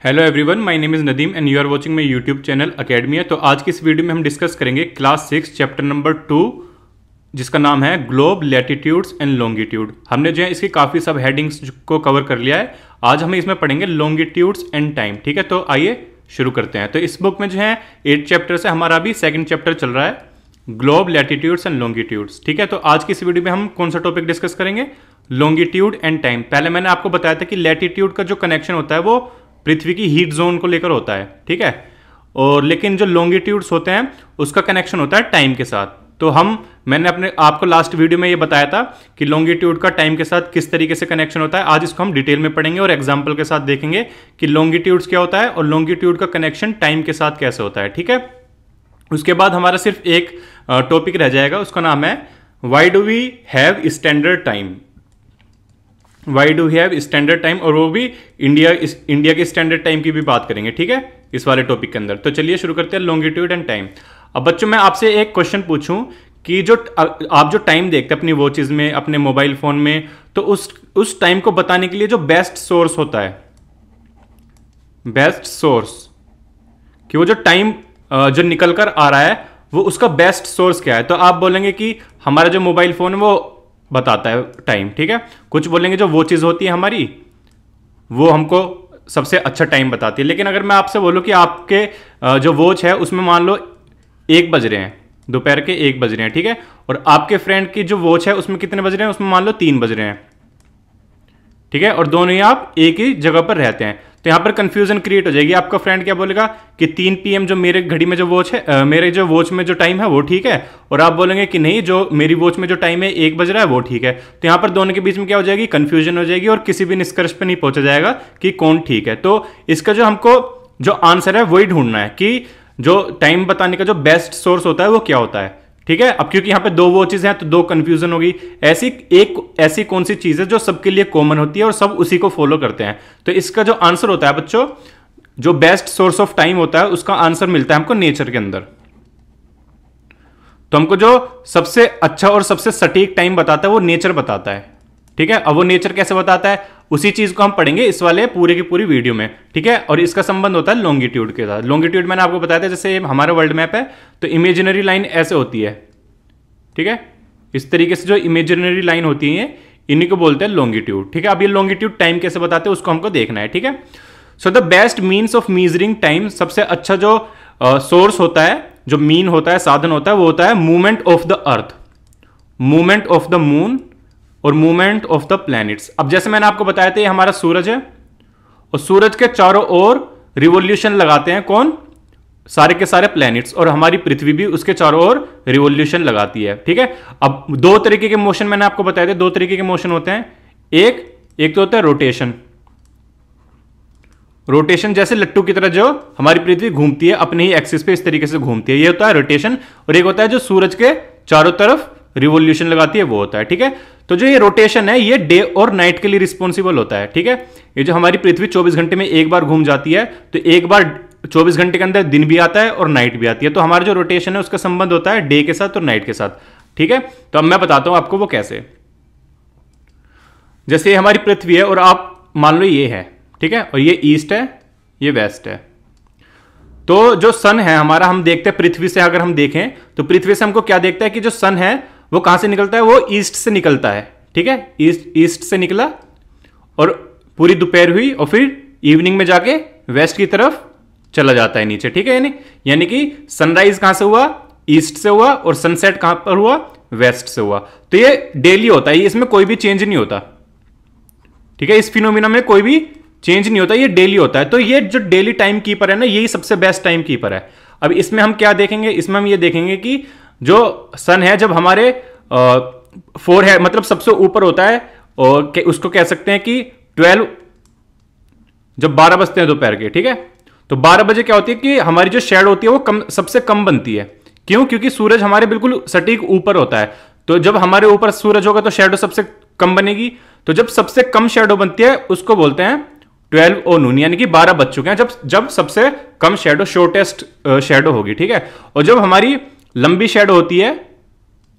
A: hello everyone my name is Nadeem and you are watching my YouTube channel academy है तो आज की इस वीडियो में हम डिस्कस करेंगे class six chapter number two जिसका नाम है ग्लोब लेटीट्यूड्स एंड लॉन्गिट्यूड हमने जो है इसकी काफ़ी सब हेडिंग्स को कवर कर लिया है आज हम इसमें पढ़ेंगे लॉन्गिट्यूड्स एंड टाइम ठीक है तो आइए शुरू करते हैं तो इस बुक में जो है एट चैप्टर से हमारा भी सेकंड चैप्टर चल रहा है ग्लोब लैटिट्यूड्स एंड लॉन्गिट्यूड्स ठीक है तो आज की इस वीडियो में हम कौन सा टॉपिक डिस्कस करेंगे लॉन्गिट्यूड एंड टाइम पहले मैंने आपको बताया था कि लैटिट्यूड का जो कनेक्शन होता है वो पृथ्वी की हीट जोन को लेकर होता है ठीक है और लेकिन जो लॉन्गिट्यूड्स होते हैं उसका कनेक्शन होता है टाइम के साथ तो हम मैंने अपने आपको लास्ट वीडियो में ये बताया था कि लॉन्गिट्यूड का टाइम के साथ किस तरीके से कनेक्शन होता है आज इसको हम डिटेल में पढ़ेंगे और एग्जाम्पल के साथ देखेंगे कि लॉन्गिट्यूड्स क्या होता है और लॉन्गिट्यूड का कनेक्शन टाइम के साथ कैसे होता है ठीक है उसके बाद हमारा सिर्फ एक टॉपिक रह जाएगा उसका नाम है why do we have standard time why do have standard time और वो भी इंडिया इंडिया के स्टैंडर्ड टाइम की भी बात करेंगे ठीक है इस वाले टॉपिक के अंदर तो चलिए शुरू करते हैं लॉन्गिट्यूड एंड टाइम अब बच्चों मैं आपसे एक क्वेश्चन पूछूं कि जो आप जो टाइम देखते हैं अपनी वॉचेज में अपने मोबाइल फोन में तो उस उस टाइम को बताने के लिए जो बेस्ट सोर्स होता है बेस्ट सोर्स कि वो जो टाइम जो निकल कर आ रहा है वो उसका बेस्ट सोर्स क्या है तो आप बोलेंगे कि हमारा जो मोबाइल फोन वो बताता है टाइम ठीक है कुछ बोलेंगे जो वो चीज़ होती है हमारी वो हमको सबसे अच्छा टाइम बताती है लेकिन अगर मैं आपसे बोलूं कि आपके जो वॉच है उसमें मान लो एक बज रहे हैं दोपहर के एक बज रहे हैं ठीक है और आपके फ्रेंड की जो वॉच है उसमें कितने बज रहे हैं उसमें मान लो तीन बज रहे हैं ठीक है और दोनों ही आप एक ही जगह पर रहते हैं तो यहां पर कंफ्यूजन क्रिएट हो जाएगी आपका फ्रेंड क्या बोलेगा कि तीन पी जो मेरे घड़ी में जो वॉच है आ, मेरे जो वॉच में जो टाइम है वो ठीक है और आप बोलेंगे कि नहीं जो मेरी वॉच में जो टाइम है एक बज रहा है वो ठीक है तो यहां पर दोनों के बीच में क्या हो जाएगी कंफ्यूजन हो जाएगी और किसी भी निष्कर्ष पर नहीं पहुंचा जाएगा कि कौन ठीक है तो इसका जो हमको जो आंसर है वही ढूंढना है कि जो टाइम बताने का जो बेस्ट सोर्स होता है वो क्या होता है ठीक है अब क्योंकि यहां पे दो वो चीजें हैं तो दो कंफ्यूजन होगी ऐसी एक ऐसी कौन सी चीज है जो सबके लिए कॉमन होती है और सब उसी को फॉलो करते हैं तो इसका जो आंसर होता है बच्चों जो बेस्ट सोर्स ऑफ टाइम होता है उसका आंसर मिलता है हमको नेचर के अंदर तो हमको जो सबसे अच्छा और सबसे सटीक टाइम बताता है वो नेचर बताता है ठीक है अब वो नेचर कैसे बताता है उसी चीज को हम पढ़ेंगे इस वाले पूरे की पूरी वीडियो में ठीक है और इसका संबंध होता है लॉन्गिट्यूड के साथ लॉन्गिट्यूड मैंने आपको बताया था जैसे हमारा वर्ल्ड मैप है तो इमेजिनरी लाइन ऐसे होती है ठीक है इस तरीके से जो इमेजिनरी लाइन होती है इन्हीं को बोलते हैं लॉन्गिट्यूड ठीक है अब ये लॉन्गिट्यूड टाइम कैसे बताते हैं उसको हमको देखना है ठीक है so the best means of measuring time सबसे अच्छा जो सोर्स uh, होता है जो मीन होता है साधन होता है वो होता है movement of the earth movement of the moon और मूवमेंट ऑफ द प्लैनेट्स अब जैसे मैंने आपको बताया था ये हमारा सूरज है और सूरज के चारों ओर रिवोल्यूशन लगाते हैं कौन सारे के सारे प्लैनेट्स और हमारी पृथ्वी भी उसके चारों ओर रिवोल्यूशन लगाती है ठीक है अब दो तरीके के मोशन मैंने आपको बताए थे दो तरीके के मोशन होते हैं एक एक तो होता है रोटेशन रोटेशन जैसे लट्टू की तरह जो हमारी पृथ्वी घूमती है अपने ही एक्सिस पे इस तरीके से घूमती है ये होता है रोटेशन और एक होता है जो सूरज के चारों तरफ रिवोल्यूशन लगाती है वो होता है ठीक है तो जो ये रोटेशन है ये डे और नाइट के लिए रिस्पॉन्सिबल होता है ठीक है ये जो हमारी पृथ्वी 24 घंटे में एक बार घूम जाती है तो एक बार 24 घंटे के अंदर दिन भी आता है और नाइट भी आती है तो हमारा जो रोटेशन है उसका संबंध होता है डे के साथ और नाइट के साथ ठीक है तो अब मैं बताता हूं आपको वो कैसे जैसे ये हमारी पृथ्वी है और आप मान लो ये है ठीक है और ये ईस्ट है ये वेस्ट है तो जो सन है हमारा हम देखते हैं पृथ्वी से अगर हम देखें तो पृथ्वी से हमको क्या देखता है कि जो सन है वो कहां से निकलता है वो ईस्ट से निकलता है ठीक है ईस्ट ईस्ट से निकला और पूरी दोपहर हुई और फिर इवनिंग में जाके वेस्ट की तरफ चला जाता है नीचे ठीक है यानी यानी कि सनराइज कहां से हुआ ईस्ट से हुआ और सनसेट कहां पर हुआ वेस्ट से हुआ तो ये डेली होता है इसमें कोई भी चेंज नहीं होता ठीक है इस फिनोमिना में कोई भी चेंज नहीं होता ये डेली होता है तो ये जो डेली टाइम कीपर है ना यही सबसे बेस्ट टाइम कीपर है अब इसमें हम क्या देखेंगे इसमें हम ये देखेंगे कि जो सन है जब हमारे फोर है मतलब सबसे ऊपर होता है और उसको कह सकते हैं कि ट्वेल्व जब बारह बजते हैं दोपहर के ठीक है तो बारह बजे क्या होती है कि हमारी जो शेड होती है वो कम सबसे कम बनती है क्यों क्योंकि सूरज हमारे बिल्कुल सटीक ऊपर होता है तो जब हमारे ऊपर सूरज होगा तो शेडो सबसे कम बनेगी तो जब सबसे कम शेडो बनती है उसको बोलते हैं ट्वेल्व ओ नून यानी कि बारह बज चुके हैं जब जब सबसे कम शेडो शॉर्टेस्ट शेडो होगी ठीक है और जब हमारी लंबी शेडो होती है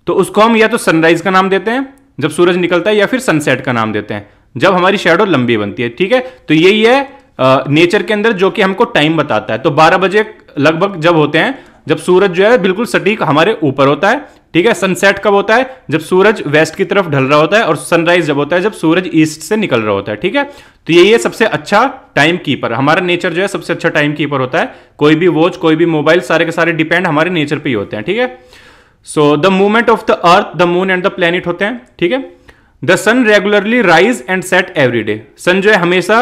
A: तो उसको हम या तो सनराइज का नाम देते हैं जब सूरज निकलता है या फिर सनसेट का नाम देते हैं जब हमारी शेडो लंबी बनती है ठीक है तो यही है नेचर के अंदर जो कि हमको टाइम बताता है तो 12 बजे लगभग जब होते हैं जब सूरज जो है बिल्कुल सटीक हमारे ऊपर होता है ठीक है सनसेट कब होता है जब सूरज वेस्ट की तरफ ढल रहा होता है और सनराइज जब होता है जब सूरज ईस्ट से निकल रहा होता है ठीक है तो यही है सबसे अच्छा टाइम कीपर हमारा नेचर जो है सबसे अच्छा टाइम कीपर होता है कोई भी वॉच कोई भी मोबाइल सारे के सारे डिपेंड हमारे नेचर पर ही होते हैं ठीक है so the movement of the earth the moon and the planet होते हैं ठीक है the sun regularly rise and set every day sun जो है हमेशा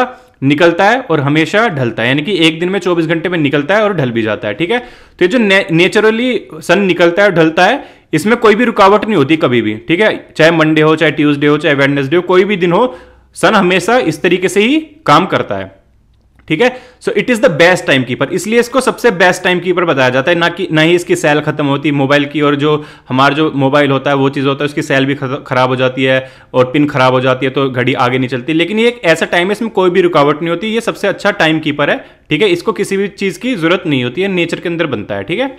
A: निकलता है और हमेशा ढलता है यानी कि एक दिन में 24 घंटे में निकलता है और ढल भी जाता है ठीक है तो ये जो ने, नेचुरली सन निकलता है और ढलता है इसमें कोई भी रुकावट नहीं होती कभी भी ठीक है चाहे मंडे हो चाहे ट्यूसडे हो चाहे वेडनेसडे हो कोई भी दिन हो सन हमेशा इस तरीके से ही काम करता है ठीक है so it is the best time keeper इसलिए इसको सबसे बेस्ट टाइम कीपर बताया जाता है ना कि ना ही इसकी सेल खत्म होती मोबाइल की और जो हमारा जो मोबाइल होता है वो चीज़ होता है उसकी सेल भी खराब हो जाती है और पिन खराब हो जाती है तो घड़ी आगे नहीं चलती लेकिन ये एक ऐसा टाइम है इसमें कोई भी रुकावट नहीं होती ये सबसे अच्छा टाइम कीपर है ठीक है इसको किसी भी चीज़ की जरूरत नहीं होती है नेचर के अंदर बनता है ठीक है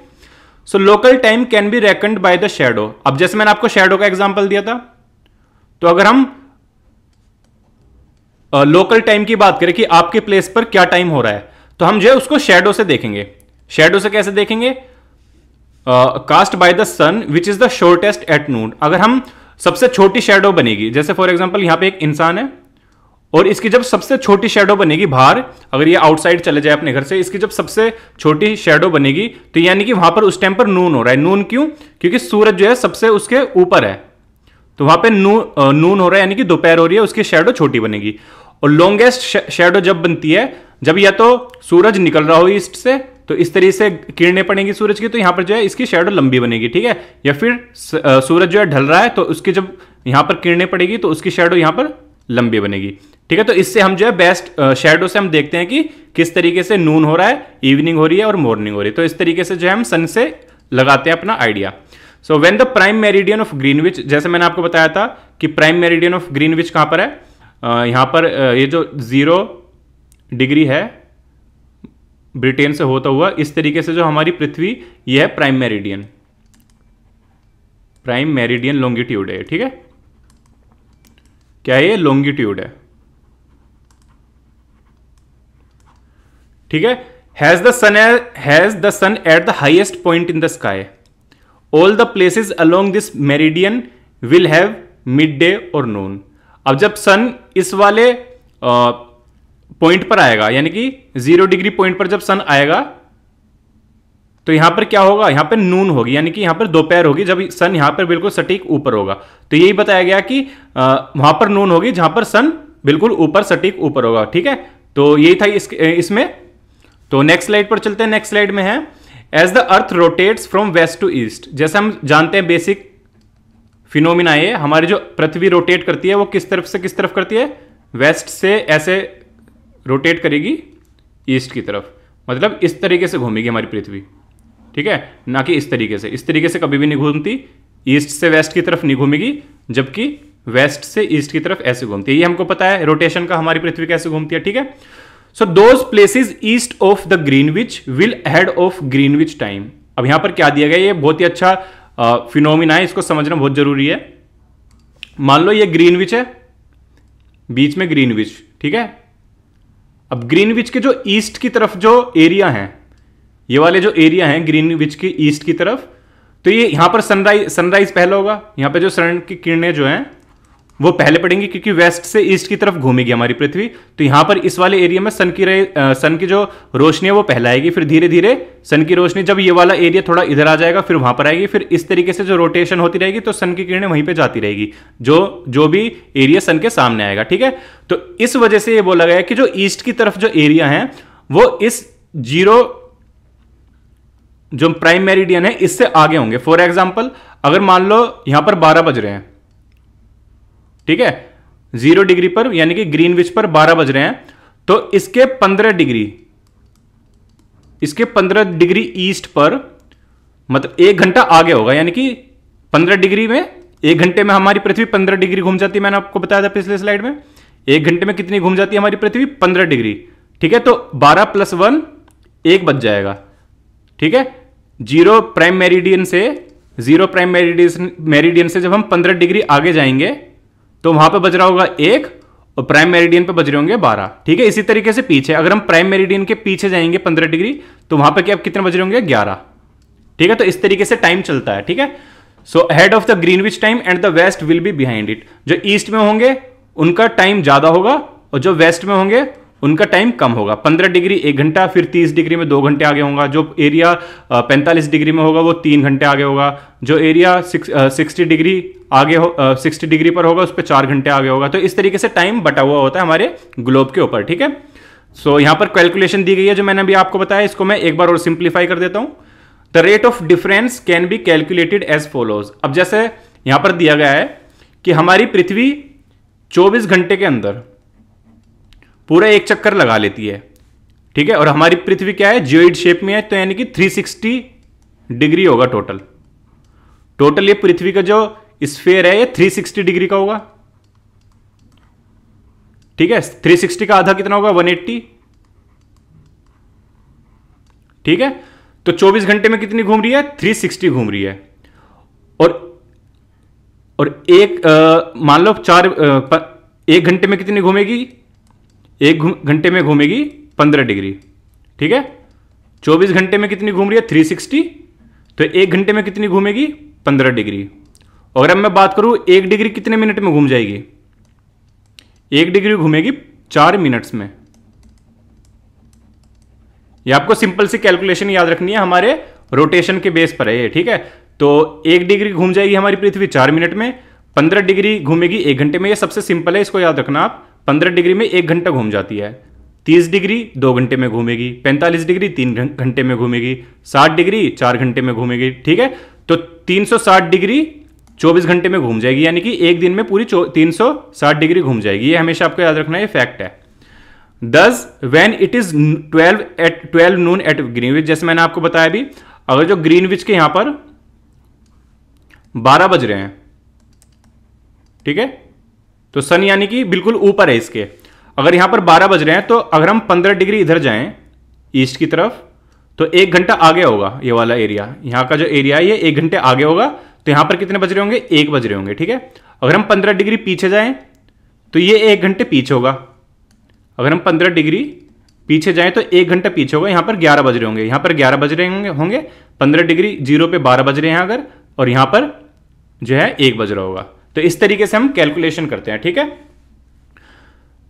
A: so local time can be reckoned by the shadow अब जैसे मैंने आपको शेडो का एग्जाम्पल दिया था तो अगर हम लोकल uh, टाइम की बात करें कि आपके प्लेस पर क्या टाइम हो रहा है तो हम जो है उसको शेडो से देखेंगे शेडो से कैसे देखेंगे cast by the sun which is the shortest at noon अगर हम सबसे छोटी शेडो बनेगी जैसे फॉर एग्जाम्पल यहां पे एक इंसान है और इसकी जब सबसे छोटी शेडो बनेगी बाहर अगर ये आउटसाइड चले जाए अपने घर से इसकी जब सबसे छोटी शेडो बनेगी तो यानी कि वहां पर उस टाइम पर नून हो रहा है नून क्यों क्योंकि सूरज जो है सबसे उसके ऊपर है तो वहां पर नू नून हो रहा है यानी कि दोपहर हो रही है उसकी शेडो छोटी बनेगी और लॉन्गेस्ट शेडो जब बनती है जब या तो सूरज निकल रहा हो ईस्ट से तो इस तरीके से किरणें पड़ेंगी सूरज की तो यहां पर जो है इसकी शेडो लंबी बनेगी ठीक है या फिर सूरज जो है ढल रहा है तो उसकी जब यहां पर किरणें पड़ेगी तो उसकी शेडो यहां पर लंबी बनेगी ठीक है तो इससे हम जो है बेस्ट शेडो से हम देखते हैं कि किस तरीके से नून हो रहा है इवनिंग हो रही है और मॉर्निंग हो रही है तो इस तरीके से जो है हम सन से लगाते हैं अपना idea so when the prime meridian of Greenwich जैसे मैंने आपको बताया था कि प्राइम मेरिडियन ऑफ ग्रीनविच कहां पर है uh, यहां पर uh, ये जो जीरो डिग्री है ब्रिटेन से होता हुआ इस तरीके से जो हमारी पृथ्वी यह है prime meridian prime meridian longitude है ठीक है क्या है ये लॉन्गिट्यूड है ठीक है has the sun has the sun at the highest point in the sky all the places along this meridian will have midday और नून अब जब सन इस वाले पॉइंट पर आएगा यानी कि जीरो डिग्री पॉइंट पर जब सन आएगा तो यहां पर क्या होगा यहां पर नून होगी यानी कि यहां पर दोपहर होगी जब सन यहां पर बिल्कुल सटीक ऊपर होगा तो यही बताया गया कि वहां पर नून होगी जहां पर सन बिल्कुल ऊपर सटीक ऊपर होगा ठीक है तो यही था इसमें तो नेक्स्ट स्लाइड पर चलते हैं नेक्स्ट स्लाइड में है as the earth rotates from west to east जैसे हम जानते हैं बेसिक फिनोमिना ये हमारी जो पृथ्वी रोटेट करती है वो किस तरफ से किस तरफ करती है वेस्ट से ऐसे रोटेट करेगी ईस्ट की तरफ मतलब इस तरीके से घूमेगी हमारी पृथ्वी ठीक है ना कि इस तरीके से इस तरीके से कभी भी नहीं घूमती ईस्ट से वेस्ट की तरफ नहीं घूमेगी जबकि वेस्ट से ईस्ट की तरफ ऐसे घूमती है ये हमको पता है रोटेशन का हमारी पृथ्वी कैसे घूमती है ठीक है so those places east of the Greenwich will ahead of Greenwich time अब यहां पर क्या दिया गया ये बहुत ही अच्छा फिनोमिना है इसको समझना बहुत जरूरी है मान लो ये ग्रीनविच है बीच में ग्रीनविच ठीक है अब ग्रीनविच के जो ईस्ट की तरफ जो एरिया है ये वाले जो एरिया हैं ग्रीन विच के ईस्ट की तरफ तो ये यहाँ पर सनराइज सनराइज पहला होगा यहाँ पर जो सन की किरणें जो हैं वो पहले पड़ेंगी क्योंकि वेस्ट से ईस्ट की तरफ घूमेगी हमारी पृथ्वी तो यहाँ पर इस वाले एरिया में सन की रे सन की जो रोशनी है वो पहले आएगी फिर धीरे धीरे सन की रोशनी जब ये वाला एरिया थोड़ा इधर आ जाएगा फिर वहां पर आएगी फिर इस तरीके से जो रोटेशन होती रहेगी तो सन की किरणें वहीं पर जाती रहेगी जो जो भी एरिया सन के सामने आएगा ठीक है तो इस वजह से ये बोला गया कि जो ईस्ट की तरफ जो एरिया है वो इस जीरो जो प्राइम मेरिडियन है इससे आगे होंगे फॉर एग्जाम्पल अगर मान लो यहां पर बारह बज रहे हैं ठीक है जीरो डिग्री पर यानी कि ग्रीन विच पर बारह बज रहे हैं तो इसके पंद्रह डिग्री इसके पंद्रह डिग्री ईस्ट पर मतलब एक घंटा आगे होगा यानी कि पंद्रह डिग्री में एक घंटे में हमारी पृथ्वी पंद्रह डिग्री घूम जाती है मैंने आपको बताया था पिछले स्लाइड में एक घंटे में कितनी घूम जाती है हमारी पृथ्वी पंद्रह डिग्री ठीक है तो बारह प्लस वन एक बज जाएगा ठीक है जीरो प्राइम मेरिडियन से जीरो प्राइम मेरिडियन मेरिडियन से जब हम पंद्रह डिग्री आगे जाएंगे तो वहां पे बज रहा होगा एक और प्राइम मेरिडियन पे बज रहे होंगे बारह ठीक है इसी तरीके से पीछे अगर हम प्राइम मेरिडियन के पीछे जाएंगे पंद्रह डिग्री तो वहां पे क्या कितने बज रहे होंगे ग्यारह ठीक है तो इस तरीके से टाइम चलता है ठीक है so ahead of the Greenwich time and the west will be behind it जो ईस्ट में होंगे उनका टाइम ज्यादा होगा और जो वेस्ट में होंगे उनका टाइम कम होगा पंद्रह डिग्री एक घंटा फिर तीस डिग्री में दो घंटे आगे होगा जो एरिया पैंतालीस डिग्री में होगा वो तीन घंटे आगे होगा जो एरिया सिक्सटी डिग्री आगे हो सिक्सटी डिग्री पर होगा उस पर चार घंटे आगे होगा तो इस तरीके से टाइम बटा हुआ होता है हमारे ग्लोब के ऊपर ठीक है सो so, यहाँ पर कैलकुलेशन दी गई है जो मैंने अभी आपको बताया इसको मैं एक बार और सिंप्लीफाई कर देता हूँ the rate of difference can be calculated as follows अब जैसे यहाँ पर दिया गया है कि हमारी पृथ्वी 24 घंटे के अंदर पूरा एक चक्कर लगा लेती है ठीक है और हमारी पृथ्वी क्या है जियोइड शेप में है तो यानी कि 360 डिग्री होगा टोटल टोटल ये पृथ्वी का जो स्फेयर है ये 360 डिग्री का होगा ठीक है 360 का आधा कितना होगा 180 ठीक है तो 24 घंटे में कितनी घूम रही है 360 घूम रही है और और एक मान लो चार आ, प, एक घंटे में कितनी घूमेगी एक घंटे में घूमेगी पंद्रह डिग्री ठीक है चौबीस घंटे में कितनी घूम रही है थ्री सिक्सटी तो एक घंटे में कितनी घूमेगी पंद्रह डिग्री और अब मैं बात करूं एक डिग्री कितने मिनट में घूम जाएगी एक डिग्री घूमेगी चार मिनट्स में ये आपको सिंपल सी कैलकुलेशन याद रखनी है हमारे रोटेशन के बेस पर है ये ठीक है तो एक डिग्री घूम जाएगी हमारी पृथ्वी चार मिनट में पंद्रह डिग्री घूमेगी एक घंटे में ये सबसे सिंपल है इसको याद रखना आप पंद्रह डिग्री में एक घंटा घूम जाती है तीस डिग्री दो घंटे में घूमेगी पैंतालीस डिग्री तीन घंटे में घूमेगी साठ डिग्री चार घंटे में घूमेगी ठीक है तो तीन सौ साठ डिग्री चौबीस घंटे में घूम जाएगी यानी कि एक दिन में पूरी तीन सौ साठ डिग्री घूम जाएगी ये हमेशा आपको याद रखना है फैक्ट है दस when it is twelve at twelve noon at Greenwich जैसे मैंने आपको बताया भी अगर जो ग्रीनविच के यहां पर बारह बज रहे हैं ठीक है तो सन यानी कि बिल्कुल ऊपर है इसके अगर यहां पर 12 बज रहे हैं तो अगर हम 15 डिग्री इधर जाएं ईस्ट की तरफ तो एक घंटा आगे होगा ये वाला एरिया यहां का जो एरिया है ये एक घंटे आगे होगा तो यहां पर कितने बज रहे होंगे एक बज रहे होंगे ठीक है अगर हम पंद्रह डिग्री पीछे जाएं तो ये एक घंटे पीछे होगा अगर हम पंद्रह डिग्री पीछे जाएं तो एक घंटा पीछे होगा यहां पर ग्यारह बज रहे होंगे यहां पर ग्यारह बज रहे होंगे होंगे पंद्रह डिग्री जीरो पे बारह बज रहे हैं अगर और यहां पर जो है एक बज रहा होगा तो इस तरीके से हम कैलकुलेशन करते हैं ठीक है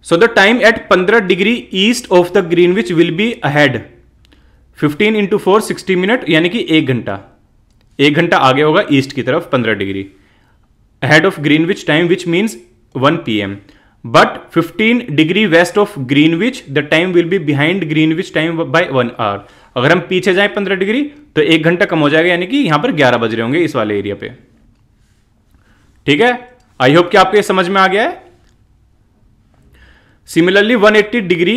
A: सो द टाइम एट पंद्रह degree east of the Greenwich will be ahead 15 into four sixty minute यानी कि एक घंटा एक घंटा आगे होगा ईस्ट की तरफ 15 degree ahead of Greenwich time which means 1 PM but 15 degree west of Greenwich the time will be behind Greenwich time by one hour अगर हम पीछे जाएं 15 डिग्री तो एक घंटा कम हो जाएगा यानी कि यहां पर 11 बज रहे होंगे इस वाले एरिया पे ठीक है आई होप कि आपको ये समझ में आ गया है similarly 180 degree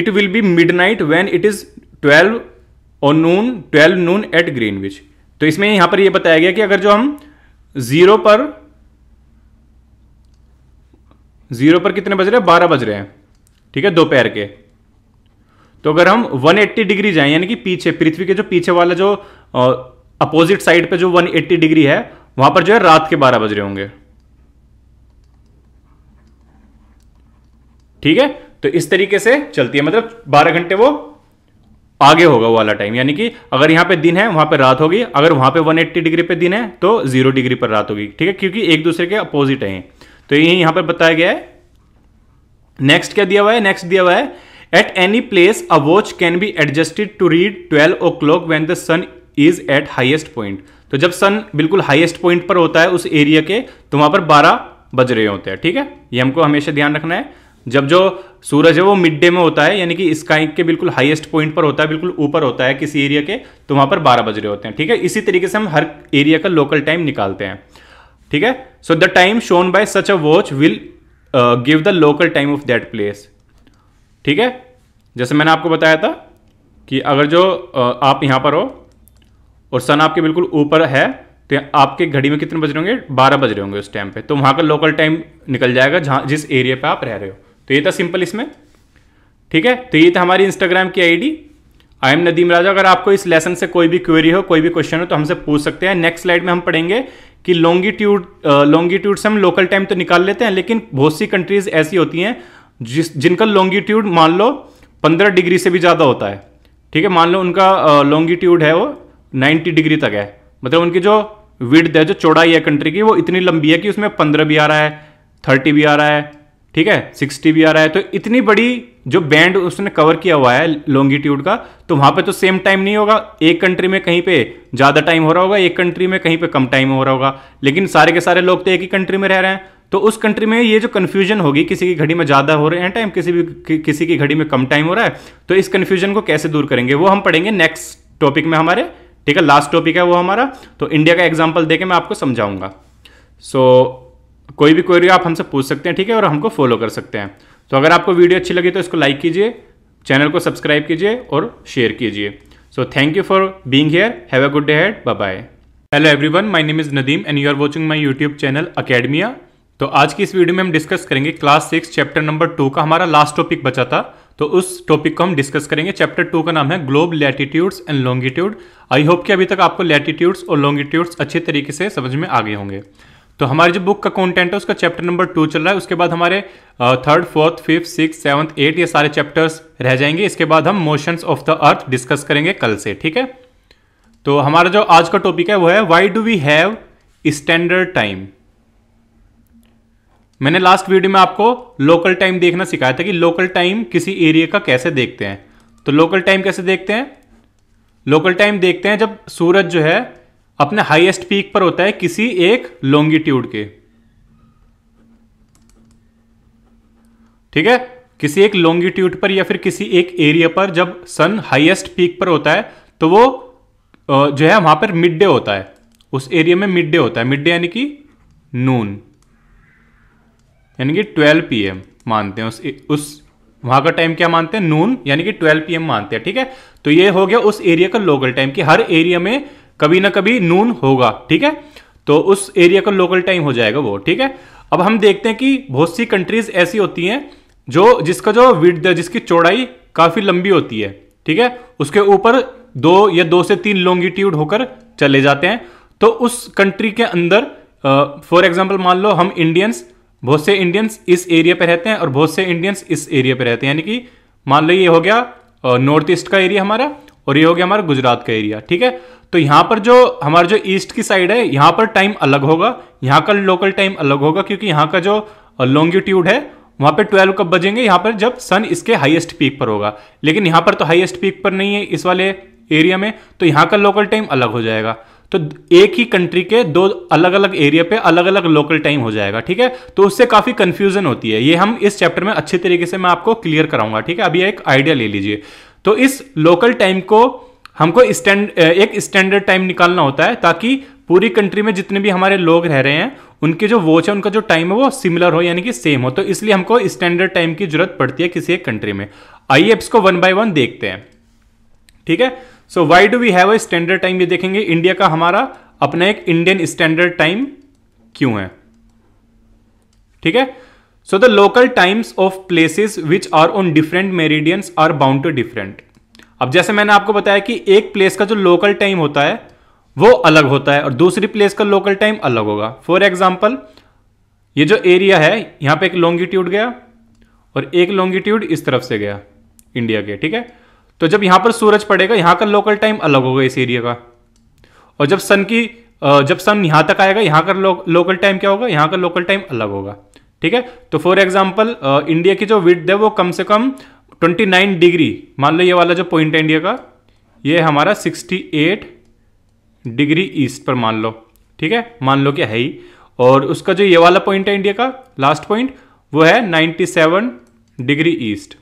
A: it will be midnight when it is 12 और नून 12 नून एट ग्रीनविच तो इसमें यहां पर यह बताया गया कि अगर जो हम जीरो पर जीरो पर कितने बज रहे हैं बारह बज रहे हैं ठीक है दोपहर के तो अगर हम 180 डिग्री जाएं यानी कि पीछे पृथ्वी के जो पीछे वाला जो अपोजिट साइड पे जो 180 डिग्री है वहां पर जो है रात के बारह बज रहे होंगे ठीक है तो इस तरीके से चलती है मतलब बारह घंटे वो आगे होगा वो वाला टाइम यानी कि अगर यहां पे दिन है वहां पे रात होगी अगर वहां पे 180 डिग्री पे दिन है तो जीरो डिग्री पर रात होगी ठीक है क्योंकि एक दूसरे के अपोजिट है तो यही यहां पर बताया गया है नेक्स्ट क्या दिया हुआ है नेक्स्ट दिया हुआ है at any place a watch can be adjusted to read twelve o'clock when the sun is at highest point तो जब सन बिल्कुल हाईएस्ट पॉइंट पर होता है उस एरिया के तो वहां पर बारह बज रहे होते हैं ठीक है ये हमको हमेशा ध्यान रखना है जब जो सूरज है वो मिड डे में होता है यानी कि स्काई के बिल्कुल हाईएस्ट पॉइंट पर होता है बिल्कुल ऊपर होता है किसी एरिया के तो वहां पर बारह बज रहे होते हैं ठीक है इसी तरीके से हम हर एरिया का लोकल टाइम निकालते हैं ठीक है so the time shown by such a watch will give the local time of that place ठीक है जैसे मैंने आपको बताया था कि अगर जो uh, आप यहां पर हो और सन आपके बिल्कुल ऊपर है तो आपके घड़ी में कितने बज रहे होंगे बारह बज रहे होंगे उस टाइम पे तो वहाँ का लोकल टाइम निकल जाएगा जहाँ जिस एरिया पे आप रह रहे हो तो ये था सिंपल इसमें ठीक है तो ये था हमारी इंस्टाग्राम की ID I am Nadeem Raja अगर आपको इस लेसन से कोई भी क्वेरी हो कोई भी क्वेश्चन हो तो हमसे पूछ सकते हैं नेक्स्ट स्लाइड में हम पढ़ेंगे कि लॉन्गिट्यूड लॉन्गिट्यूड से हम लोकल टाइम तो निकाल लेते हैं लेकिन बहुत सी कंट्रीज ऐसी होती हैं जिस जिनका लॉन्गिट्यूड मान लो पंद्रह डिग्री से भी ज़्यादा होता है ठीक है मान लो उनका लॉन्गिट्यूड है वो 90 डिग्री तक है मतलब उनकी जो विड है जो चौड़ाई है कंट्री की वो इतनी लंबी है कि उसमें पंद्रह भी आ रहा है थर्टी भी आ रहा है ठीक है सिक्सटी भी आ रहा है तो इतनी बड़ी जो बैंड उसने कवर किया हुआ है लॉन्गिट्यूड का तो वहां पे तो सेम टाइम नहीं होगा एक कंट्री में कहीं पे ज्यादा टाइम हो रहा होगा एक कंट्री में कहीं पे कम टाइम हो रहा होगा लेकिन सारे के सारे लोग तो एक ही कंट्री में रह रहे हैं तो उस कंट्री में ये जो कन्फ्यूजन होगी किसी की घड़ी में ज्यादा हो रहे हैं टाइम किसी भी कि, किसी की घड़ी में कम टाइम हो रहा है तो इस कन्फ्यूजन को कैसे दूर करेंगे वो हम पढ़ेंगे नेक्स्ट टॉपिक में हमारे ठीक है लास्ट टॉपिक है वो हमारा तो इंडिया का एग्जाम्पल देके मैं आपको समझाऊंगा सो so, कोई भी क्वेरी आप हमसे पूछ सकते हैं ठीक है और हमको फॉलो कर सकते हैं तो अगर आपको वीडियो अच्छी लगी तो इसको लाइक कीजिए चैनल को सब्सक्राइब कीजिए और शेयर कीजिए so thank you for being here have a good day head bye hello everyone my name is Nadeem and you are watching my YouTube channel Academia तो आज की इस वीडियो में हम डिस्कस करेंगे class six chapter number two का हमारा last topic बचा था तो उस टॉपिक को हम डिस्कस करेंगे चैप्टर टू का नाम है globe latitudes and longitude I hope कि अभी तक आपको लैटिट्यूड्स और लॉन्गिट्यूड्स अच्छे तरीके से समझ में आ गए होंगे तो हमारी जो बुक का कंटेंट है उसका चैप्टर नंबर टू चल रहा है उसके बाद हमारे third fourth fifth six seventh eight ये सारे चैप्टर्स रह जाएंगे इसके बाद हम motions of the earth discuss करेंगे कल से ठीक है तो हमारा जो आज का टॉपिक है वो है why do we have standard time मैंने लास्ट वीडियो में आपको लोकल टाइम देखना सिखाया था कि लोकल टाइम किसी एरिया का कैसे देखते हैं तो लोकल टाइम कैसे देखते हैं लोकल टाइम देखते हैं जब सूरज जो है अपने हाईएस्ट पीक पर होता है किसी एक लोंगिट्यूड के ठीक है किसी एक लॉन्गिट्यूड पर या फिर किसी एक एरिया पर जब सन हाईएस्ट पीक पर होता है तो वो जो है वहां पर मिड डे होता है उस एरिया में मिड डे होता है मिड डे यानी कि नून यानी कि 12 पीएम मानते हैं उस उस वहां का टाइम क्या मानते हैं नून यानी कि 12 पीएम मानते हैं ठीक है तो ये हो गया उस एरिया का लोकल टाइम कि हर एरिया में कभी ना कभी नून होगा ठीक है तो उस एरिया का लोकल टाइम हो जाएगा वो ठीक है अब हम देखते हैं कि बहुत सी कंट्रीज ऐसी होती हैं जो जिसका जो विड जिसकी चौड़ाई काफी लंबी होती है ठीक है उसके ऊपर दो या दो से तीन लॉन्गिट्यूड होकर चले जाते हैं तो उस कंट्री के अंदर फॉर एग्जाम्पल मान लो हम इंडियंस बहुत से इंडियंस इस एरिया पे रहते हैं और बहुत से इंडियंस इस एरिया पे रहते हैं यानी कि मान लो ये हो गया नॉर्थ ईस्ट का एरिया हमारा और ये हो गया हमारा गुजरात का एरिया ठीक है तो यहाँ पर जो हमारा जो ईस्ट की साइड है यहाँ पर टाइम अलग होगा यहाँ का लोकल टाइम अलग होगा क्योंकि यहाँ का जो लॉन्गिट्यूड है वहाँ पे ट्वेल्व कब बजेंगे यहाँ पर जब सन इसके हाईएस्ट पीक पर होगा लेकिन यहाँ पर तो हाईएस्ट पीक पर नहीं है इस वाले एरिया में तो यहाँ का लोकल टाइम अलग हो जाएगा तो एक ही कंट्री के दो अलग अलग एरिया पे अलग अलग लोकल टाइम हो जाएगा ठीक है तो उससे काफी कंफ्यूजन होती है ये हम इस चैप्टर में अच्छे तरीके से मैं आपको क्लियर कराऊंगा ठीक है अभी एक आइडिया ले लीजिए तो इस लोकल टाइम को हमको स्टैंड एक स्टैंडर्ड टाइम निकालना होता है ताकि पूरी कंट्री में जितने भी हमारे लोग रह रहे हैं उनके जो वॉच है उनका जो टाइम है वो सिमिलर हो यानी कि सेम हो तो इसलिए हमको स्टैंडर्ड टाइम की जरूरत पड़ती है किसी एक कंट्री में आइए इसको वन बाय वन देखते हैं ठीक है so why do we have a standard time ये देखेंगे इंडिया का हमारा अपना एक इंडियन स्टैंडर्ड टाइम क्यों है ठीक है so the local times of places which are on different meridians are bound to different अब जैसे मैंने आपको बताया कि एक प्लेस का जो लोकल टाइम होता है वो अलग होता है और दूसरी प्लेस का लोकल टाइम अलग होगा फॉर एग्जाम्पल ये जो एरिया है यहां पे एक लॉन्गिट्यूड गया और एक लॉन्गिट्यूड इस तरफ से गया इंडिया के ठीक है तो जब यहाँ पर सूरज पड़ेगा यहाँ का लोकल टाइम अलग होगा इस एरिया का और जब सन की जब सन यहाँ तक आएगा यहाँ का लो, लोकल टाइम क्या होगा यहाँ का लोकल टाइम अलग होगा ठीक है तो फॉर एग्जाम्पल इंडिया की जो विथ है वो कम से कम 29 डिग्री मान लो ये वाला जो पॉइंट है इंडिया का ये हमारा 68 डिग्री ईस्ट पर मान लो ठीक है मान लो कि है ही और उसका जो ये वाला पॉइंट है इंडिया का लास्ट पॉइंट वो है 97 डिग्री ईस्ट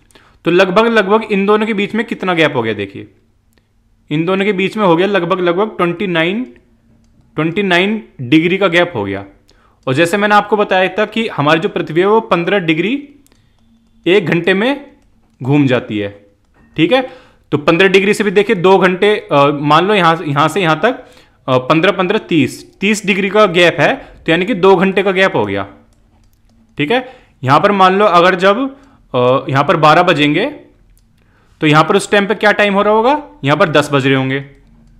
A: तो लगभग लगभग इन दोनों के बीच में कितना गैप हो गया देखिए इन दोनों के बीच में हो गया लगभग लगभग twenty nine twenty nine degree का गैप हो गया और जैसे मैंने आपको बताया था कि हमारी जो पृथ्वी है वो पंद्रह डिग्री एक घंटे में घूम जाती है ठीक है तो पंद्रह डिग्री से भी देखिए दो घंटे मान लो यहां यहां से यहां तक पंद्रह पंद्रह तीस तीस डिग्री का गैप है तो यानी कि दो घंटे का गैप हो गया ठीक है यहां पर मान लो अगर जब यहाँ पर बारह बजेंगे तो यहाँ पर उस टाइम पर क्या टाइम हो रहा होगा यहाँ पर दस बज रहे होंगे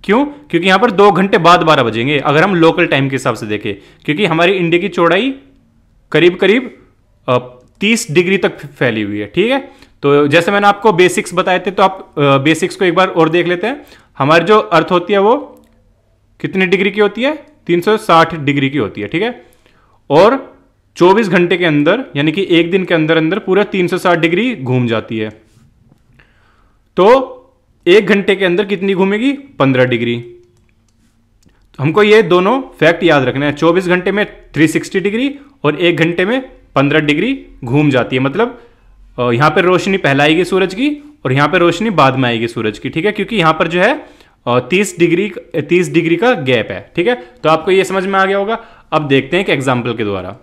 A: क्यों क्योंकि यहाँ पर दो घंटे बाद बारह बजेंगे अगर हम लोकल टाइम के हिसाब से देखें क्योंकि हमारी इंडिया की चौड़ाई करीब करीब तीस डिग्री तक फैली हुई है ठीक है तो जैसे मैंने आपको बेसिक्स बताए थे तो आप बेसिक्स को एक बार और देख लेते हैं हमारी जो अर्थ होती है वो कितनी डिग्री की होती है 360 डिग्री की होती है ठीक है और 24 घंटे के अंदर यानी कि एक दिन के अंदर अंदर पूरा 360 डिग्री घूम जाती है तो एक घंटे के अंदर कितनी घूमेगी 15 डिग्री तो हमको ये दोनों फैक्ट याद रखना है 24 घंटे में 360 डिग्री और एक घंटे में 15 डिग्री घूम जाती है मतलब यहाँ पर रोशनी पहले आएगी सूरज की और यहाँ पर रोशनी बाद में आएगी सूरज की ठीक है क्योंकि यहाँ पर जो है तीस डिग्री तीस डिग्री का गैप है ठीक है तो आपको ये समझ में आ गया होगा अब देखते हैं एक एग्जाम्पल के द्वारा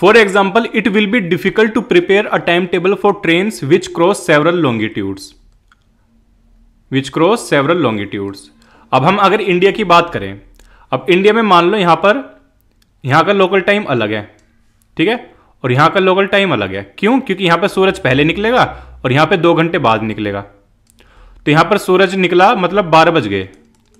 A: for example it will be difficult to prepare a time table for train which cross several longitudes which cross several longitudes अब हम अगर इंडिया की बात करें अब इंडिया में मान लो यहां पर यहां का लोकल टाइम अलग है ठीक है और यहां का लोकल टाइम अलग है क्यों क्योंकि यहां पर सूरज पहले निकलेगा और यहां पे दो घंटे बाद निकलेगा तो यहां पर सूरज निकला मतलब बारह बज गए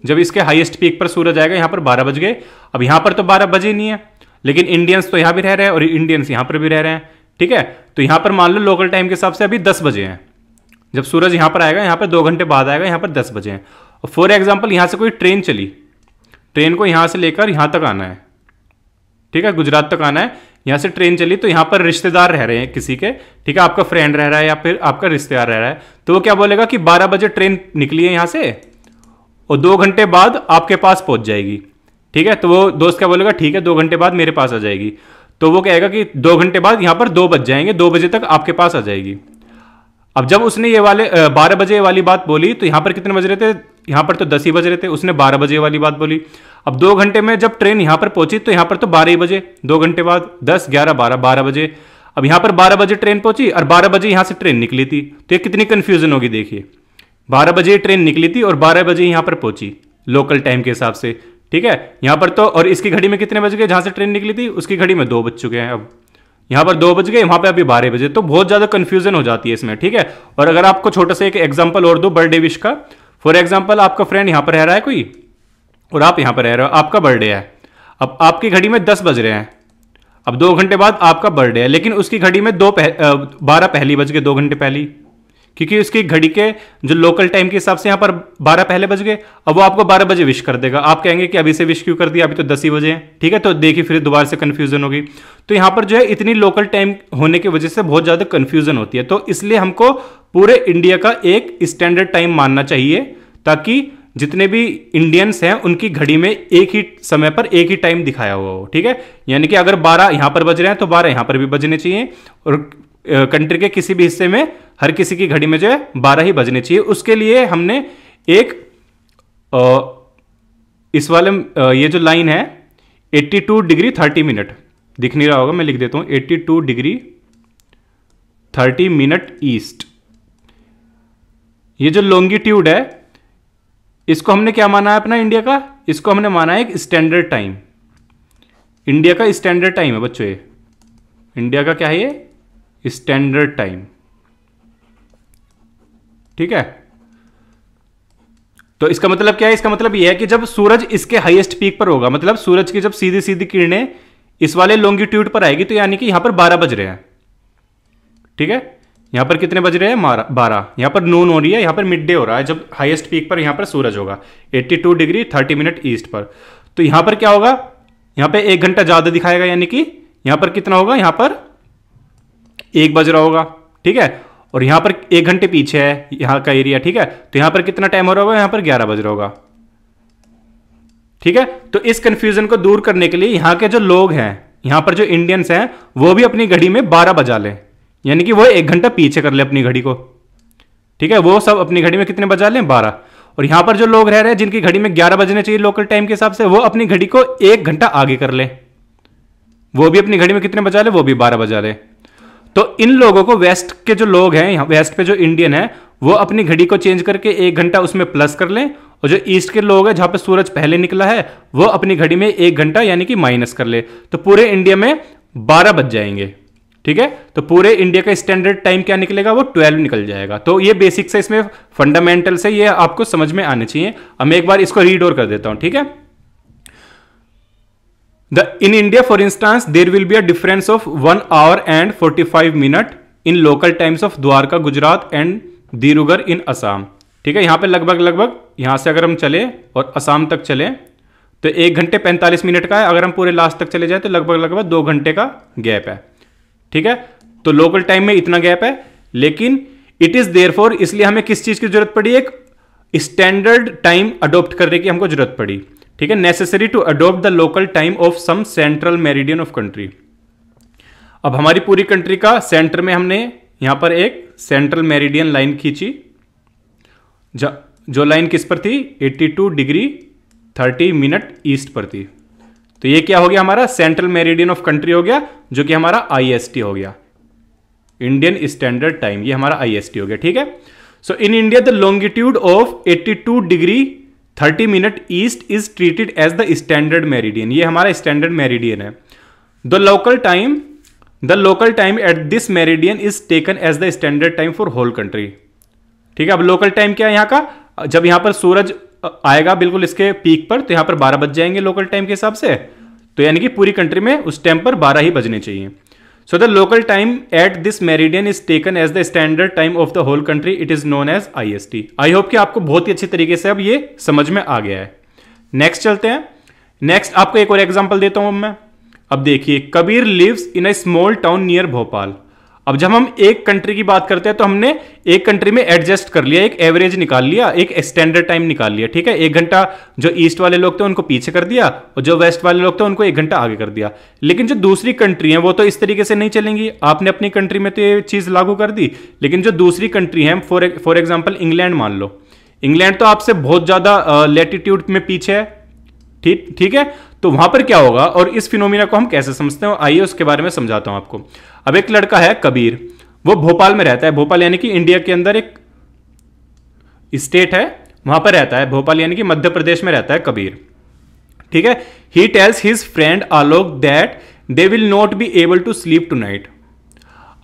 A: जब इसके हाईएस्ट पीक पर सूरज आएगा यहां पर बारह बज गए अब यहां पर तो बारह बजे नहीं है लेकिन इंडियंस तो यहां भी रह रहे हैं और इंडियंस यहां पर भी रह रहे हैं ठीक है तो यहां पर मान लो लोकल टाइम के हिसाब से अभी दस बजे हैं जब सूरज यहां पर आएगा यहां पर दो घंटे बाद आएगा यहां पर दस बजे हैं और फॉर एग्जाम्पल यहां से कोई ट्रेन चली ट्रेन को यहां से लेकर यहां तक आना है ठीक है गुजरात तक आना है यहां से ट्रेन चली तो यहां पर रिश्तेदार रह रहे हैं किसी के ठीक है आपका फ्रेंड रह रहा है या फिर आपका रिश्तेदार रह रहा है तो वो क्या बोलेगा कि बारह बजे ट्रेन निकली है यहां से और दो घंटे बाद आपके पास पहुंच जाएगी ठीक है तो वो दोस्त क्या बोलेगा ठीक है दो घंटे बाद मेरे पास आ जाएगी तो वो कहेगा कि दो घंटे बाद यहाँ पर दो बज जाएंगे दो बजे तक आपके पास आ जाएगी अब जब उसने ये वाले बारह बजे वाली बात बोली तो यहाँ पर कितने बज रहे थे यहाँ पर तो दस ही बज रहे थे उसने बारह बजे वाली बात बोली अब दो घंटे में जब ट्रेन यहाँ पर पहुंची तो यहाँ पर तो बारह ही बजे दो घंटे बाद दस ग्यारह बारह बारह बजे अब यहाँ पर बारह बजे ट्रेन पहुंची और बारह बजे यहाँ से ट्रेन निकली थी तो ये कितनी कन्फ्यूजन होगी देखिए बारह बजे ट्रेन निकली थी और बारह बजे यहाँ पर पहुंची लोकल टाइम के हिसाब से ठीक है यहां पर तो और इसकी घड़ी में कितने बज गए जहां से ट्रेन निकली थी उसकी घड़ी में दो बज चुके हैं अब यहां पर दो बज गए वहां पे अभी बारह बजे तो बहुत ज़्यादा कन्फ्यूजन हो जाती है इसमें ठीक है और अगर आपको छोटा सा एक एग्जाम्पल और दो बर्थडे विश का फॉर एग्जाम्पल आपका फ्रेंड यहां पर रह रहा है कोई और आप यहां पर रह रहे हो आपका बर्थडे है अब आपकी घड़ी में दस बज रहे हैं अब दो घंटे बाद आपका बर्थडे है लेकिन उसकी घड़ी में दो पह, बारह पहली बज गए दो घंटे पहली क्योंकि उसकी घड़ी के जो लोकल टाइम के हिसाब से यहाँ पर बारह पहले बज गए अब वो आपको बारह बजे विश कर देगा आप कहेंगे कि अभी से विश क्यों कर दिया अभी तो दस ही बजे हैं ठीक है तो देखिए फिर दोबारा से कन्फ्यूजन होगी तो यहाँ पर जो है इतनी लोकल टाइम होने की वजह से बहुत ज़्यादा कन्फ्यूजन होती है तो इसलिए हमको पूरे इंडिया का एक स्टैंडर्ड टाइम मानना चाहिए ताकि जितने भी इंडियंस हैं उनकी घड़ी में एक ही समय पर एक ही टाइम दिखाया हुआ हो ठीक है यानी कि अगर 12 यहां पर बज रहे हैं तो 12 यहां पर भी बजने चाहिए और कंट्री के किसी भी हिस्से में हर किसी की घड़ी में जो है बारह ही बजने चाहिए उसके लिए हमने एक इस वाले ये जो लाइन है 82 डिग्री 30 मिनट दिख नहीं रहा होगा मैं लिख देता हूं 82 डिग्री 30 मिनट ईस्ट ये जो लॉन्गिट्यूड है इसको हमने क्या माना है अपना इंडिया का इसको हमने माना है एक स्टैंडर्ड टाइम इंडिया का स्टैंडर्ड टाइम है बच्चों ये इंडिया का क्या है ये स्टैंडर्ड टाइम ठीक है तो इसका मतलब क्या है इसका मतलब यह है कि जब सूरज इसके हाईएस्ट पीक पर होगा मतलब सूरज की जब सीधी सीधी किरणें इस वाले लॉन्गिट्यूड पर आएगी तो यानी कि यहां पर बारह बज रहे हैं ठीक है यहां पर कितने बज रहे हैं बारह यहां पर नून हो रही है यहां पर मिड डे हो रहा है जब हाईएस्ट पीक पर यहां पर सूरज होगा 82 डिग्री 30 मिनट ईस्ट पर तो यहां पर क्या होगा यहां पर एक घंटा ज्यादा दिखाएगा यानी कि यहां पर कितना होगा यहां पर एक बज रहा होगा ठीक है और यहां पर एक घंटे पीछे है यहां का एरिया ठीक है तो यहां पर कितना टाइम हो रहा होगा यहां पर ग्यारह बज रहा होगा ठीक है तो इस कंफ्यूजन को दूर करने के लिए यहां के जो लोग हैं यहां पर जो इंडियंस हैं वो भी अपनी घड़ी में बारह बजा लें यानी कि वो एक घंटा पीछे कर ले अपनी घड़ी को ठीक है वो सब अपनी घड़ी में कितने बजा लें बारह और यहां पर जो लोग रह रहे हैं जिनकी घड़ी में ग्यारह बजने चाहिए लोकल टाइम के हिसाब से वो अपनी घड़ी को एक घंटा आगे कर ले वो भी अपनी घड़ी में कितने बजा ले वो भी बारह बजा ले तो इन लोगों को वेस्ट के जो लोग हैं वेस्ट पे जो इंडियन है वो अपनी घड़ी को चेंज करके एक घंटा उसमें प्लस कर लें और जो ईस्ट के लोग हैं जहां पर सूरज पहले निकला है वो अपनी घड़ी में एक घंटा यानी कि माइनस कर ले तो पूरे इंडिया में बारह बज जाएंगे ठीक है तो पूरे इंडिया का स्टैंडर्ड टाइम क्या निकलेगा वो ट्वेल्व निकल जाएगा तो ये बेसिक्स है इसमें फंडामेंटल से ये आपको समझ में आने चाहिए अब मैं एक बार इसको रीड और कर देता हूं ठीक है in India for instance there will be a difference of one hour and forty five minute in local times of Dwarka Gujarat and Dibrugarh in Assam ठीक है यहाँ पे लगभग लगभग यहाँ से अगर हम चले और असम तक चले तो एक घंटे पैंतालीस मिनट का है अगर हम पूरे लास्ट तक चले जाए तो लगभग लगभग दो घंटे का गैप है ठीक है तो लोकल टाइम में इतना गैप है लेकिन इट इज़ देयर फॉर इसलिए हमें किस चीज़ की जरूरत पड़ी एक स्टैंडर्ड टाइम अडोप्ट करने की हमको जरूरत पड़ी ठीक है necessary to adopt the local time of some central meridian of country अब हमारी पूरी कंट्री का सेंटर में हमने यहां पर एक सेंट्रल मेरिडियन लाइन खींची जो लाइन किस पर थी 82 डिग्री 30 मिनट ईस्ट पर थी तो ये क्या हो गया हमारा सेंट्रल मेरिडियन ऑफ कंट्री हो गया जो कि हमारा आईएसटी हो गया इंडियन स्टैंडर्ड टाइम ये हमारा आईएसटी हो गया ठीक है so in India the longitude of 82 degree thirty minute east is treated as the standard meridian ये हमारा स्टैंडर्ड मेरिडियन है the local time the local time at this meridian is taken as the standard time for whole country ठीक है अब local time क्या है यहाँ का जब यहाँ पर सूरज आएगा बिल्कुल इसके पीक पर तो यहाँ पर बारह बज जाएंगे लोकल टाइम के हिसाब से तो यानी कि पूरी कंट्री में उस टाइम पर बारह ही बजने चाहिए so the local time at this meridian is taken as the standard time of the whole country it is known as I S T I hope कि आपको बहुत ही अच्छी तरीके से अब ये समझ में आ गया है नेक्स्ट चलते हैं नेक्स्ट आपको एक और एग्जाम्पल देता हूं अब मैं अब देखिए Kabir lives in a small town near Bhopal अब जब हम एक कंट्री की बात करते हैं तो हमने एक कंट्री में एडजस्ट कर लिया एक एवरेज निकाल लिया एक स्टैंडर्ड टाइम निकाल लिया ठीक है एक घंटा जो ईस्ट वाले लोग थे उनको पीछे कर दिया और जो वेस्ट वाले लोग थे उनको एक घंटा आगे कर दिया लेकिन जो दूसरी कंट्री है वो तो इस तरीके से नहीं चलेंगी आपने अपनी कंट्री में तो ये चीज़ लागू कर दी लेकिन जो दूसरी कंट्री है फॉर फॉर एग्जाम्पल इंग्लैंड मान लो इंग्लैंड तो आपसे बहुत ज़्यादा लेटिट्यूड में पीछे है ठीक ठीक है तो वहां पर क्या होगा और इस फिनोमिना को हम कैसे समझते हैं आइए उसके बारे में समझाता हूं आपको अब एक लड़का है कबीर वो भोपाल में रहता है भोपाल यानी कि इंडिया के अंदर एक स्टेट है वहां पर रहता है भोपाल यानी कि मध्य प्रदेश में रहता है कबीर ठीक है he tells his friend Alok that they will not be able to sleep tonight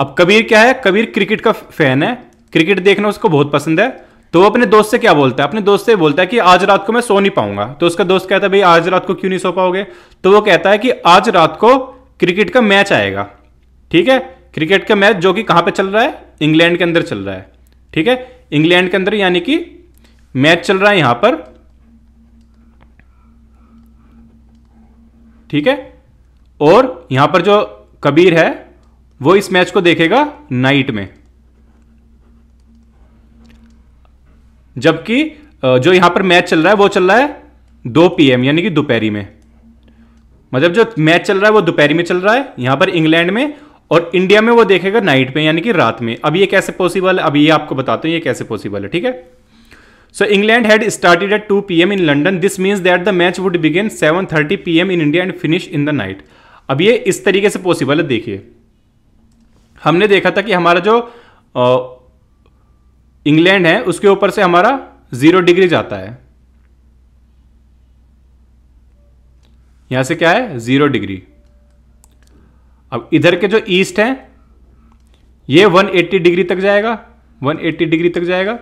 A: अब कबीर क्या है कबीर क्रिकेट का फैन है क्रिकेट देखना उसको बहुत पसंद है तो वो अपने दोस्त से क्या बोलता है अपने दोस्त से बोलता है कि आज रात को मैं सो नहीं पाऊंगा तो उसका दोस्त कहता है भाई आज रात को क्यों नहीं सो पाओगे तो वो कहता है कि आज रात को क्रिकेट का मैच आएगा ठीक है क्रिकेट का मैच जो कि कहाँ पे चल रहा है इंग्लैंड के अंदर चल रहा है ठीक है इंग्लैंड के अंदर यानी कि मैच चल रहा है यहां पर ठीक है और यहां पर जो कबीर है वो इस मैच को देखेगा नाइट में जबकि जो यहां पर मैच चल रहा है वो चल रहा है दो पी यानी कि दोपहरी में मतलब जो मैच चल रहा है वो दोपहरी में चल रहा है यहां पर इंग्लैंड में और इंडिया में वो देखेगा नाइट में यानी कि रात में अब ये कैसे पॉसिबल है अभी ये आपको बताते हैं ये कैसे पॉसिबल है ठीक है so England had started at 2 p.m. In London this means that the match would begin 7:30 P in India and finish in the night अब ये इस तरीके से पॉसिबल है देखिए हमने देखा था कि हमारा जो इंग्लैंड है उसके ऊपर से हमारा जीरो डिग्री जाता है यहां से क्या है जीरो डिग्री अब इधर के जो ईस्ट है ये 180 डिग्री तक जाएगा 180 डिग्री तक जाएगा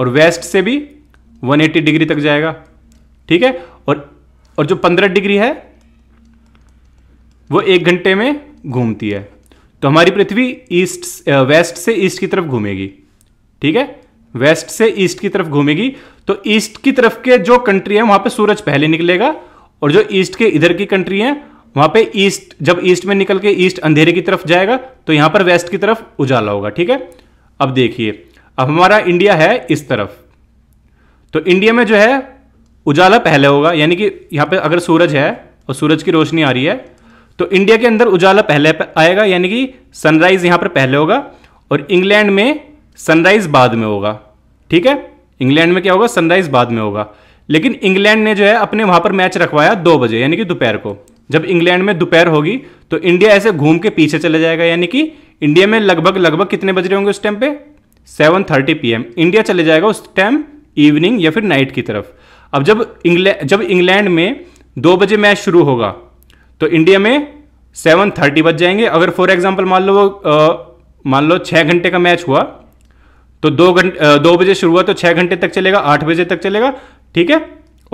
A: और वेस्ट से भी 180 डिग्री तक जाएगा ठीक है और और जो 15 डिग्री है वो एक घंटे में घूमती है तो हमारी पृथ्वी ईस्ट वेस्ट से ईस्ट की तरफ घूमेगी ठीक है वेस्ट से ईस्ट की तरफ घूमेगी तो ईस्ट की तरफ के जो कंट्री है वहां पे सूरज पहले निकलेगा और जो ईस्ट के इधर की कंट्री है वहां पे ईस्ट जब ईस्ट में निकल के ईस्ट अंधेरे की तरफ जाएगा तो यहां पर वेस्ट की तरफ उजाला होगा ठीक है अब देखिए अब हमारा इंडिया है इस तरफ तो इंडिया में जो है उजाला पहले होगा यानी कि यहां पे अगर सूरज है और सूरज की रोशनी आ रही है तो इंडिया के अंदर उजाला पहले आएगा यानी कि सनराइज यहां पर पहले होगा और इंग्लैंड में सनराइज बाद में होगा ठीक है इंग्लैंड में क्या होगा सनराइज बाद में होगा लेकिन इंग्लैंड ने जो है अपने वहां पर मैच रखवाया दो बजे यानी कि दोपहर को जब इंग्लैंड में दोपहर होगी तो इंडिया ऐसे घूम के पीछे चले जाएगा यानी कि इंडिया में लगभग लगभग कितने बज रहे होंगे उस टाइम पे सेवन थर्टी पी इंडिया चले जाएगा उस टाइम इवनिंग या फिर नाइट की तरफ अब जब इंग्लैंड जब इंग्लैंड में दो बजे मैच शुरू होगा तो इंडिया में सेवन थर्टी बज जाएंगे अगर फॉर एग्जाम्पल मान लो वो मान लो छः घंटे का मैच हुआ तो दो घंटे दो बजे शुरू हुआ तो छः घंटे तक चलेगा आठ बजे तक चलेगा ठीक है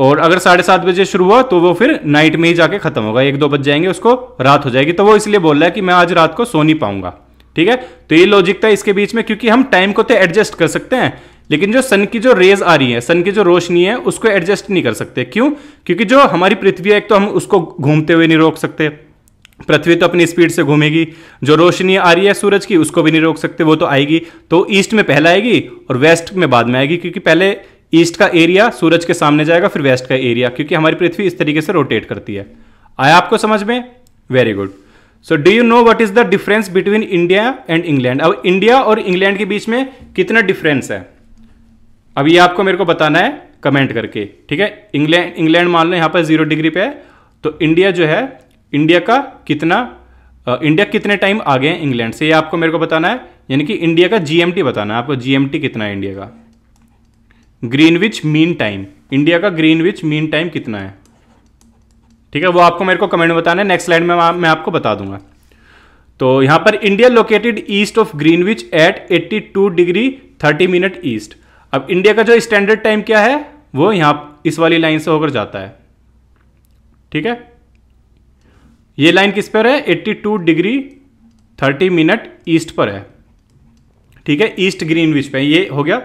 A: और अगर साढ़े सात बजे शुरू हुआ तो वो फिर नाइट में ही जाके खत्म होगा एक दो बज जाएंगे उसको रात हो जाएगी तो वो इसलिए बोल रहा है कि मैं आज रात को सो नहीं पाऊंगा ठीक है तो ये लॉजिक था इसके बीच में क्योंकि हम टाइम को तो एडजस्ट कर सकते हैं लेकिन जो सन की जो रेज आ रही है सन की जो रोशनी है उसको एडजस्ट नहीं कर सकते क्यों क्योंकि जो हमारी पृथ्वी है एक तो हम उसको घूमते हुए नहीं रोक सकते पृथ्वी तो अपनी स्पीड से घूमेगी जो रोशनी आ रही है सूरज की उसको भी नहीं रोक सकते वो तो आएगी तो ईस्ट में पहले आएगी और वेस्ट में बाद में आएगी क्योंकि पहले ईस्ट का एरिया सूरज के सामने जाएगा फिर वेस्ट का एरिया क्योंकि हमारी पृथ्वी इस तरीके से रोटेट करती है आया आपको समझ में very good so do you know what is the difference between India and England अब इंडिया और इंग्लैंड के बीच में कितना डिफरेंस है अब ये आपको मेरे को बताना है कमेंट करके ठीक है इंग्लैंड इंग्लैंड मान लो यहां पर जीरो डिग्री पे है तो इंडिया जो है इंडिया का कितना इंडिया कितने टाइम आगे है इंग्लैंड से ये आपको मेरे को बताना है यानी कि इंडिया का जीएमटी बताना है आपको जीएमटी कितना है इंडिया का ग्रीनविच मीन टाइम इंडिया का ग्रीनविच मीन टाइम कितना है ठीक है वो आपको मेरे को कमेंट बताना है नेक्स्ट स्लाइड में मैं आपको बता दूंगा तो यहां पर India located east of Greenwich at 82 degree 30 minute east अब इंडिया का जो स्टैंडर्ड टाइम क्या है वो यहां इस वाली लाइन से होकर जाता है ठीक है ये लाइन किस पर है 82 डिग्री 30 मिनट ईस्ट पर है ठीक है ईस्ट ग्रीन विच पे ये हो गया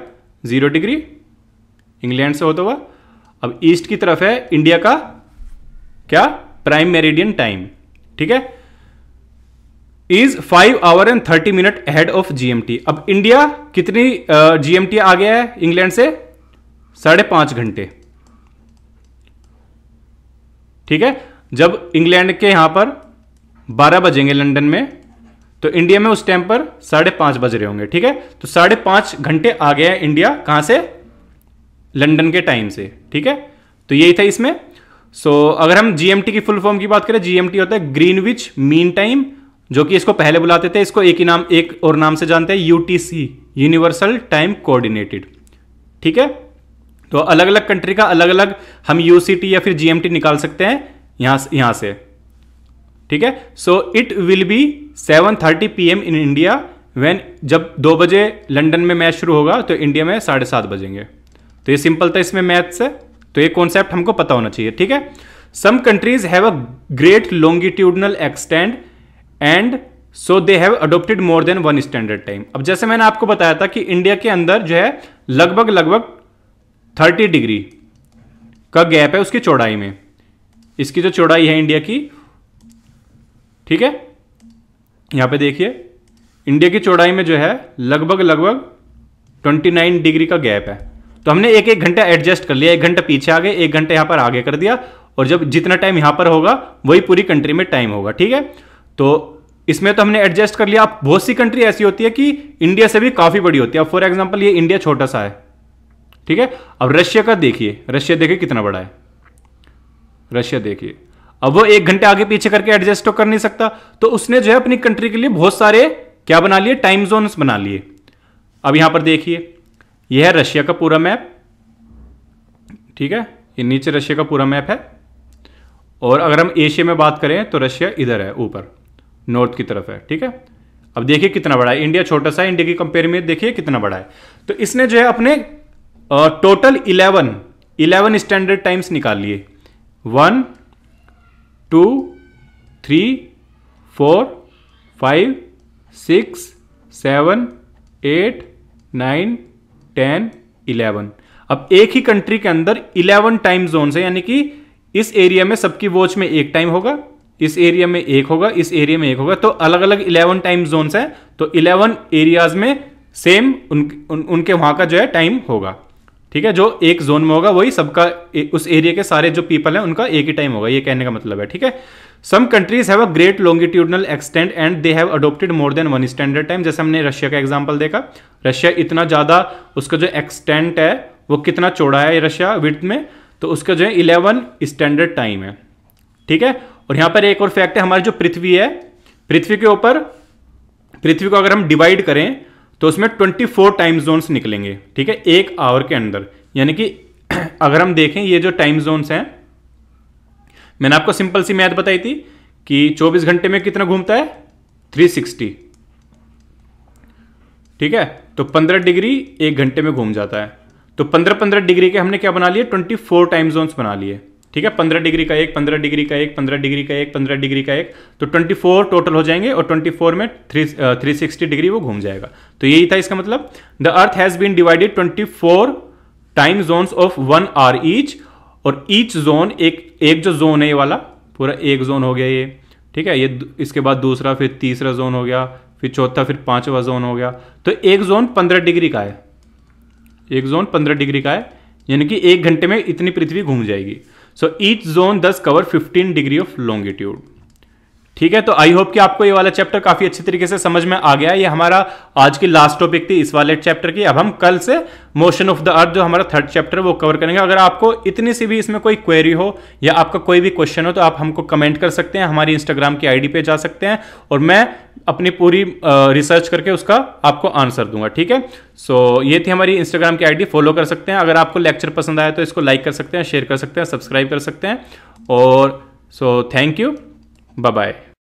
A: जीरो डिग्री इंग्लैंड से होता हुआ अब ईस्ट की तरफ है इंडिया का क्या प्राइम मेरिडियन टाइम ठीक है is five hour and thirty minute ahead of GMT अब इंडिया कितनी जीएमटी uh, आ गया है इंग्लैंड से साढ़े पांच घंटे ठीक है जब इंग्लैंड के यहाँ पर बारह बजेंगे लंदन में तो इंडिया में उस टाइम पर साढ़े पाँच बज रहे होंगे ठीक है तो साढ़े पाँच घंटे आ गया है इंडिया कहाँ से लंदन के टाइम से ठीक है तो यही था इसमें सो so, अगर हम जीएमटी की फुल फॉर्म की बात करें जीएमटी होता है ग्रीनविच मीन टाइम जो कि इसको पहले बुलाते थे इसको एक ही नाम एक और नाम से जानते हैं यूटीसी यूनिवर्सल टाइम कोऑर्डिनेटेड ठीक है तो अलग अलग कंट्री का अलग अलग हम यूसीटी या फिर जीएमटी निकाल सकते हैं से यहां से ठीक है so it will be 7:30 thirty P in India when जब दो बजे लंडन में मैच शुरू होगा तो इंडिया में साढ़े सात बजेंगे तो ये सिंपल था इसमें मैथ से तो ये कॉन्सेप्ट हमको पता होना चाहिए ठीक है some countries have a great longitudinal extend and so they have adopted more than one standard time अब जैसे मैंने आपको बताया था कि इंडिया के अंदर जो है लगभग लगभग थर्टी डिग्री का गैप है उसकी चौड़ाई में इसकी जो चौड़ाई है इंडिया की ठीक है यहां पे देखिए इंडिया की चौड़ाई में जो है लगभग लगभग 29 डिग्री का गैप है तो हमने एक एक घंटा एडजस्ट कर लिया एक घंटा पीछे आगे एक घंटा यहां पर आगे कर दिया और जब जितना टाइम यहां पर होगा वही पूरी कंट्री में टाइम होगा ठीक है तो इसमें तो हमने एडजस्ट कर लिया आप बहुत सी कंट्री ऐसी होती है कि इंडिया से भी काफ़ी बड़ी होती है अब फॉर एग्जाम्पल ये इंडिया छोटा सा है ठीक है अब रशिया का देखिए रशिया देखिए कितना बड़ा है रशिया देखिए अब वो एक घंटे आगे पीछे करके एडजस्ट तो कर नहीं सकता तो उसने जो है अपनी कंट्री के लिए बहुत सारे क्या बना लिए टाइम जोन बना लिए अब यहां पर देखिए यह है रशिया का पूरा मैप ठीक है ये नीचे रशिया का पूरा मैप है और अगर हम एशिया में बात करें तो रशिया इधर है ऊपर नॉर्थ की तरफ है ठीक है अब देखिए कितना बड़ा है इंडिया छोटा सा है इंडिया की कंपेयर में देखिए कितना बड़ा है तो इसने जो है अपने total eleven eleven standard times निकाल लिए one two three four five six seven eight nine ten eleven अब एक ही कंट्री के अंदर इलेवन टाइम जोन है यानी कि इस एरिया में सबकी वॉच में एक टाइम होगा इस एरिया में एक होगा इस एरिया में एक होगा तो अलग अलग इलेवन टाइम जोन है तो इलेवन एरियाज में सेम उन, उन, उनके वहां का जो है टाइम होगा ठीक है जो एक जोन में होगा वही सबका उस एरिया के सारे जो पीपल हैं उनका एक ही टाइम होगा ये कहने का मतलब है ठीक है some countries have a great longitudinal extent and they have adopted more than one standard time जैसे हमने रशिया का एग्जाम्पल देखा रशिया इतना ज़्यादा उसका जो एक्सटेंट है वो कितना चौड़ा है रशिया विथ में तो उसका जो है इलेवन स्टैंडर्ड टाइम है ठीक है और यहां पर एक और फैक्ट है हमारी जो पृथ्वी है पृथ्वी के ऊपर पृथ्वी को अगर हम डिवाइड करें तो उसमें 24 टाइम जोन्स निकलेंगे ठीक है एक आवर के अंदर यानी कि अगर हम देखें ये जो टाइम जोन्स हैं मैंने आपको सिंपल सी मैथ बताई थी कि 24 घंटे में कितना घूमता है 360 ठीक है तो 15 डिग्री एक घंटे में घूम जाता है तो 15 15 डिग्री के हमने क्या बना लिए 24 टाइम जोन्स बना लिए ठीक है पंद्रह डिग्री का एक पंद्रह डिग्री का एक पंद्रह डिग्री का एक पंद्रह डिग्री का एक तो ट्वेंटी फोर टोटल हो जाएंगे और ट्वेंटी फोर में थ्री थ्री सिक्सटी डिग्री वो घूम जाएगा तो यही था इसका मतलब the earth has been divided twenty four time zone of one hour each और ईच जोन एक एक जो जोन है ये वाला पूरा एक जोन हो गया ये ठीक है ये इसके बाद दूसरा फिर तीसरा जोन हो गया फिर चौथा फिर पांचवा जोन हो गया तो एक जोन पंद्रह डिग्री का है एक जोन पंद्रह डिग्री का है यानी कि एक घंटे में इतनी पृथ्वी घूम जाएगी So each zone thus cover 15 degree of longitude. ठीक है तो आई होप कि आपको ये वाला चैप्टर काफी अच्छे तरीके से समझ में आ गया ये हमारा आज की लास्ट टॉपिक थी इस वाले चैप्टर की अब हम कल से मोशन ऑफ द अर्थ जो हमारा थर्ड चैप्टर वो कवर करेंगे अगर आपको इतनी सी भी इसमें कोई क्वेरी हो या आपका कोई भी क्वेश्चन हो तो आप हमको कमेंट कर सकते हैं हमारी इंस्टाग्राम की आईडी पे जा सकते हैं और मैं अपनी पूरी रिसर्च करके उसका आपको आंसर दूंगा ठीक है सो so, ये थी हमारी इंस्टाग्राम की आईडी फॉलो कर सकते हैं अगर आपको लेक्चर पसंद आया तो इसको लाइक कर सकते हैं शेयर कर सकते हैं सब्सक्राइब कर सकते हैं और so thank you bye bye